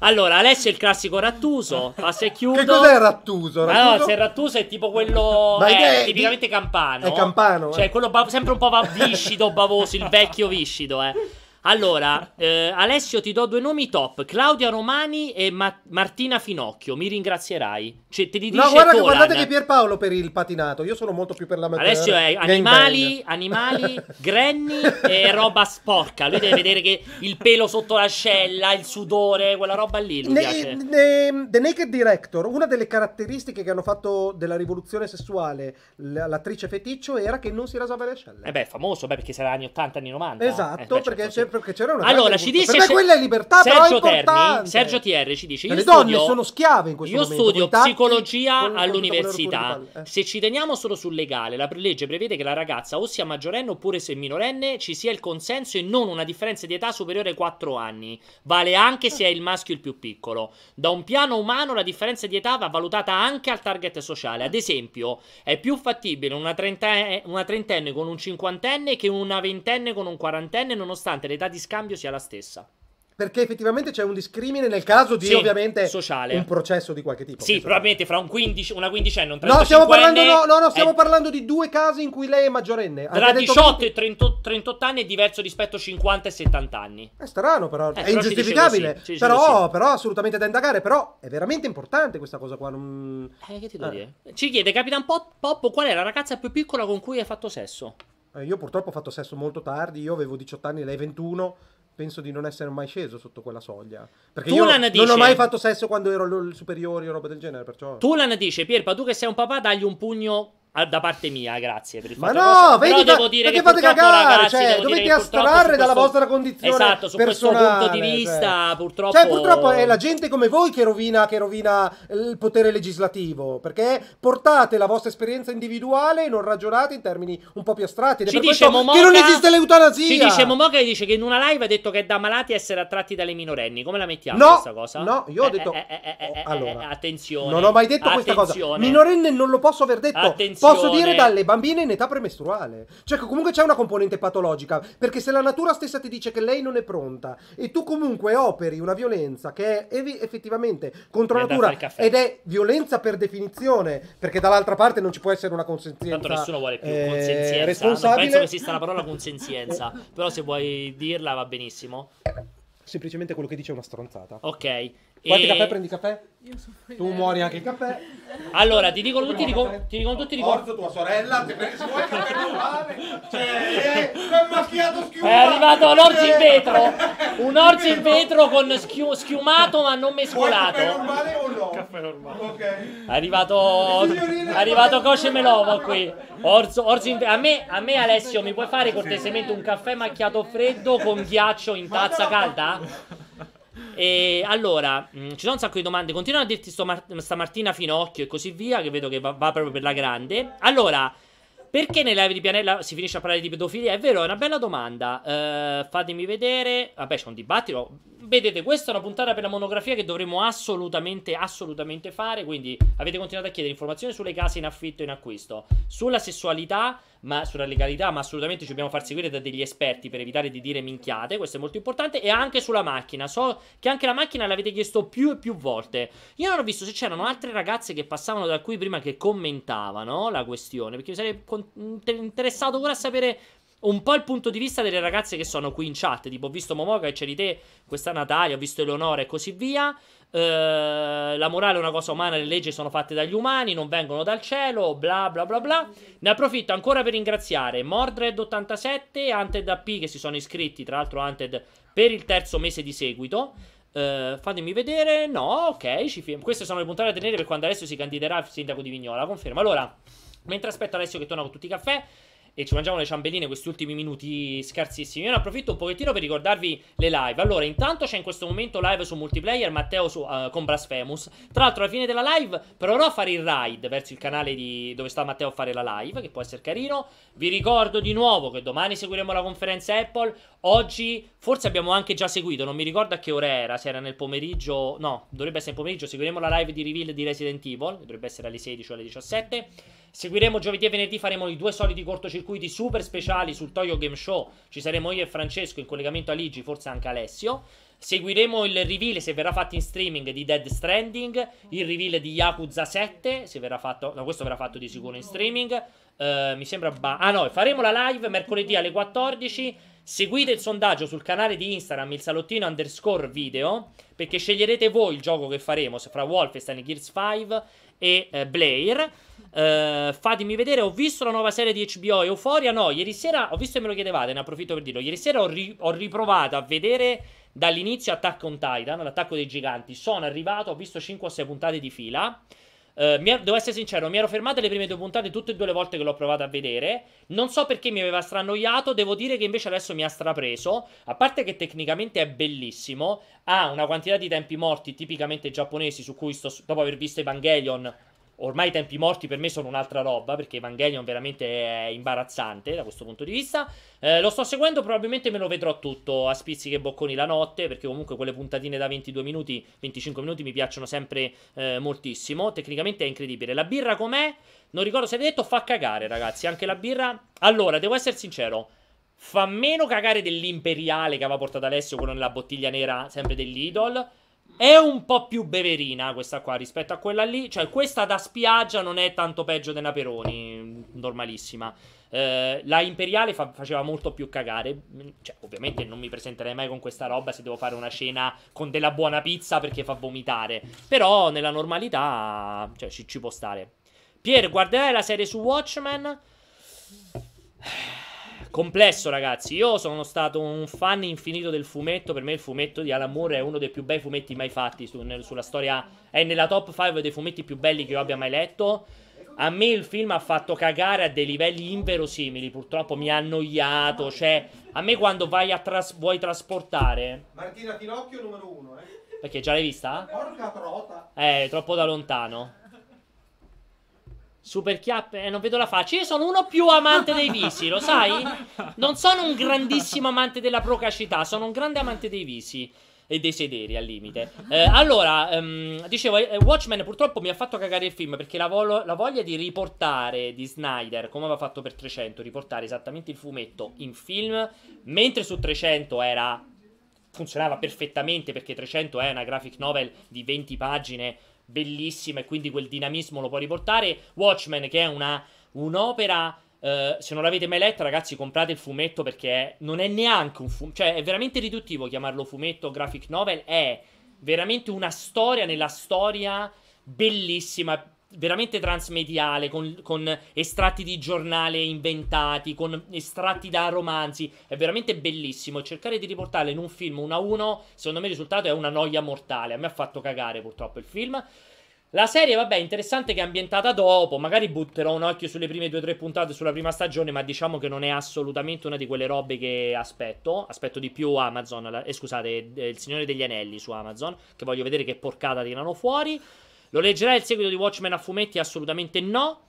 Allora, Alessio è il classico rattuso. Passa e chiudo. Che cos'è rattuso? rattuso? Allora, se rattuso è tipo quello. Ma è, è tipicamente di... campano. È campano babbano. Cioè, eh. quello ba- sempre un po' viscido, bavoso, il vecchio viscido, eh. Allora, eh, Alessio ti do due nomi top, Claudia Romani e Ma- Martina Finocchio, mi ringrazierai. Cioè, te li dice no, guarda che, guardate che Pierpaolo per il patinato, io sono molto più per la matematica. Alessio è eh, animali, animali, granny e roba sporca, lui deve vedere che il pelo sotto l'ascella, il sudore, quella roba lì. Lui ne, ne, The Naked Director, una delle caratteristiche che hanno fatto della rivoluzione sessuale l'attrice feticcio era che non si rasava le ascelle. Eh beh, famoso, beh, perché sarà anni 80, anni 90. Eh, esatto, eh, beh, certo, perché certo, sempre perché c'era una Allora, ci dice per me quella è libertà, Sergio però è Terni, Sergio Tierri ci dice le donne studio, sono schiave in questo io momento. Io studio psicologia con, all'università. Con eh. Se ci teniamo solo sul legale, la legge prevede che la ragazza o sia maggiorenne oppure se minorenne ci sia il consenso e non una differenza di età superiore ai 4 anni. Vale anche se è il maschio il più piccolo. Da un piano umano la differenza di età va valutata anche al target sociale. Ad esempio, è più fattibile una, trenta- una trentenne con un cinquantenne che una ventenne con un quarantenne nonostante le l'età di scambio sia la stessa. Perché effettivamente c'è un discrimine nel caso di sì, ovviamente sociale. un processo di qualche tipo. Sì, probabilmente fra un 15, una quindicenne e un 35 No, stiamo parlando, no, no, no, stiamo è... parlando di due casi in cui lei è maggiorenne. Tra 18 e 30, 38 anni è diverso rispetto a 50 e 70 anni. È strano però, eh, è però ingiustificabile. Sì, però, sì. però assolutamente da indagare, però è veramente importante questa cosa qua. Non... Eh, che ti devo eh. dire? Ci chiede Capitan Pop, Poppo qual è la ragazza più piccola con cui hai fatto sesso? Eh, io purtroppo ho fatto sesso molto tardi, io avevo 18 anni, lei 21, penso di non essere mai sceso sotto quella soglia. Perché Tulan io dice, non ho mai fatto sesso quando ero superiore o roba del genere, perciò... Tulan dice, Pierpa, tu che sei un papà, dagli un pugno Ah, da parte mia, grazie per il fatto. Ma no, vedi, perché fate cagare, ragazzi, cioè, dovete astrarre dalla questo, vostra condizione Esatto, su personale, questo punto di cioè. vista, cioè. purtroppo Cioè, purtroppo è la gente come voi che rovina, che rovina eh, il potere legislativo, perché portate la vostra esperienza individuale e non ragionate in termini un po' più astratti, ed è ci per dice Momoka, che non esiste l'eutanasia. Ci dice Momoka che dice che in una live ha detto che è da malati essere attratti dalle minorenni. Come la mettiamo no, questa cosa? No, io ho eh, detto eh, eh, oh, allora, attenzione. Non ho mai detto attenzione. questa cosa. Minorenne non lo posso aver detto. Attenzione posso dire dalle bambine in età premestruale. Cioè comunque c'è una componente patologica, perché se la natura stessa ti dice che lei non è pronta e tu comunque operi una violenza che è ev- effettivamente contro natura ed è violenza per definizione, perché dall'altra parte non ci può essere una consenzienza. Tanto nessuno vuole più eh, responsabile. non penso che esista la parola consenzienza, però se vuoi dirla va benissimo. Semplicemente quello che dice è una stronzata. Ok. Quanti caffè prendi caffè? Tu muori anche il caffè. Allora, ti dicono tutti, ricon- ti dicono tutti ricon- Orzo, tua sorella, ti prendi se vuoi caffè normale. Cioè, eh, è macchiato È arrivato un orzo in vetro. Eh. Un orzo in vetro con schiu- schiumato ma non mescolato. Caffè normale o no? Caffè normale. Ok. È arrivato, è arrivato Cosce Melovo qui. Orzo, orzo in A me, a me, Alessio, mi puoi fare cortesemente un caffè macchiato freddo con ghiaccio in tazza calda? E allora, mh, mm, ci sono un sacco di domande. Continuano a dirti mar- stamattina Finocchio e così via, che vedo che va, va proprio per la grande. Allora, perché nelle live di Pianella si finisce a parlare di pedofilia? È vero, è una bella domanda. Uh, fatemi vedere. Vabbè, c'è un dibattito. Vedete, questa è una puntata per la monografia che dovremmo assolutamente, assolutamente fare. Quindi avete continuato a chiedere informazioni sulle case in affitto e in acquisto, sulla sessualità ma sulla legalità, ma assolutamente ci dobbiamo far seguire da degli esperti per evitare di dire minchiate, questo è molto importante, e anche sulla macchina, so che anche la macchina l'avete chiesto più e più volte, io non ho visto se c'erano altre ragazze che passavano da qui prima che commentavano la questione, perché mi sarei interessato ora a sapere un po' il punto di vista delle ragazze che sono qui in chat. Tipo, ho visto Momoka e c'eri te, questa Natalia, ho visto Eleonora e così via. Eh, la morale è una cosa umana, le leggi sono fatte dagli umani, non vengono dal cielo, bla bla bla bla. Ne approfitto ancora per ringraziare Mordred87 e Anted AP che si sono iscritti, tra l'altro Anted per il terzo mese di seguito. Uh, fatemi vedere. No, ok. Ci fi- Queste sono le puntate da tenere per quando Alessio si candiderà al sindaco di Vignola. Conferma. Allora, mentre aspetto Alessio che torna con tutti i caffè e ci mangiamo le ciambelline questi ultimi minuti scarsissimi. Io ne approfitto un pochettino per ricordarvi le live. Allora, intanto c'è in questo momento live su multiplayer Matteo su, uh, con Blasphemous. Tra l'altro, alla fine della live proverò a fare il ride verso il canale di... dove sta Matteo a fare la live, che può essere carino. Vi ricordo di nuovo che domani seguiremo la conferenza Apple. Oggi, forse abbiamo anche già seguito, non mi ricordo a che ora era, se era nel pomeriggio... No, dovrebbe essere nel pomeriggio, seguiremo la live di reveal di Resident Evil, dovrebbe essere alle 16 o alle 17. Seguiremo giovedì e venerdì, faremo i due soliti cortocircuiti super speciali sul Toyo Game Show. Ci saremo io e Francesco in collegamento a Ligi, forse anche Alessio. Seguiremo il reveal, se verrà fatto in streaming, di Dead Stranding. Il reveal di Yakuza 7, se verrà fatto... No, questo verrà fatto di sicuro in streaming. Uh, mi sembra... Ba- ah no, faremo la live mercoledì alle 14. Seguite il sondaggio sul canale di Instagram, il salottino underscore video, perché sceglierete voi il gioco che faremo, se fra Wolfenstein, Gears 5 e eh, Blair. Uh, fatemi vedere, ho visto la nuova serie di HBO Euforia. No, ieri sera ho visto e me lo chiedevate, ne approfitto per dirlo. Ieri sera ho, ri- ho riprovato a vedere dall'inizio Attack on Titan, l'attacco dei giganti. Sono arrivato, ho visto 5 o 6 puntate di fila. Uh, mi, devo essere sincero, mi ero fermato le prime due puntate tutte e due le volte che l'ho provato a vedere. Non so perché mi aveva strannoiato, devo dire che invece adesso mi ha strapreso. A parte che tecnicamente è bellissimo, ha una quantità di tempi morti tipicamente giapponesi su cui sto, dopo aver visto Evangelion Ormai i tempi morti per me sono un'altra roba, perché Evangelion veramente è imbarazzante da questo punto di vista. Eh, lo sto seguendo, probabilmente me lo vedrò tutto a spizzichi e bocconi la notte, perché comunque quelle puntatine da 22 minuti, 25 minuti mi piacciono sempre eh, moltissimo. Tecnicamente è incredibile. La birra com'è? Non ricordo se hai detto, fa cagare ragazzi, anche la birra... Allora, devo essere sincero, fa meno cagare dell'imperiale che aveva portato Alessio, quello nella bottiglia nera sempre dell'Idol è un po' più beverina questa qua rispetto a quella lì. Cioè, questa da spiaggia non è tanto peggio della Peroni, normalissima. Eh, la Imperiale fa- faceva molto più cagare. Mm, cioè, ovviamente non mi presenterei mai con questa roba se devo fare una cena con della buona pizza perché fa vomitare. Però nella normalità, cioè, ci, ci può stare. Pier, guarderai la serie su Watchmen? complesso, ragazzi. Io sono stato un fan infinito del fumetto. Per me il fumetto di Alan Moore è uno dei più bei fumetti mai fatti su, nel, sulla storia. È nella top 5 dei fumetti più belli che io abbia mai letto. A me il film ha fatto cagare a dei livelli inverosimili. Purtroppo mi ha annoiato. Cioè, a me quando vai a tras- vuoi trasportare. Martina Pinocchio numero uno, eh. Perché già l'hai vista? Porca trota. Eh, troppo da lontano. Super chiappe, eh, non vedo la faccia. Io sono uno più amante dei visi, lo sai? Non sono un grandissimo amante della procacità, sono un grande amante dei visi e dei sederi al limite. Eh, allora, um, dicevo, eh, Watchmen purtroppo mi ha fatto cagare il film perché la, volo- la, voglia di riportare di Snyder, come aveva fatto per 300, riportare esattamente il fumetto in film, mentre su 300 era funzionava perfettamente perché 300 è una graphic novel di 20 pagine bellissima e quindi quel dinamismo lo può riportare. Watchmen, che è una, un'opera. Eh, se non l'avete mai letta, ragazzi, comprate il fumetto perché non è neanche un fumetto. Cioè, è veramente riduttivo chiamarlo fumetto graphic novel. È veramente una storia nella storia bellissima veramente transmediale, con, con, estratti di giornale inventati, con estratti da romanzi, è veramente bellissimo. Cercare di riportarlo in un film 1 a 1, secondo me il risultato è una noia mortale. A me ha fatto cagare purtroppo il film. La serie, vabbè, interessante che è ambientata dopo, magari butterò un occhio sulle prime due o tre puntate sulla prima stagione, ma diciamo che non è assolutamente una di quelle robe che aspetto. Aspetto di più Amazon, eh, scusate, eh, Il Signore degli Anelli su Amazon, che voglio vedere che porcata tirano fuori. Lo leggerai il seguito di Watchmen a fumetti? Assolutamente no.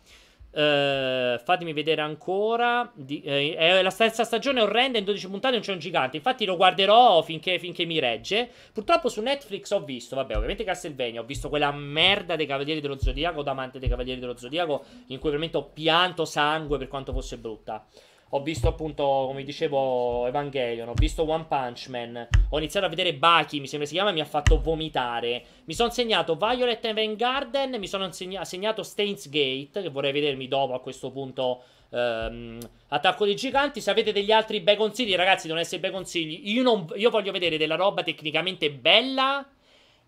Uh, fatemi vedere ancora. Di, eh, è la stessa stagione orrenda in 12 puntate non c'è un gigante. Infatti lo guarderò finché, finché, mi regge. Purtroppo su Netflix ho visto, vabbè, ovviamente Castlevania, ho visto quella merda dei Cavalieri dello Zodiaco, d'amante dei Cavalieri dello Zodiaco, in cui veramente ho pianto sangue per quanto fosse brutta. Ho visto appunto, come dicevo, Evangelion, ho visto One Punch Man, ho iniziato a vedere Baki, mi sembra si chiama, e mi ha fatto vomitare. Mi sono segnato Violet Evergarden, mi sono segna- segnato Stains Gate, che vorrei vedermi dopo a questo punto... Um, attacco dei giganti. Se avete degli altri bei consigli, ragazzi, devono essere bei consigli. Io, non, io, voglio vedere della roba tecnicamente bella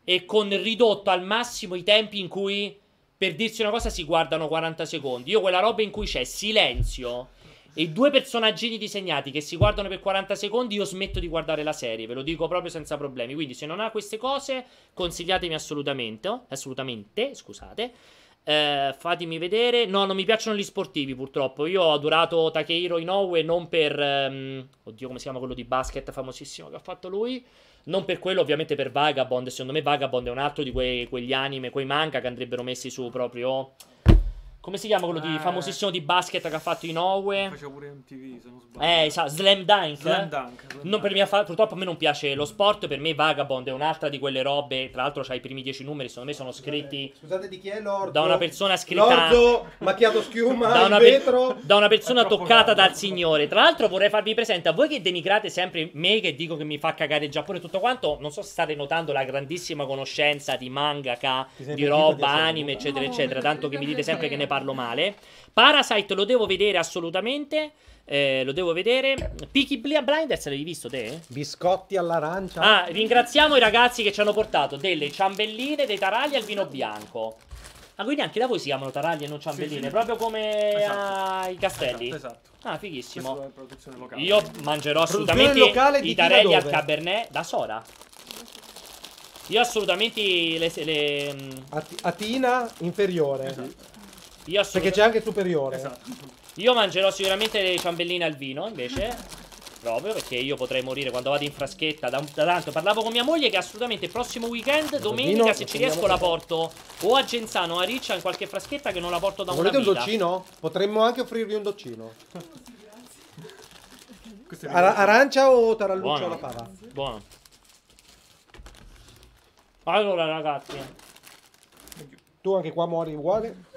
e con ridotto al massimo i tempi in cui per dirsi una cosa si guardano 40 secondi. Io quella roba in cui c'è silenzio e due personaggini disegnati che si guardano per 40 secondi, io smetto di guardare la serie, ve lo dico proprio senza problemi. Quindi, se non ha queste cose, consigliatemi assolutamente. Assolutamente, scusate. Eh, fatemi vedere. No, non mi piacciono gli sportivi, purtroppo. Io ho adorato Takehiro Inoue non per. Ehm... oddio, come si chiama quello di basket famosissimo che ha fatto lui. Non per quello, ovviamente per Vagabond. Secondo me Vagabond è un altro di quei, quegli anime, quei manga che andrebbero messi su proprio come si chiama quello di eh, famosissimo di basket che ha fatto Inoue? Faceva pure MTV, se non sbaglio. Eh, esatto, Slam Dunk. Eh? Slam Dunk. Slam non, per mia fa- purtroppo a me non piace lo sport, per me Vagabond è un'altra di quelle robe. Tra l'altro c'ha i primi dieci numeri, secondo me sono scritti... Scusate, di chi è l'orzo? Da una persona scritta... L'orzo, macchiato schiuma, da una, pe- da una persona toccata dal signore. Tra l'altro vorrei farvi presente, a voi che denigrate sempre me, che dico che mi fa cagare il Giappone e tutto quanto, non so se state notando la grandissima conoscenza di mangaka, di roba, di anime, eccetera, no, eccetera. Tanto che mi dite sempre che ne parlo male. Parasite lo devo vedere assolutamente. Eh, lo devo vedere. Peaky Blinders l'hai visto te? Biscotti all'arancia. Ah, ringraziamo i ragazzi che ci hanno portato delle ciambelline, dei taragli al vino bianco. Ah, quindi anche da voi si chiamano taragli e non ciambelline, sì, sì. proprio come esatto. ai castelli. Esatto, esatto. Ah, fighissimo. Io mangerò assolutamente i tarelli al cabernet da Sora. Io assolutamente le... le... Mm, atina inferiore. Esatto. Io Perché c'è anche superiore. Esatto. Io mangerò sicuramente le ciambelline al vino, invece. Proprio perché io potrei morire quando vado in fraschetta. Da, da tanto parlavo con mia moglie che assolutamente il prossimo weekend, domenica, vino, se ci riesco, la porto o a Genzano o a Riccia in qualche fraschetta che non la porto da un Volete una Volete un doccino? Potremmo anche offrirvi un doccino. Ar arancia o taralluccio alla pava? Buono. Allora, ragazzi. Tu anche qua muori uguale?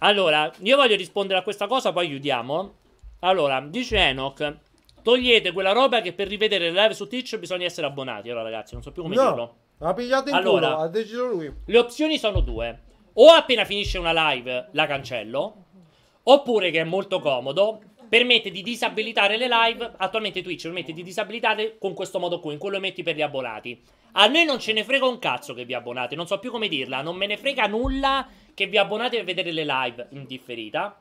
Allora, io voglio rispondere a questa cosa, poi chiudiamo. Allora, dice Enoch, togliete quella roba che per rivedere le live su Twitch bisogna essere abbonati. Allora, ragazzi, non so più come no, dirlo. Ha pigliato in allora, culo, ha deciso lui. Le opzioni sono due. O appena finisce una live la cancello, oppure che è molto comodo, permette di disabilitare le live. Attualmente Twitch permette di disabilitare con questo modo qui, in quello metti per gli abbonati. A noi non ce ne frega un cazzo che vi abbonate, non so più come dirla, non me ne frega nulla che vi abbonate per vedere le live in differita,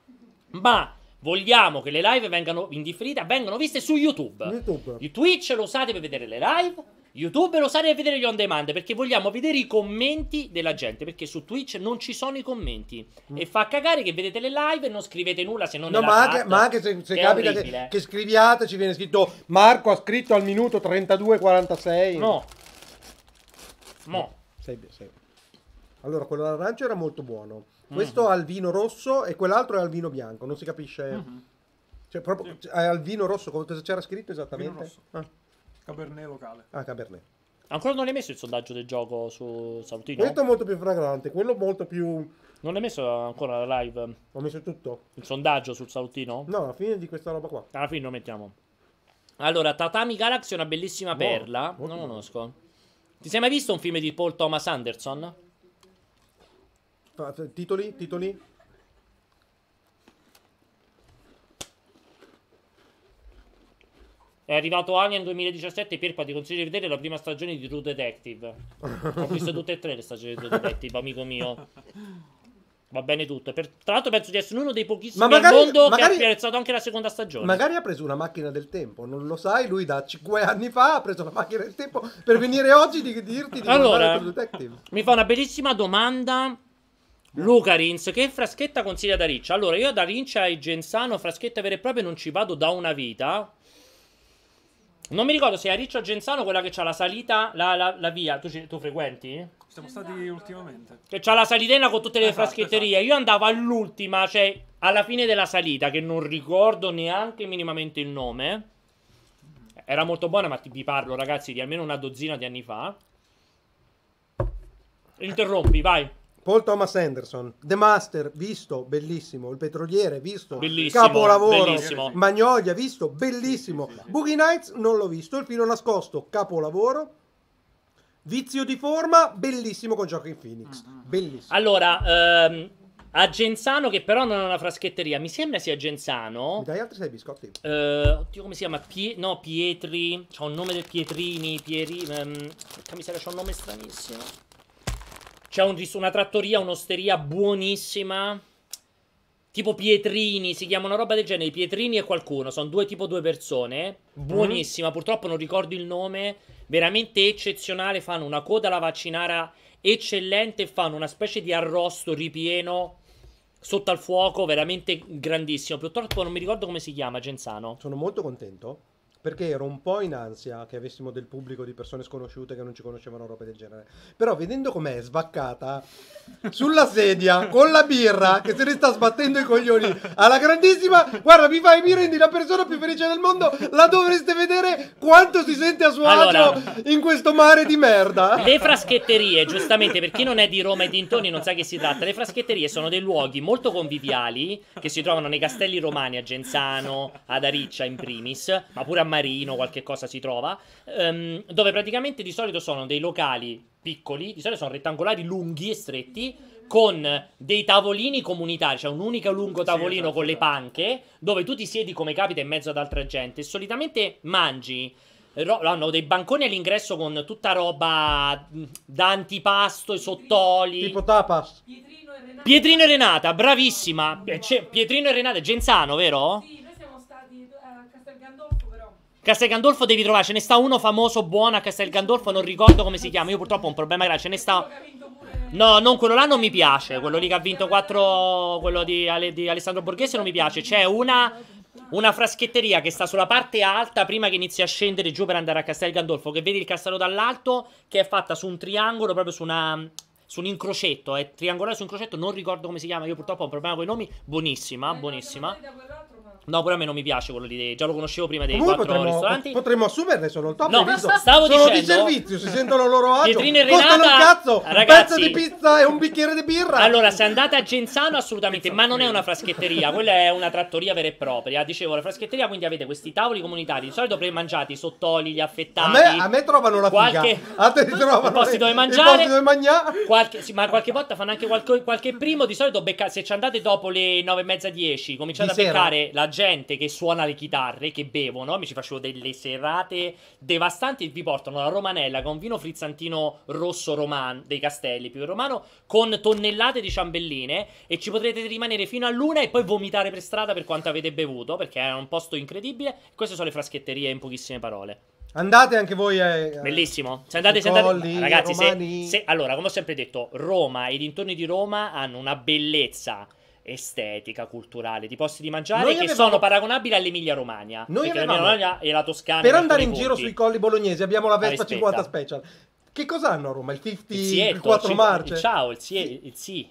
ma vogliamo che le live vengano in differita, vengano viste su YouTube. YouTube. Il Twitch lo usate per vedere le live, YouTube lo usate per vedere gli on demand, perché vogliamo vedere i commenti della gente, perché su Twitch non ci sono i commenti. Mm. E fa cagare che vedete le live e non scrivete nulla se non no, ma anche, ma anche, se, se capita che, che, scriviate ci viene scritto Marco ha scritto al minuto 32.46. No. Mo. Sei, sei. Allora, quello all'arancio era molto buono. Mm-hmm. Questo mm-hmm. ha il vino rosso e quell'altro è al vino bianco, non si capisce. Mm-hmm. Cioè, proprio sì. Cioè, al vino rosso, cosa c'era scritto esattamente? Ah. Cabernet locale. Ah, Cabernet. Ancora non hai messo il sondaggio del gioco su Salutino? Questo è molto più fragrante, quello molto più... Non l'hai messo ancora live? Ho messo tutto. Il sondaggio sul Salutino? No, alla fine di questa roba qua. Alla fine lo mettiamo. Allora, Tatami Galaxy è una bellissima Buono, perla. Non lo conosco. Ti sei mai visto un film di Paul Thomas Anderson? Ah, titoli, titoli. È arrivato Alien 2017, Pierpa ti consiglio di vedere la prima stagione di True Detective. Ho visto tutte e tre le stagioni di True Detective, amico mio. Va bene tutto. Per, tra l'altro penso di essere uno dei pochissimi Ma magari, al mondo magari, che ha apprezzato anche la seconda stagione. Magari ha preso una macchina del tempo, non lo sai, lui da 5 anni fa ha preso una macchina del tempo per venire oggi di dirti di allora, True Detective. Mi fa una bellissima domanda Luca Rins, che fraschetta consiglia da Riccia? Allora, io da Rincia e Genzano, fraschetta vere e proprie, non ci vado da una vita. Non mi ricordo se è a Riccia o Genzano quella che ha la salita, la, la, la via. Tu, ci, tu, frequenti? Siamo stati ultimamente. Che ha la salitena con tutte le esatto, fraschetterie. Esatto. Io andavo all'ultima, cioè alla fine della salita, che non ricordo neanche minimamente il nome. Era molto buona, ma ti, vi parlo, ragazzi, di almeno una dozzina di anni fa. Interrompi, vai. Paul Thomas Anderson, The Master, visto, bellissimo, Il Petroliere, visto, bellissimo, capolavoro, bellissimo. Magnolia, visto, bellissimo, bellissimo. Boogie Nights non l'ho visto, Il Filo Nascosto, capolavoro, Vizio di forma, bellissimo con Joaquin Phoenix, mm, mm, mm. bellissimo. Allora, ehm, a Genzano, che però non è una fraschetteria, mi sembra sia Genzano. Mi dai altri sei biscotti? Eh, oddio, come si chiama? Pie- no, Pietri. C'ha un nome del Pietrini. Pieri. Um, porca miseria, c'ha un nome stranissimo. C'è un, una trattoria, un'osteria buonissima. Tipo Pietrini, si chiama una roba del genere. Pietrini e qualcuno, sono due tipo due persone. Mm-hmm. Buonissima, mm. purtroppo non ricordo il nome. Veramente eccezionale. Fanno una coda alla vaccinara eccellente. Fanno una specie di arrosto ripieno sotto al fuoco, veramente grandissimo. Purtroppo non mi ricordo come si chiama Genzano. Sono molto contento perché ero un po' in ansia che avessimo del pubblico di persone sconosciute che non ci conoscevano roba del genere. Però vedendo com'è svaccata sulla sedia con la birra che se ne sta sbattendo i coglioni alla grandissima, guarda, mi fai mi rendi la persona più felice del mondo, la dovreste vedere quanto si sente a suo allora, agio in questo mare di merda. Le fraschetterie, giustamente, per chi non è di Roma e dintorni non sa che si tratta. Le fraschetterie sono dei luoghi molto conviviali che si trovano nei castelli romani a Genzano, ad Ariccia in primis, ma pure a marino, qualche cosa si trova, ehm, dove praticamente di solito sono dei locali piccoli, di solito sono rettangolari lunghi e stretti, con dei tavolini comunitari, cioè un unico lungo tavolino sì, esatto. con le esatto. panche, dove tu ti siedi come capita in mezzo ad altra gente, solitamente mangi hanno dei banconi all'ingresso con tutta roba mm, da antipasto e sottoli. Tipo tapas. Pietrino e Renata. Pietrino e Renata, bravissima. Eh, Pietrino e Renata, Genzano, vero? Sì. Castel Gandolfo devi trovare, ce ne sta uno famoso buono a Castel Gandolfo, non ricordo come si chiama, io purtroppo ho un problema grave, ce ne sta... No, non quello là non mi piace, quello lì che ha vinto 4, quello di, Ale... di Alessandro Borghese non mi piace, c'è una una fraschetteria che sta sulla parte alta prima che inizi a scendere giù per andare a Castel Gandolfo, che vedi il castello dall'alto, che è fatta su un triangolo, proprio su, una, su un incrocetto, è triangolare su un incrocetto, non ricordo come si chiama, io purtroppo ho un problema con i nomi, buonissima, buonissima. No, pure a me non mi piace quello lì. Già lo conoscevo prima dei quattro potremmo, ristoranti. Potremmo assumerne, sono il top. No, visto, stavo sono dicendo. Sono di servizio, si sentono loro agio. Pietrino e Renata. un cazzo. Ragazzi, pezzo di pizza e un bicchiere di birra. Allora, se andate a Genzano, assolutamente. ma non è una fraschetteria, quella è una trattoria vera e propria. Dicevo, la fraschetteria, quindi avete questi tavoli comunitari. Di solito pre mangiati, sottoli, gli affettati. A me, a me trovano la qualche... figa. A te trovano. I posti dove mangiare. Posti dove Qualche, sì, ma qualche volta fanno anche qualche, qualche primo. Di solito, becca... se ci andate dopo le 9 e mezza, 10, cominciate di a beccare la la gente che suona le chitarre, che bevono, mi ci facevo delle serate devastanti e vi portano la romanella con vino frizzantino rosso romano, dei castelli più romano, con tonnellate di ciambelline e ci potrete rimanere fino a luna e poi vomitare per strada per quanto avete bevuto, perché è un posto incredibile. Queste sono le fraschetterie in pochissime parole. Andate anche voi. a... Bellissimo. Se andate, se andate colli, ragazzi, se, se, allora, come ho sempre detto, Roma e i dintorni di Roma hanno una bellezza estetica, culturale, di posti di mangiare Noi che avevamo... sono paragonabili all'Emilia Romagna. Noi avevamo... l'Emilia Romagna e la Toscana. Per andare in punti. giro sui colli bolognesi abbiamo la Vespa 50 Special. Che cosa hanno a Roma? Il 50, il, Sietto, il 4 il, marce? Il ciao, il, sie, il sì.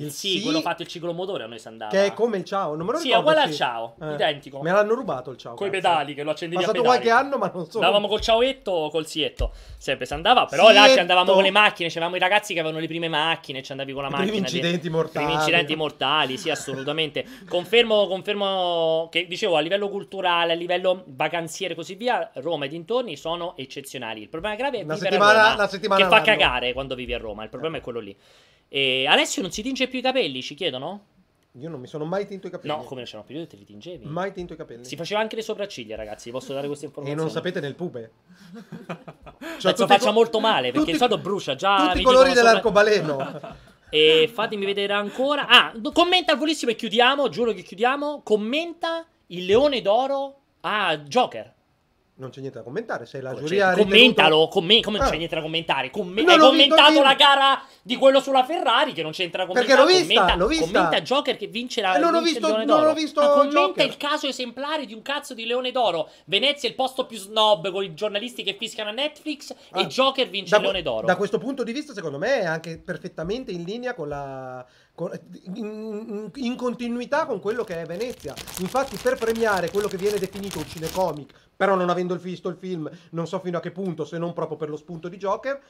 Il sì, sì, quello fatto il ciclomotore a noi si andava. Che è come il ciao, non me lo ricordo. Sì, è uguale al ciao, eh. identico. Me l'hanno rubato il ciao. Con i pedali che lo accendevi Passato a pedali. qualche anno, ma non so. Andavamo col ciaoetto o col sietto. Sempre si andava, però sietto. là ci andavamo con le macchine, c'eravamo i ragazzi che avevano le prime macchine, ci andavi con la I macchina. Primi incidenti le... mortali. Primi incidenti mortali, sì, assolutamente. confermo, confermo che dicevo a livello culturale, a livello vacanziere e così via, Roma e dintorni sono eccezionali. Il problema grave è una vivere settimana, a Roma, una settimana che fa cagare quando vivi a Roma, il problema eh. è quello lì. E Alessio non si tinge più i capelli, ci chiedono? Io non mi sono mai tinto i capelli. No, come non c'erano più, te li tingevi. Mai tinto i capelli. Si faceva anche le sopracciglia, ragazzi, vi posso dare queste informazioni. E non sapete nel pube. cioè, Penso faccia co- molto male, perché tutti, il solito brucia già... Tutti i colori dell'arcobaleno. e fatemi vedere ancora. Ah, commenta al volissimo e chiudiamo, giuro che chiudiamo. Commenta il leone d'oro a Joker non c'è niente da commentare. Sei la cioè, giuria cioè, commentalo, come, come ah. non c'è ah. niente da commentare? Come, no, hai commentato vinto, la gara di quello sulla Ferrari che non c'entra commentare. Perché l'ho vista, commenta, l'ho vista. Commenta Joker che vince la eh, non, ho visto, non d'oro. l'ho visto Ma commenta Joker. il caso esemplare di un cazzo di Leone d'Oro. Venezia è il posto più snob con i giornalisti che fischiano a Netflix ah. e Joker vince da, Leone d'Oro. Da questo punto di vista, secondo me, è anche perfettamente in linea con la in, continuità con quello che è Venezia. Infatti, per premiare quello che viene definito un cinecomic, però non avendo visto il film, non so fino a che punto, se non proprio per lo spunto di Joker.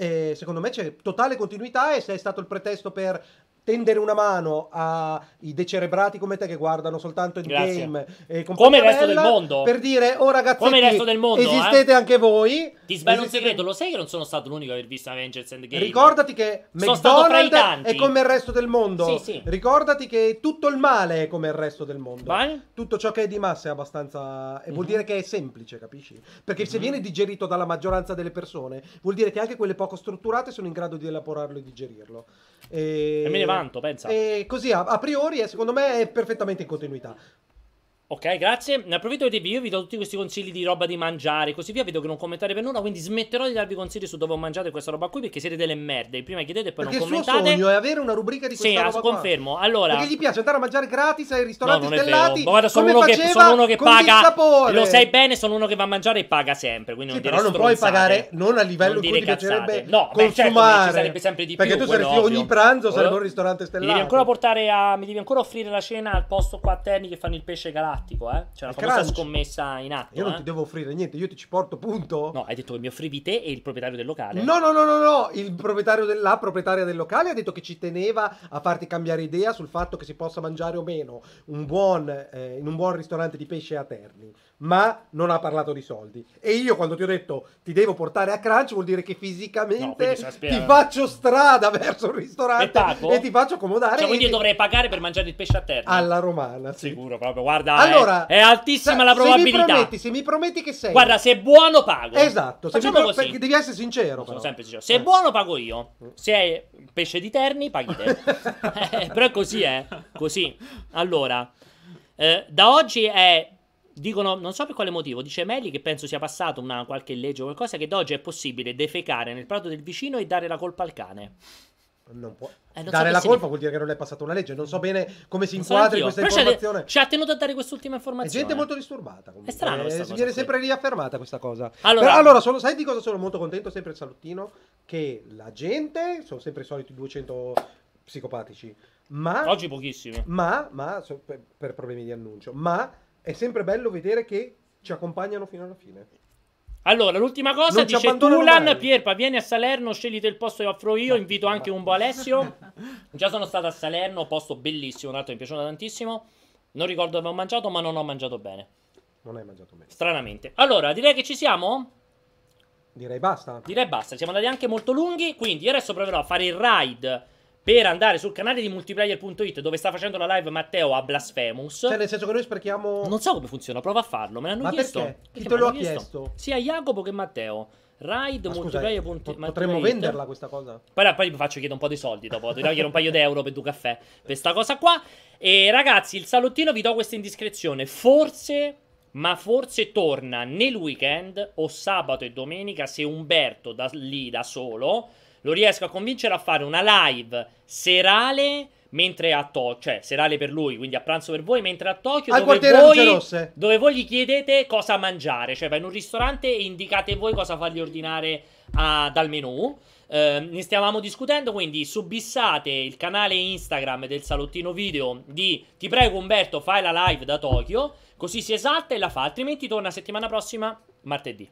Eh, secondo me c'è totale continuità e se è stato il pretesto per tendere una mano ai decerebrati come te che guardano soltanto il Grazie. game eh, oh, come il resto del mondo per dire oh ragazzi come il resto del mondo esistete eh? anche voi ti sbaglio esistete... un segreto lo sai che non sono stato l'unico a aver visto Avengers Endgame ricordati che McDonald's è come il resto del mondo sì, sì. ricordati che tutto il male è come il resto del mondo Vai? tutto ciò che è di massa è abbastanza e mm-hmm. vuol mhm. dire che è semplice capisci perché mm-hmm. se mhm. viene digerito dalla maggioranza delle persone vuol dire che anche quelle poco strutturate sono in grado di elaborarlo e digerirlo e, e me ne vado tanto, pensa. E così a, a priori, eh, secondo me, è perfettamente in continuità. Ok, grazie. Ne approfitto di io vi do tutti questi consigli di roba di mangiare e così via. Vedo che non commentate per nulla, quindi smetterò di darvi consigli su dove ho mangiato questa roba qui perché siete delle merde. Prima chiedete e poi perché non commentate. Il suo sogno è avere una rubrica di questa sì, roba Sì, confermo. Allora, perché gli piace andare a mangiare gratis ai ristoranti no, non stellati. Ma guarda, sono uno, che, sono uno che paga. Lo sai bene, sono uno che va a mangiare e paga sempre, quindi sì, non però non stronzate. puoi pagare non a livello non di cui piacerebbe no, consumare. Beh, certo, ci sarebbe sempre di più. Perché tu saresti ogni pranzo sarebbe eh? un ristorante stellato. Mi devi ancora offrire la cena al posto qua a Terni che fanno il pesce galasso tattico, eh? C'è una famosa scommessa in atto. Io non eh? ti devo offrire niente, io ti ci porto, punto. No, hai detto che mi offrivi te e il proprietario del locale. No, no, no, no, no. Il proprietario del, la proprietaria del locale ha detto che ci teneva a farti cambiare idea sul fatto che si possa mangiare o meno un buon, eh, in un buon ristorante di pesce a Terni ma non ha parlato di soldi. E io quando ti ho detto ti devo portare a Crunch vuol dire che fisicamente no, ti faccio strada verso il ristorante e, e ti faccio accomodare. Cioè, quindi ti... io dovrei pagare per mangiare il pesce a terra. Alla romana. Sì. Sicuro, proprio. Guarda, allora, è, è altissima se, la probabilità. Se mi, prometti, se mi prometti che sei... Guarda, se è buono pago. Esatto, se pro... così. devi essere sincero. Sono sempre sincero. Se è eh. buono pago io. Mm. Se è pesce di Terni paghi te. Eh, però è così, eh. Così. Allora, eh, da oggi è dicono, non so per quale motivo, dice Melli che penso sia passato una qualche legge o qualcosa che da oggi è possibile defecare nel prato del vicino e dare la colpa al cane. Non può eh, non dare so la colpa vuol dire che non è passata una legge. Non so bene come si inquadri so questa Però informazione. Ci ha tenuto a dare quest'ultima informazione. È gente molto disturbata. Comunque. È strano. Eh, viene qui. sempre riaffermata questa cosa. Allora, Però, allora sono, sai di cosa sono molto contento? Sempre il salottino. Che la gente, sono sempre i soliti 200 psicopatici. Ma oggi pochissimi. Ma, ma per, per problemi di annuncio. Ma è sempre bello vedere che ci accompagnano fino alla fine. Allora, l'ultima cosa non dice Tulan, Pierpa, vieni a Salerno, sceglite il posto che offro io, ma invito ma... anche un po' Alessio. Già sono stato a Salerno, posto bellissimo, un altro mi è piaciuto tantissimo. Non ricordo dove ho mangiato, ma non ho mangiato bene. Non hai mangiato bene. Stranamente. Allora, direi che ci siamo? Direi basta. Direi basta, siamo andati anche molto lunghi, quindi io adesso proverò a fare il ride per andare sul canale di multiplayer.it dove sta facendo la live Matteo a Blasphemous. Cioè, nel senso che noi sprechiamo. Non so come funziona, prova a farlo. Me l'hanno Ma chiesto. Perché? Chi te, lo ha chiesto? chiesto? Sia Jacopo che Matteo. Ride Ma multiplayer.it Potremmo venderla questa cosa. Poi, poi faccio chiedere un po' di soldi dopo. Ti chiedere un paio di euro per due caffè. Per Questa cosa qua. E ragazzi, il salottino vi do questa indiscrezione. Forse ma forse torna nel weekend o sabato e domenica se Umberto da lì da solo lo riesco a convincere a fare una live serale mentre a Tokyo, cioè serale per lui, quindi a pranzo per voi, mentre a Tokyo Al dove voi, dove voi gli chiedete cosa mangiare, cioè va in un ristorante e indicate voi cosa fargli ordinare a, dal menù. Eh, ne stavamo discutendo, quindi subissate il canale Instagram del salottino video di Ti prego Umberto, fai la live da Tokyo, così si esalta e la fa, altrimenti torna settimana prossima martedì.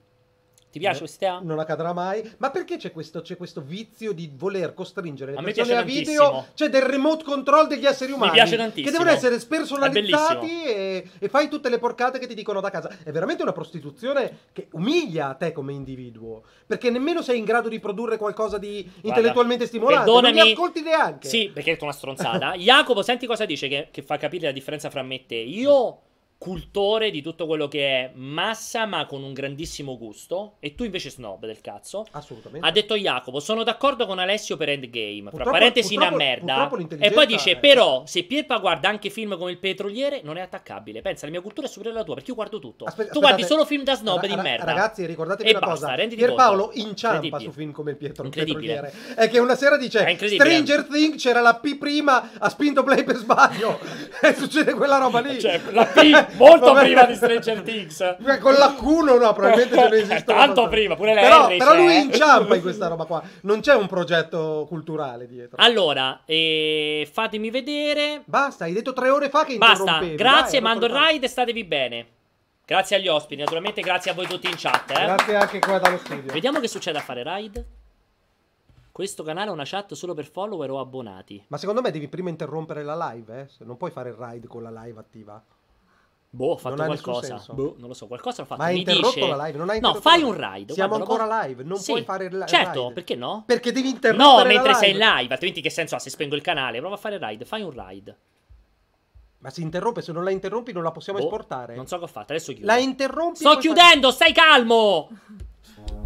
Ti piace questa idea? Non accadrà mai. Ma perché c'è questo, c'è questo vizio di voler costringere le a persone a video? Tantissimo. Cioè del remote control degli esseri umani. Mi piace tantissimo. Che devono essere spersonalizzati e, e, fai tutte le porcate che ti dicono da casa. È veramente una prostituzione che umilia a te come individuo. Perché nemmeno sei in grado di produrre qualcosa di Guarda, intellettualmente stimolante. Perdonami. Non mi ascolti neanche. Sì, perché è una stronzata. Jacopo, senti cosa dice che, che fa capire la differenza fra me e te. Io cultore di tutto quello che è massa, ma con un grandissimo gusto. E tu invece snob del cazzo. Assolutamente. Ha detto Jacopo: Sono d'accordo con Alessio per Endgame. Purtroppo, tra parentesi, una merda. E poi dice: è... Però, se Pierpa guarda anche film come Il Petroliere, non è attaccabile. Pensa, la mia cultura è superiore alla tua perché io guardo tutto. Aspetta, tu guardi solo film da snob ra- di merda. Ragazzi, ricordatevi e una basta, cosa: Pierpaolo inciampa su film come Il Pietro, Petroliere. È che una sera dice: Stranger Things c'era la P prima, ha spinto play per sbaglio. e succede quella roba lì. Cioè, la P. molto prima di Stranger Things. con la Q no, no, probabilmente non esiste. Tanto prima, pure la però, Harris, però lui eh. inciampa in questa roba qua. Non c'è un progetto culturale dietro. Allora, eh, fatemi vedere. Basta, hai detto tre ore fa che Basta, grazie, Dai, mando il ride, statevi bene. Grazie agli ospiti, naturalmente grazie a voi tutti in chat. Eh. Grazie anche qua dallo studio. Vediamo che succede a fare raid. Questo canale ha una chat solo per follower o abbonati. Ma secondo me devi prima interrompere la live, eh? Non puoi fare il raid con la live attiva. Boh, ho fatto non qualcosa. Boh, non lo so, qualcosa ho fatto. Ma hai interrotto dice... la live? Non hai no, fai un ride. Siamo ancora live, non sì. puoi fare il raid. Certo, perché no? Perché devi interrompere No, mentre sei in live, altrimenti che senso ha se spengo il canale? Prova a fare ride, fai un ride. Ma si interrompe, se non la interrompi non la possiamo boh, esportare. Non so che ho fatto, adesso chiudo. La interrompi? Sto chiudendo, fare... stai calmo!